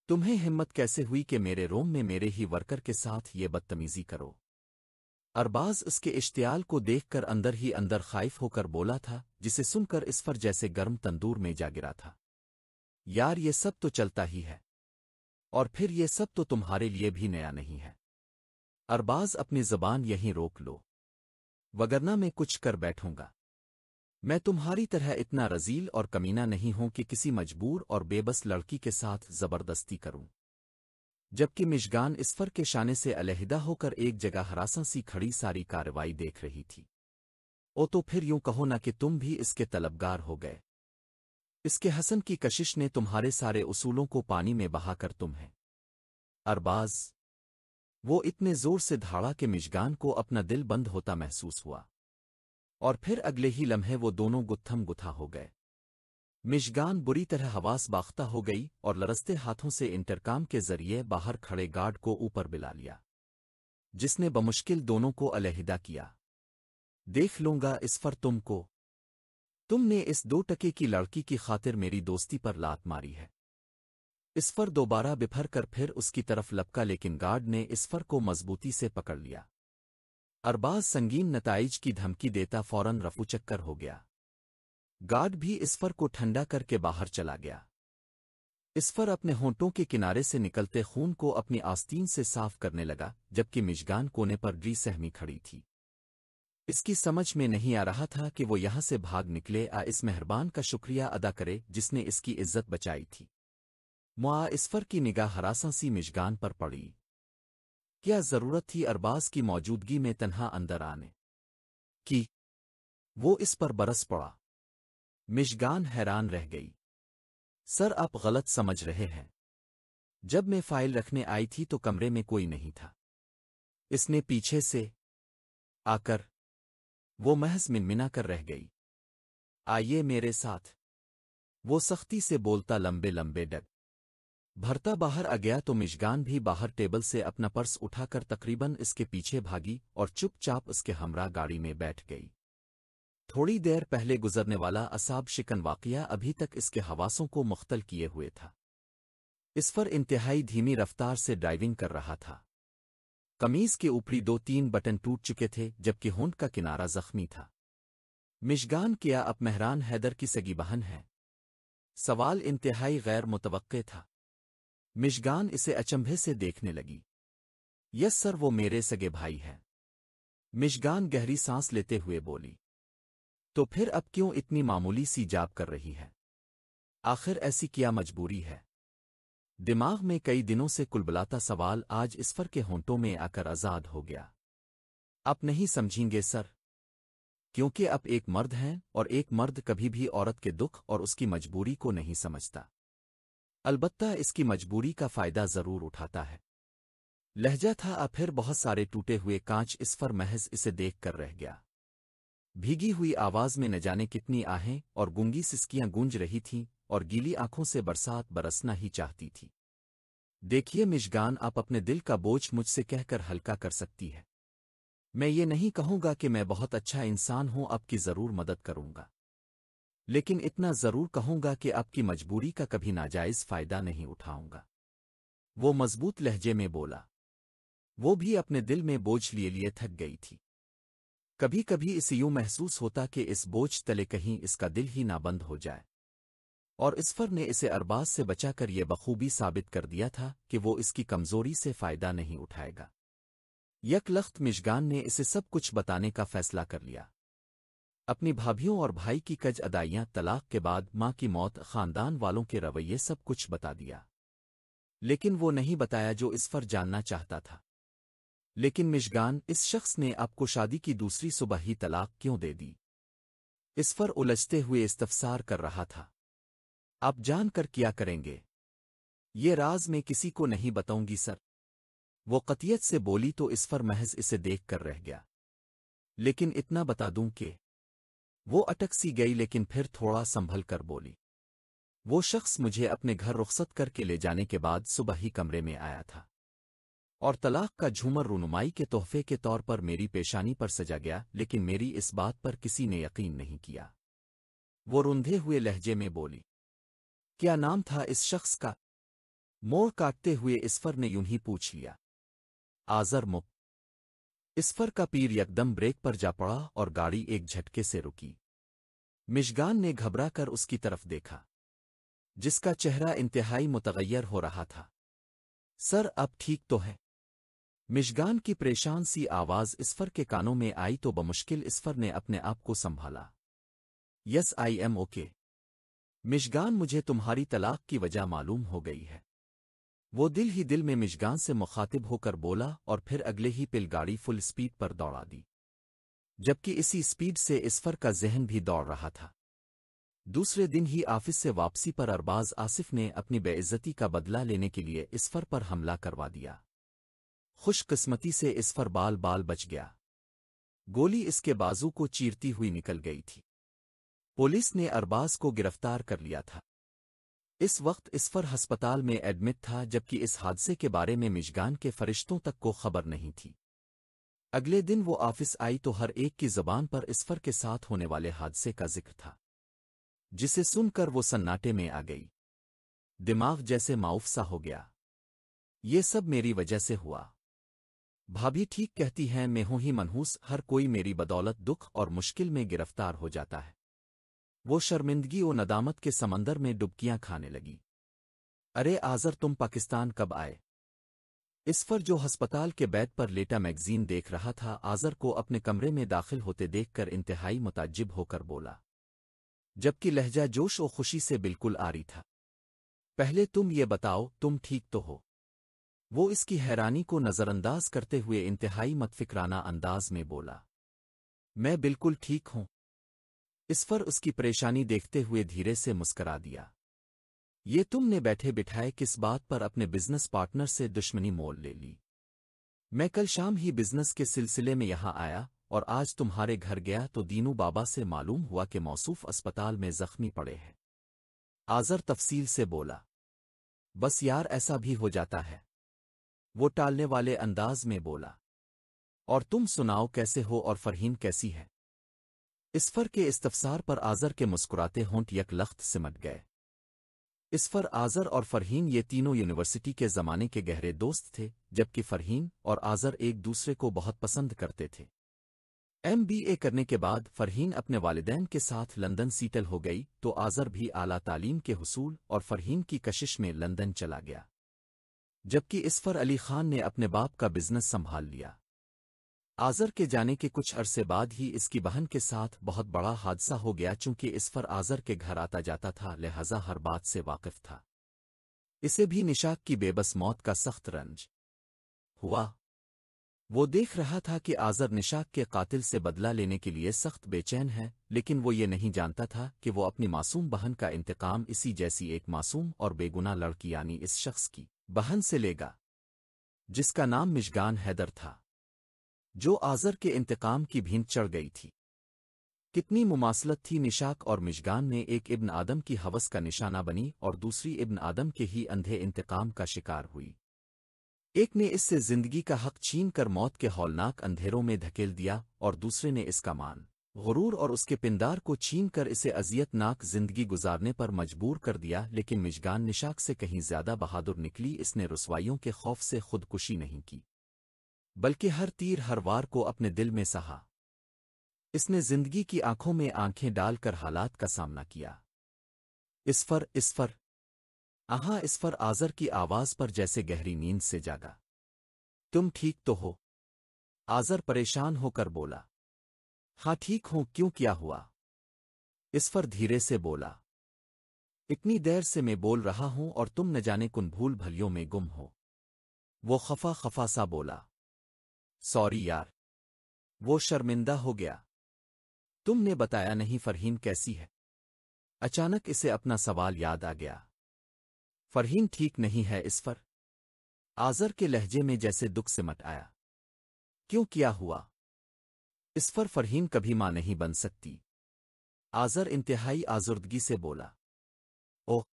तुम्हें हिम्मत कैसे हुई कि मेरे रोम में मेरे ही वर्कर के साथ ये बदतमीजी करो अरबाज उसके इश्तियाल को देखकर अंदर ही अंदर खाइफ होकर बोला था जिसे सुनकर इस पर जैसे गर्म तंदूर में जा गिरा था यार ये सब तो चलता ही है और फिर ये सब तो तुम्हारे लिए भी नया नहीं है अरबाज अपनी जबान यहीं रोक लो वगरना मैं कुछ कर बैठूंगा मैं तुम्हारी तरह इतना रजील और कमीना नहीं हूं कि किसी मजबूर और बेबस लड़की के साथ जबरदस्ती करूं जबकि मिशगान इसफर के शाने से अलहदा होकर एक जगह हरासा सी खड़ी सारी कार्रवाई देख रही थी ओ तो फिर यूं कहो ना कि तुम भी इसके तलबगार हो गए इसके हसन की कशिश ने तुम्हारे सारे उसूलों को पानी में बहाकर तुम है अरबाज वो इतने जोर से धाड़ा के मिशगान को अपना दिल बंद होता महसूस हुआ और फिर अगले ही लम्हे वो दोनों गुत्थम गुथा हो गए मिशगान बुरी तरह हवास बाख्ता हो गई और लरसते हाथों से इंटरकाम के जरिए बाहर खड़े गार्ड को ऊपर बिला लिया जिसने बमुश्किल दोनों को अलहिदा किया देख लूंगा इस पर तुम को तुमने इस दो टके की लड़की की खातिर मेरी दोस्ती पर लात मारी है इस पर दोबारा बिफर कर फिर उसकी तरफ लपका लेकिन गार्ड ने इस फर को मजबूती से पकड़ लिया अरबाज संगीन नतज की धमकी देता फौरन रफू चक्कर हो गया गार्ड भी इसफर को ठंडा करके बाहर चला गया इसफर अपने होंटों के किनारे से निकलते खून को अपनी आस्तीन से साफ करने लगा जबकि मिजगान कोने पर ड्री सहमी खड़ी थी इसकी समझ में नहीं आ रहा था कि वो यहां से भाग निकले आ इस मेहरबान का शुक्रिया अदा करे जिसने इसकी इज्जत बचाई थी मुआ इसफर की निगाह हरासासी मिजगान पर पड़ी क्या जरूरत थी अरबाज की मौजूदगी में तन्हा अंदर आने की वो इस पर बरस पड़ा मिशगान हैरान रह गई सर आप गलत समझ रहे हैं जब मैं फाइल रखने आई थी तो कमरे में कोई नहीं था इसने पीछे से आकर वो महज मिनमिना कर रह गई आइए मेरे साथ वो सख्ती से बोलता लंबे लंबे डग भरता बाहर आ गया तो मिशगान भी बाहर टेबल से अपना पर्स उठाकर तकरीबन इसके पीछे भागी और चुपचाप उसके हमरा गाड़ी में बैठ गई थोड़ी देर पहले गुजरने वाला असाब शिकन वाकया अभी तक इसके हवासों को मुख्तल किए हुए था इस पर इंतहाई धीमी रफ्तार से ड्राइविंग कर रहा था कमीज के ऊपरी दो तीन बटन टूट चुके थे जबकि होंट का किनारा जख्मी था मिशगान किया अब मेहरान हैदर की सगी बहन है सवाल इंतहाई गैर मुतव था मिशगान इसे अचंभे से देखने लगी यस सर वो मेरे सगे भाई है मिशगान गहरी सांस लेते हुए बोली तो फिर अब क्यों इतनी मामूली सी जाप कर रही है आखिर ऐसी क्या मजबूरी है दिमाग में कई दिनों से कुलबुलाता सवाल आज इसफर के होंटों में आकर आज़ाद हो गया आप नहीं समझेंगे सर क्योंकि आप एक मर्द हैं और एक मर्द कभी भी औरत के दुख और उसकी मजबूरी को नहीं समझता अलबत्ता इसकी मजबूरी का फ़ायदा ज़रूर उठाता है लहजा था अब फिर बहुत सारे टूटे हुए कांच इस पर महज इसे देख कर रह गया भीगी हुई आवाज़ में न जाने कितनी आहें और गुंगी सिस्कियां गूंज रही थीं और गीली आंखों से बरसात बरसना ही चाहती थी देखिए मिशगान आप अपने दिल का बोझ मुझसे कहकर हल्का कर सकती है मैं ये नहीं कहूंगा कि मैं बहुत अच्छा इंसान हूं आपकी ज़रूर मदद करूंगा लेकिन इतना ज़रूर कहूंगा कि आपकी मजबूरी का कभी नाजायज फ़ायदा नहीं उठाऊंगा वो मजबूत लहजे में बोला वो भी अपने दिल में बोझ लिए लिए थक गई थी कभी कभी इसे यूं महसूस होता कि इस बोझ तले कहीं इसका दिल ही ना बंद हो जाए और इसफर ने इसे अरबाज से बचाकर यह बखूबी साबित कर दिया था कि वो इसकी कमजोरी से फ़ायदा नहीं उठाएगा यकलख्त मिशगान ने इसे सब कुछ बताने का फैसला कर लिया अपनी भाभियों और भाई की कज अदाइयां तलाक के बाद माँ की मौत खानदान वालों के रवैये सब कुछ बता दिया लेकिन वो नहीं बताया जो इस पर जानना चाहता था लेकिन मिशगान इस शख्स ने आपको शादी की दूसरी सुबह ही तलाक क्यों दे दी इस पर उलझते हुए इस्तफसार कर रहा था आप जानकर क्या करेंगे ये राज मैं किसी को नहीं बताऊंगी सर वो कतियत से बोली तो इस पर महज इसे देख कर रह गया लेकिन इतना बता दूं कि वो अटक सी गई लेकिन फिर थोड़ा संभल कर बोली वो शख्स मुझे अपने घर रुख्सत करके ले जाने के बाद सुबह ही कमरे में आया था और तलाक का झूमर रुनुमाई के तोहफे के तौर पर मेरी पेशानी पर सजा गया लेकिन मेरी इस बात पर किसी ने यकीन नहीं किया वो रुंधे हुए लहजे में बोली क्या नाम था इस शख्स का मोड़ काटते हुए इसफर ने यूं ही पूछ लिया आजर मुक्त इसफर का पीर यकदम ब्रेक पर जा पड़ा और गाड़ी एक झटके से रुकी मिशगान ने घबरा कर उसकी तरफ देखा जिसका चेहरा इंतहाई मुतगैर हो रहा था सर अब ठीक तो है मिशगान की परेशान सी आवाज इसफर के कानों में आई तो बमुश्किल इसफर ने अपने आप को संभाला yes I am okay Mishgan मुझे तुम्हारी तलाक की वजह मालूम हो गई है वो दिल ही दिल में मिशगान से मुखातिब होकर बोला और फिर अगले ही पिल गाड़ी फुल स्पीड पर दौड़ा दी जबकि इसी स्पीड से इसफर का जहन भी दौड़ रहा था दूसरे दिन ही ऑफिस से वापसी पर अरबाज आसिफ ने अपनी बेइज्जती का बदला लेने के लिए इसफर पर हमला करवा दिया ख़ुशकस्मती से इसफर बाल बाल बच गया गोली इसके बाजू को चीरती हुई निकल गई थी पुलिस ने अरबाज को गिरफ्तार कर लिया था इस वक्त इसफर हस्पताल में एडमिट था जबकि इस हादसे के बारे में मिशगान के फरिश्तों तक को खबर नहीं थी अगले दिन वो ऑफिस आई तो हर एक की जबान पर इसफर के साथ होने वाले हादसे का जिक्र था जिसे सुनकर वो सन्नाटे में आ गई दिमाग जैसे माउफ सा हो गया ये सब मेरी वजह से हुआ भाभी ठीक कहती हैं मैं हूं ही मनहूस हर कोई मेरी बदौलत दुख और मुश्किल में गिरफ्तार हो जाता है वो शर्मिंदगी और नदामत के समंदर में डुबकियां खाने लगी अरे आजर तुम पाकिस्तान कब आए इस पर जो हस्पताल के बैद पर लेटा मैगजीन देख रहा था आजर को अपने कमरे में दाखिल होते देखकर इंतहाई मुताजिब होकर बोला जबकि लहजा जोश और खुशी से बिल्कुल आ रही था पहले तुम ये बताओ तुम ठीक तो हो वो इसकी हैरानी को नज़रअंदाज करते हुए इंतहाई मतफिकराना अंदाज में बोला मैं बिल्कुल ठीक हूं इस पर उसकी परेशानी देखते हुए धीरे से मुस्करा दिया ये तुमने बैठे बिठाए किस बात पर अपने बिजनेस पार्टनर से दुश्मनी मोल ले ली मैं कल शाम ही बिजनेस के सिलसिले में यहां आया और आज तुम्हारे घर गया तो दीनू बाबा से मालूम हुआ कि मौसूफ अस्पताल में जख्मी पड़े हैं आजर तफसील से बोला बस यार ऐसा भी हो जाता है वो टालने वाले अंदाज में बोला और तुम सुनाओ कैसे हो और फरहीन कैसी है इसफर के इस्तफसार पर आज़र के मुस्कुराते होंट यक लख्त सिमट गए इसफर आज़र और फरहीन ये तीनों यूनिवर्सिटी के ज़माने के गहरे दोस्त थे जबकि फरहीन और आज़र एक दूसरे को बहुत पसंद करते थे एम बी ए करने के बाद फरहीन अपने वालदेन के साथ लंदन सीटल हो गई तो आज़र भी आला तालीम के हसूल और फरहीन की कशिश में लंदन चला गया जबकि इसफर अली खान ने अपने बाप का बिजनेस संभाल लिया आजर के जाने के कुछ अरसे बाद ही इसकी बहन के साथ बहुत बड़ा हादसा हो गया चूंकि इस पर आजर के घर आता जाता था लिहाजा हर बात से वाकिफ था इसे भी निशाक की बेबस मौत का सख्त रंज हुआ वो देख रहा था कि आजर निशाक के कातिल से बदला लेने के लिए सख्त बेचैन है लेकिन वो ये नहीं जानता था कि वो अपनी मासूम बहन का इंतकाम इसी जैसी एक मासूम और बेगुना लड़की यानी इस शख्स की बहन से लेगा जिसका नाम मिशगान हैदर था जो आज़र के इंतकाम की भींत चढ़ गई थी कितनी मुमासलत थी निशाक और मिशगान ने एक इब्न आदम की हवस का निशाना बनी और दूसरी इब्न आदम के ही अंधे इंतकाम का शिकार हुई एक ने इससे जिंदगी का हक छीन कर मौत के हौलनाक अंधेरों में धकेल दिया और दूसरे ने इसका मान गुरूर और उसके पिंदार को छीन कर इसे अजियतनाक जिंदगी गुजारने पर मजबूर कर दिया लेकिन मिशगान निशाक से कहीं ज्यादा बहादुर निकली इसने रसवाइयों के खौफ से खुदकुशी नहीं की बल्कि हर तीर हर वार को अपने दिल में सहा इसने जिंदगी की आंखों में आंखें डालकर हालात का सामना किया इसफर इसफर आहा इसफर आजर की आवाज पर जैसे गहरी नींद से जागा तुम ठीक तो हो आजर परेशान होकर बोला हाँ ठीक हो क्यों क्या हुआ इसफर धीरे से बोला इतनी देर से मैं बोल रहा हूं और तुम न जाने कुन भूल भलियों में गुम हो वो खफा खफा सा बोला सॉरी यार वो शर्मिंदा हो गया तुमने बताया नहीं फरहीन कैसी है अचानक इसे अपना सवाल याद आ गया फरहीन ठीक नहीं है इस पर आजर के लहजे में जैसे दुख सिमट आया क्यों क्या हुआ इस पर फरहीन कभी मां नहीं बन सकती आजर इंतहाई आजुर्दगी से बोला ओह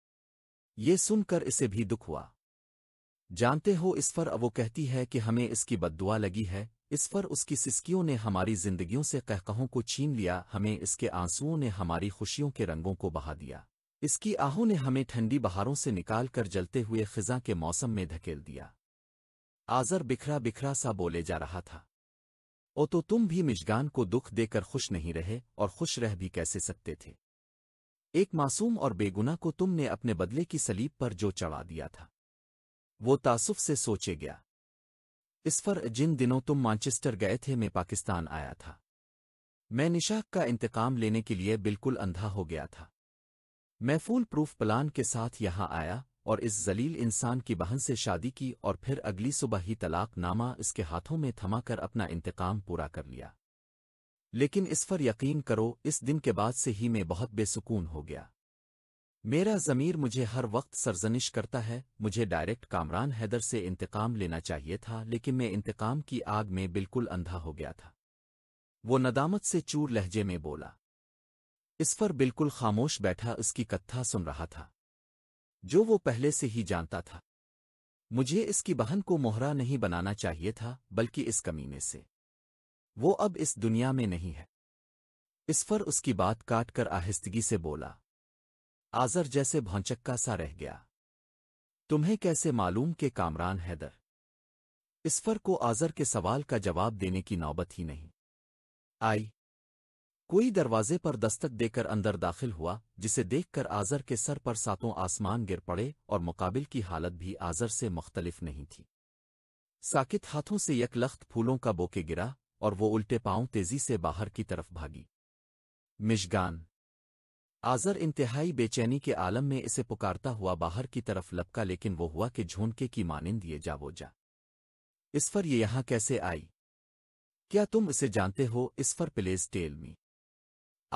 ये सुनकर इसे भी दुख हुआ जानते हो इस पर वो कहती है कि हमें इसकी बद्दुआ लगी है इस पर उसकी सिस्कियों ने हमारी जिंदगियों से कहकहों को छीन लिया हमें इसके आंसुओं ने हमारी खुशियों के रंगों को बहा दिया इसकी आहों ने हमें ठंडी बहारों से निकाल कर जलते हुए खिजा के मौसम में धकेल दिया आजर बिखरा बिखरा सा बोले जा रहा था ओ तो तुम भी मिशगान को दुख देकर खुश नहीं रहे और खुश रह भी कैसे सकते थे एक मासूम और बेगुना को तुमने अपने बदले की सलीब पर जो चढ़ा दिया था वो तासुफ से सोचे गया इस पर जिन दिनों तुम मानचेस्टर गए थे मैं पाकिस्तान आया था मैं निशाक का इंतकाम लेने के लिए बिल्कुल अंधा हो गया था मैं फूल प्रूफ प्लान के साथ यहाँ आया और इस जलील इंसान की बहन से शादी की और फिर अगली सुबह ही तलाक नामा इसके हाथों में थमाकर अपना इंतकाम पूरा कर लिया लेकिन इस पर यकीन करो इस दिन के बाद से ही मैं बहुत बेसुकून हो गया मेरा ज़मीर मुझे हर वक्त सरजनिश करता है मुझे डायरेक्ट कामरान हैदर से इंतकाम लेना चाहिए था लेकिन मैं इंतकाम की आग में बिल्कुल अंधा हो गया था वो नदामत से चूर लहजे में बोला इस पर बिल्कुल खामोश बैठा उसकी कत्था सुन रहा था जो वो पहले से ही जानता था मुझे इसकी बहन को मोहरा नहीं बनाना चाहिए था बल्कि इस कमीने से वो अब इस दुनिया में नहीं है इस पर उसकी बात काटकर आहिस्तगी से बोला आजर जैसे भौचक्का सा रह गया तुम्हें कैसे मालूम के कामरान हैदर इसफर को आजर के सवाल का जवाब देने की नौबत ही नहीं आई कोई दरवाजे पर दस्तक देकर अंदर दाखिल हुआ जिसे देखकर आजर के सर पर सातों आसमान गिर पड़े और मुकाबिल की हालत भी आजर से मुख्तलिफ नहीं थी साकित हाथों से यकलख्त फूलों का बोके गिरा और वो उल्टे पांव तेजी से बाहर की तरफ भागी मिशगान आजर इंतहाई बेचैनी के आलम में इसे पुकारता हुआ बाहर की तरफ लपका लेकिन वो हुआ कि झोंके की मानिंद ये जा वो जा इस पर ये यहां कैसे आई क्या तुम इसे जानते हो इस पर प्लेज टेल मी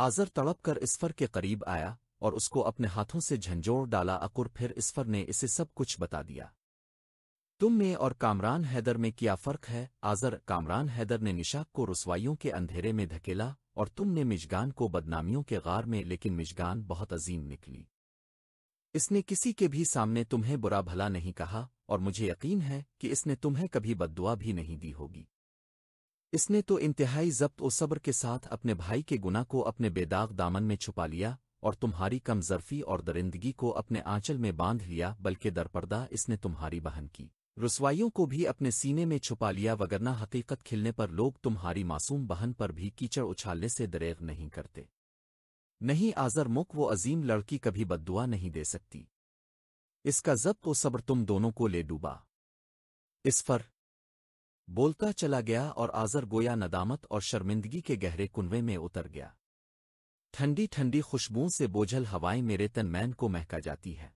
आजर तड़प कर इसफर के करीब आया और उसको अपने हाथों से झंझोर डाला अकुर फिर इसफर ने इसे सब कुछ बता दिया तुम में और कामरान हैदर में क्या फ़र्क है आजर कामरान हैदर ने निशाक को रसवाइयों के अंधेरे में धकेला और तुमने मिजगान को बदनामियों के गार में लेकिन मिजगान बहुत अजीम निकली इसने किसी के भी सामने तुम्हें बुरा भला नहीं कहा और मुझे यकीन है कि इसने तुम्हें कभी बददुआ भी नहीं दी होगी इसने तो इंतहाई जब्त व सब्र के साथ अपने भाई के गुना को अपने बेदाग दामन में छुपा लिया और तुम्हारी कमजरफी और दरिंदगी को अपने आंचल में बांध लिया बल्कि दरपर्दा इसने तुम्हारी बहन की रसवाइयों को भी अपने सीने में छुपा लिया वगरना हकीकत खिलने पर लोग तुम्हारी मासूम बहन पर भी कीचड़ उछालने से दरेग नहीं करते नहीं आजर मुक वो अजीम लड़की कभी बदुआ नहीं दे सकती इसका जब्त तो सब्र तुम दोनों को ले डूबा इस फर बोलता चला गया और आजर गोया नदामत और शर्मिंदगी के गहरे कुनवे में उतर गया ठंडी ठंडी खुशबुओं से बोझल हवाएं मेरे तन मैन को महका जाती है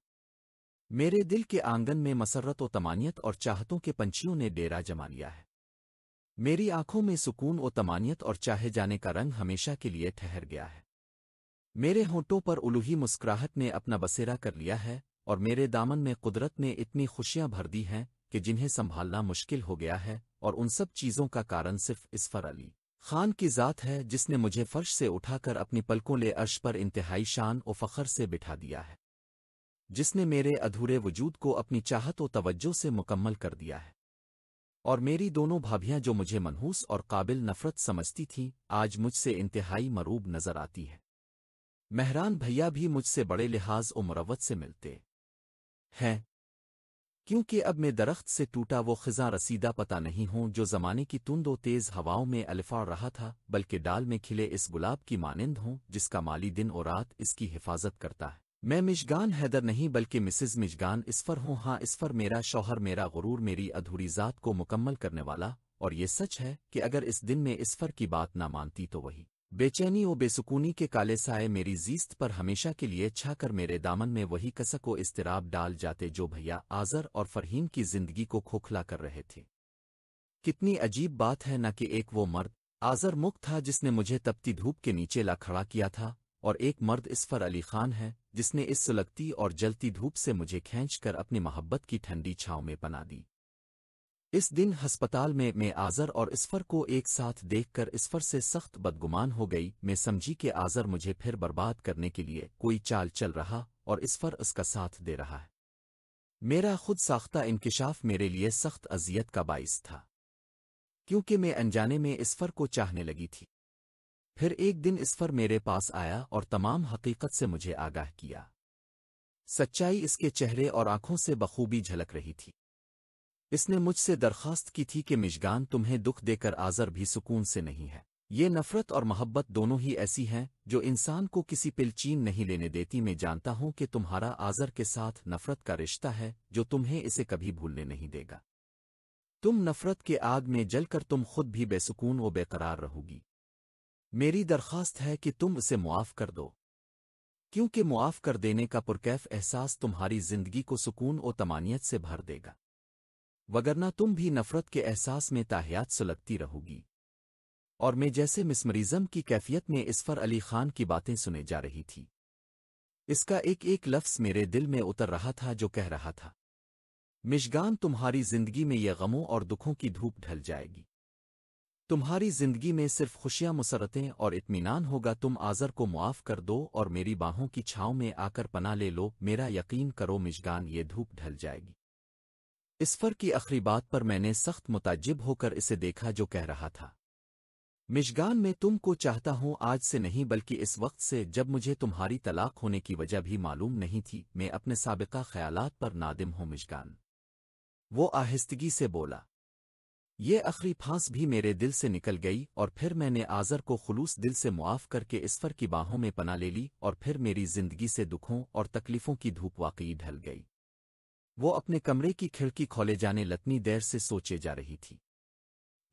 मेरे दिल के आंगन में मसरत व तमानियत और चाहतों के पंछियों ने डेरा जमा लिया है मेरी आंखों में सुकून व तमानियत और चाहे जाने का रंग हमेशा के लिए ठहर गया है मेरे होंठों पर उलूही मुस्कुराहट ने अपना बसेरा कर लिया है और मेरे दामन में कुदरत ने इतनी खुशियां भर दी हैं कि जिन्हें संभालना मुश्किल हो गया है और उन सब चीज़ों का कारण सिर्फ इसफर अली खान की ज़ात है जिसने मुझे फर्श से उठाकर अपनी पलकों ले अर्श पर इंतहाई शान और फ़खर से बिठा दिया है जिसने मेरे अधूरे वजूद को अपनी चाहत व तवज्जो से मुकम्मल कर दिया है और मेरी दोनों भाभियां जो मुझे मनहूस और काबिल नफरत समझती थीं आज मुझसे इंतहाई मरूब नजर आती है मेहरान भैया भी मुझसे बड़े लिहाज व मुरवत से मिलते हैं क्योंकि अब मैं दरख्त से टूटा वो खजा रसीदा पता नहीं हूं जो जमाने की तुंद तेज हवाओं में अलिफाड़ रहा था बल्कि डाल में खिले इस गुलाब की मानिंद हूं जिसका माली दिन और रात इसकी हिफाजत करता है मैं मिशगान हैदर नहीं बल्कि मिसिज मिशगान इसफर हूँ हाँ इसफर मेरा शौहर मेरा गुरूर मेरी अधूरी ज़ात को मुकम्मल करने वाला और ये सच है कि अगर इस दिन में इसफर की बात ना मानती तो वही बेचैनी व बेसुकूनी के काले साए मेरी जीस्त पर हमेशा के लिए छा कर मेरे दामन में वही कसक व इस्तराब डाल जाते जो भैया आजर और फरहीम की जिंदगी को खोखला कर रहे थे कितनी अजीब बात है न कि एक वो मर्द आजर मुख था जिसने मुझे तपती धूप के नीचे ला खड़ा किया था और एक मर्द इसफर अली खान है जिसने इस सुलगती और जलती धूप से मुझे खींचकर अपनी मोहब्बत की ठंडी छाव में बना दी इस दिन हस्पताल में मैं आज़र और इसफर को एक साथ देखकर इसफर से सख्त बदगुमान हो गई मैं समझी कि आज़र मुझे फिर बर्बाद करने के लिए कोई चाल चल रहा और इसफर उसका साथ दे रहा है मेरा खुद साख्ता इंकशाफ मेरे लिए सख्त अजियत का बाइस था क्योंकि मैं अनजाने में इसफर को चाहने लगी थी फिर एक दिन इस पर मेरे पास आया और तमाम हकीकत से मुझे आगाह किया सच्चाई इसके चेहरे और आंखों से बखूबी झलक रही थी इसने मुझसे दरखास्त की थी कि मिशगान तुम्हें दुख देकर आजर भी सुकून से नहीं है ये नफरत और मोहब्बत दोनों ही ऐसी हैं जो इंसान को किसी पिलचीन नहीं लेने देती मैं जानता हूं कि तुम्हारा आजर के साथ नफरत का रिश्ता है जो तुम्हें इसे कभी भूलने नहीं देगा तुम नफरत के आग में जलकर तुम खुद भी बेसुकून व बेकरार रहोगी मेरी दरख्वास्त है कि तुम उसे मुआफ़ कर दो क्योंकि मुआफ़ कर देने का पुरकैफ एहसास तुम्हारी जिंदगी को सुकून और तमानियत से भर देगा वगरना तुम भी नफ़रत के एहसास में ताहियात सुलगती रहोगी और मैं जैसे मिसमरीजम की कैफियत में इसफर अली खान की बातें सुने जा रही थी इसका एक एक लफ्स मेरे दिल में उतर रहा था जो कह रहा था मिशगान तुम्हारी जिंदगी में यह गमों और दुखों की धूप ढल जाएगी तुम्हारी जिंदगी में सिर्फ खुशियां मुसरतें और इतमीनान होगा तुम आज़र को मुआफ़ कर दो और मेरी बाहों की छाँव में आकर पना ले लो मेरा यकीन करो मिजगान ये धूप ढल जाएगी इसफर की आखिरी बात पर मैंने सख्त मुताजिब होकर इसे देखा जो कह रहा था मिजगान में तुमको चाहता हूं आज से नहीं बल्कि इस वक्त से जब मुझे तुम्हारी तलाक होने की वजह भी मालूम नहीं थी मैं अपने सबका ख्याल पर नादिम हूं मिजगान वो आहिस्तगी से बोला ये आखिरी फांस भी मेरे दिल से निकल गई और फिर मैंने आज़र को खुलूस दिल से मुआफ़ करके इसफर की बाहों में पना ले ली और फिर मेरी जिंदगी से दुखों और तकलीफ़ों की धूप वाकई ढल गई वो अपने कमरे की खिड़की खोले जाने लतनी देर से सोचे जा रही थी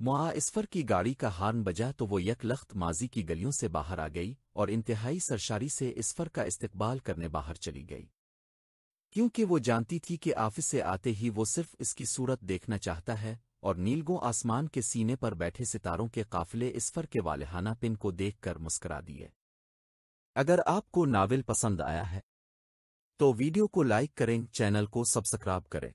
मुआ इसफर की गाड़ी का हार्न बजा तो वो यकलख्त माजी की गलियों से बाहर आ गई और इंतहाई सरशारी से इसफर का इस्तकबाल करने बाहर चली गई क्योंकि वो जानती थी कि ऑफिस से आते ही वो सिर्फ इसकी सूरत देखना चाहता है और नीलगो आसमान के सीने पर बैठे सितारों के काफिले इसफर के वालहाना पिन को देखकर मुस्करा दिए अगर आपको नावल पसंद आया है तो वीडियो को लाइक करें चैनल को सब्सक्राइब करें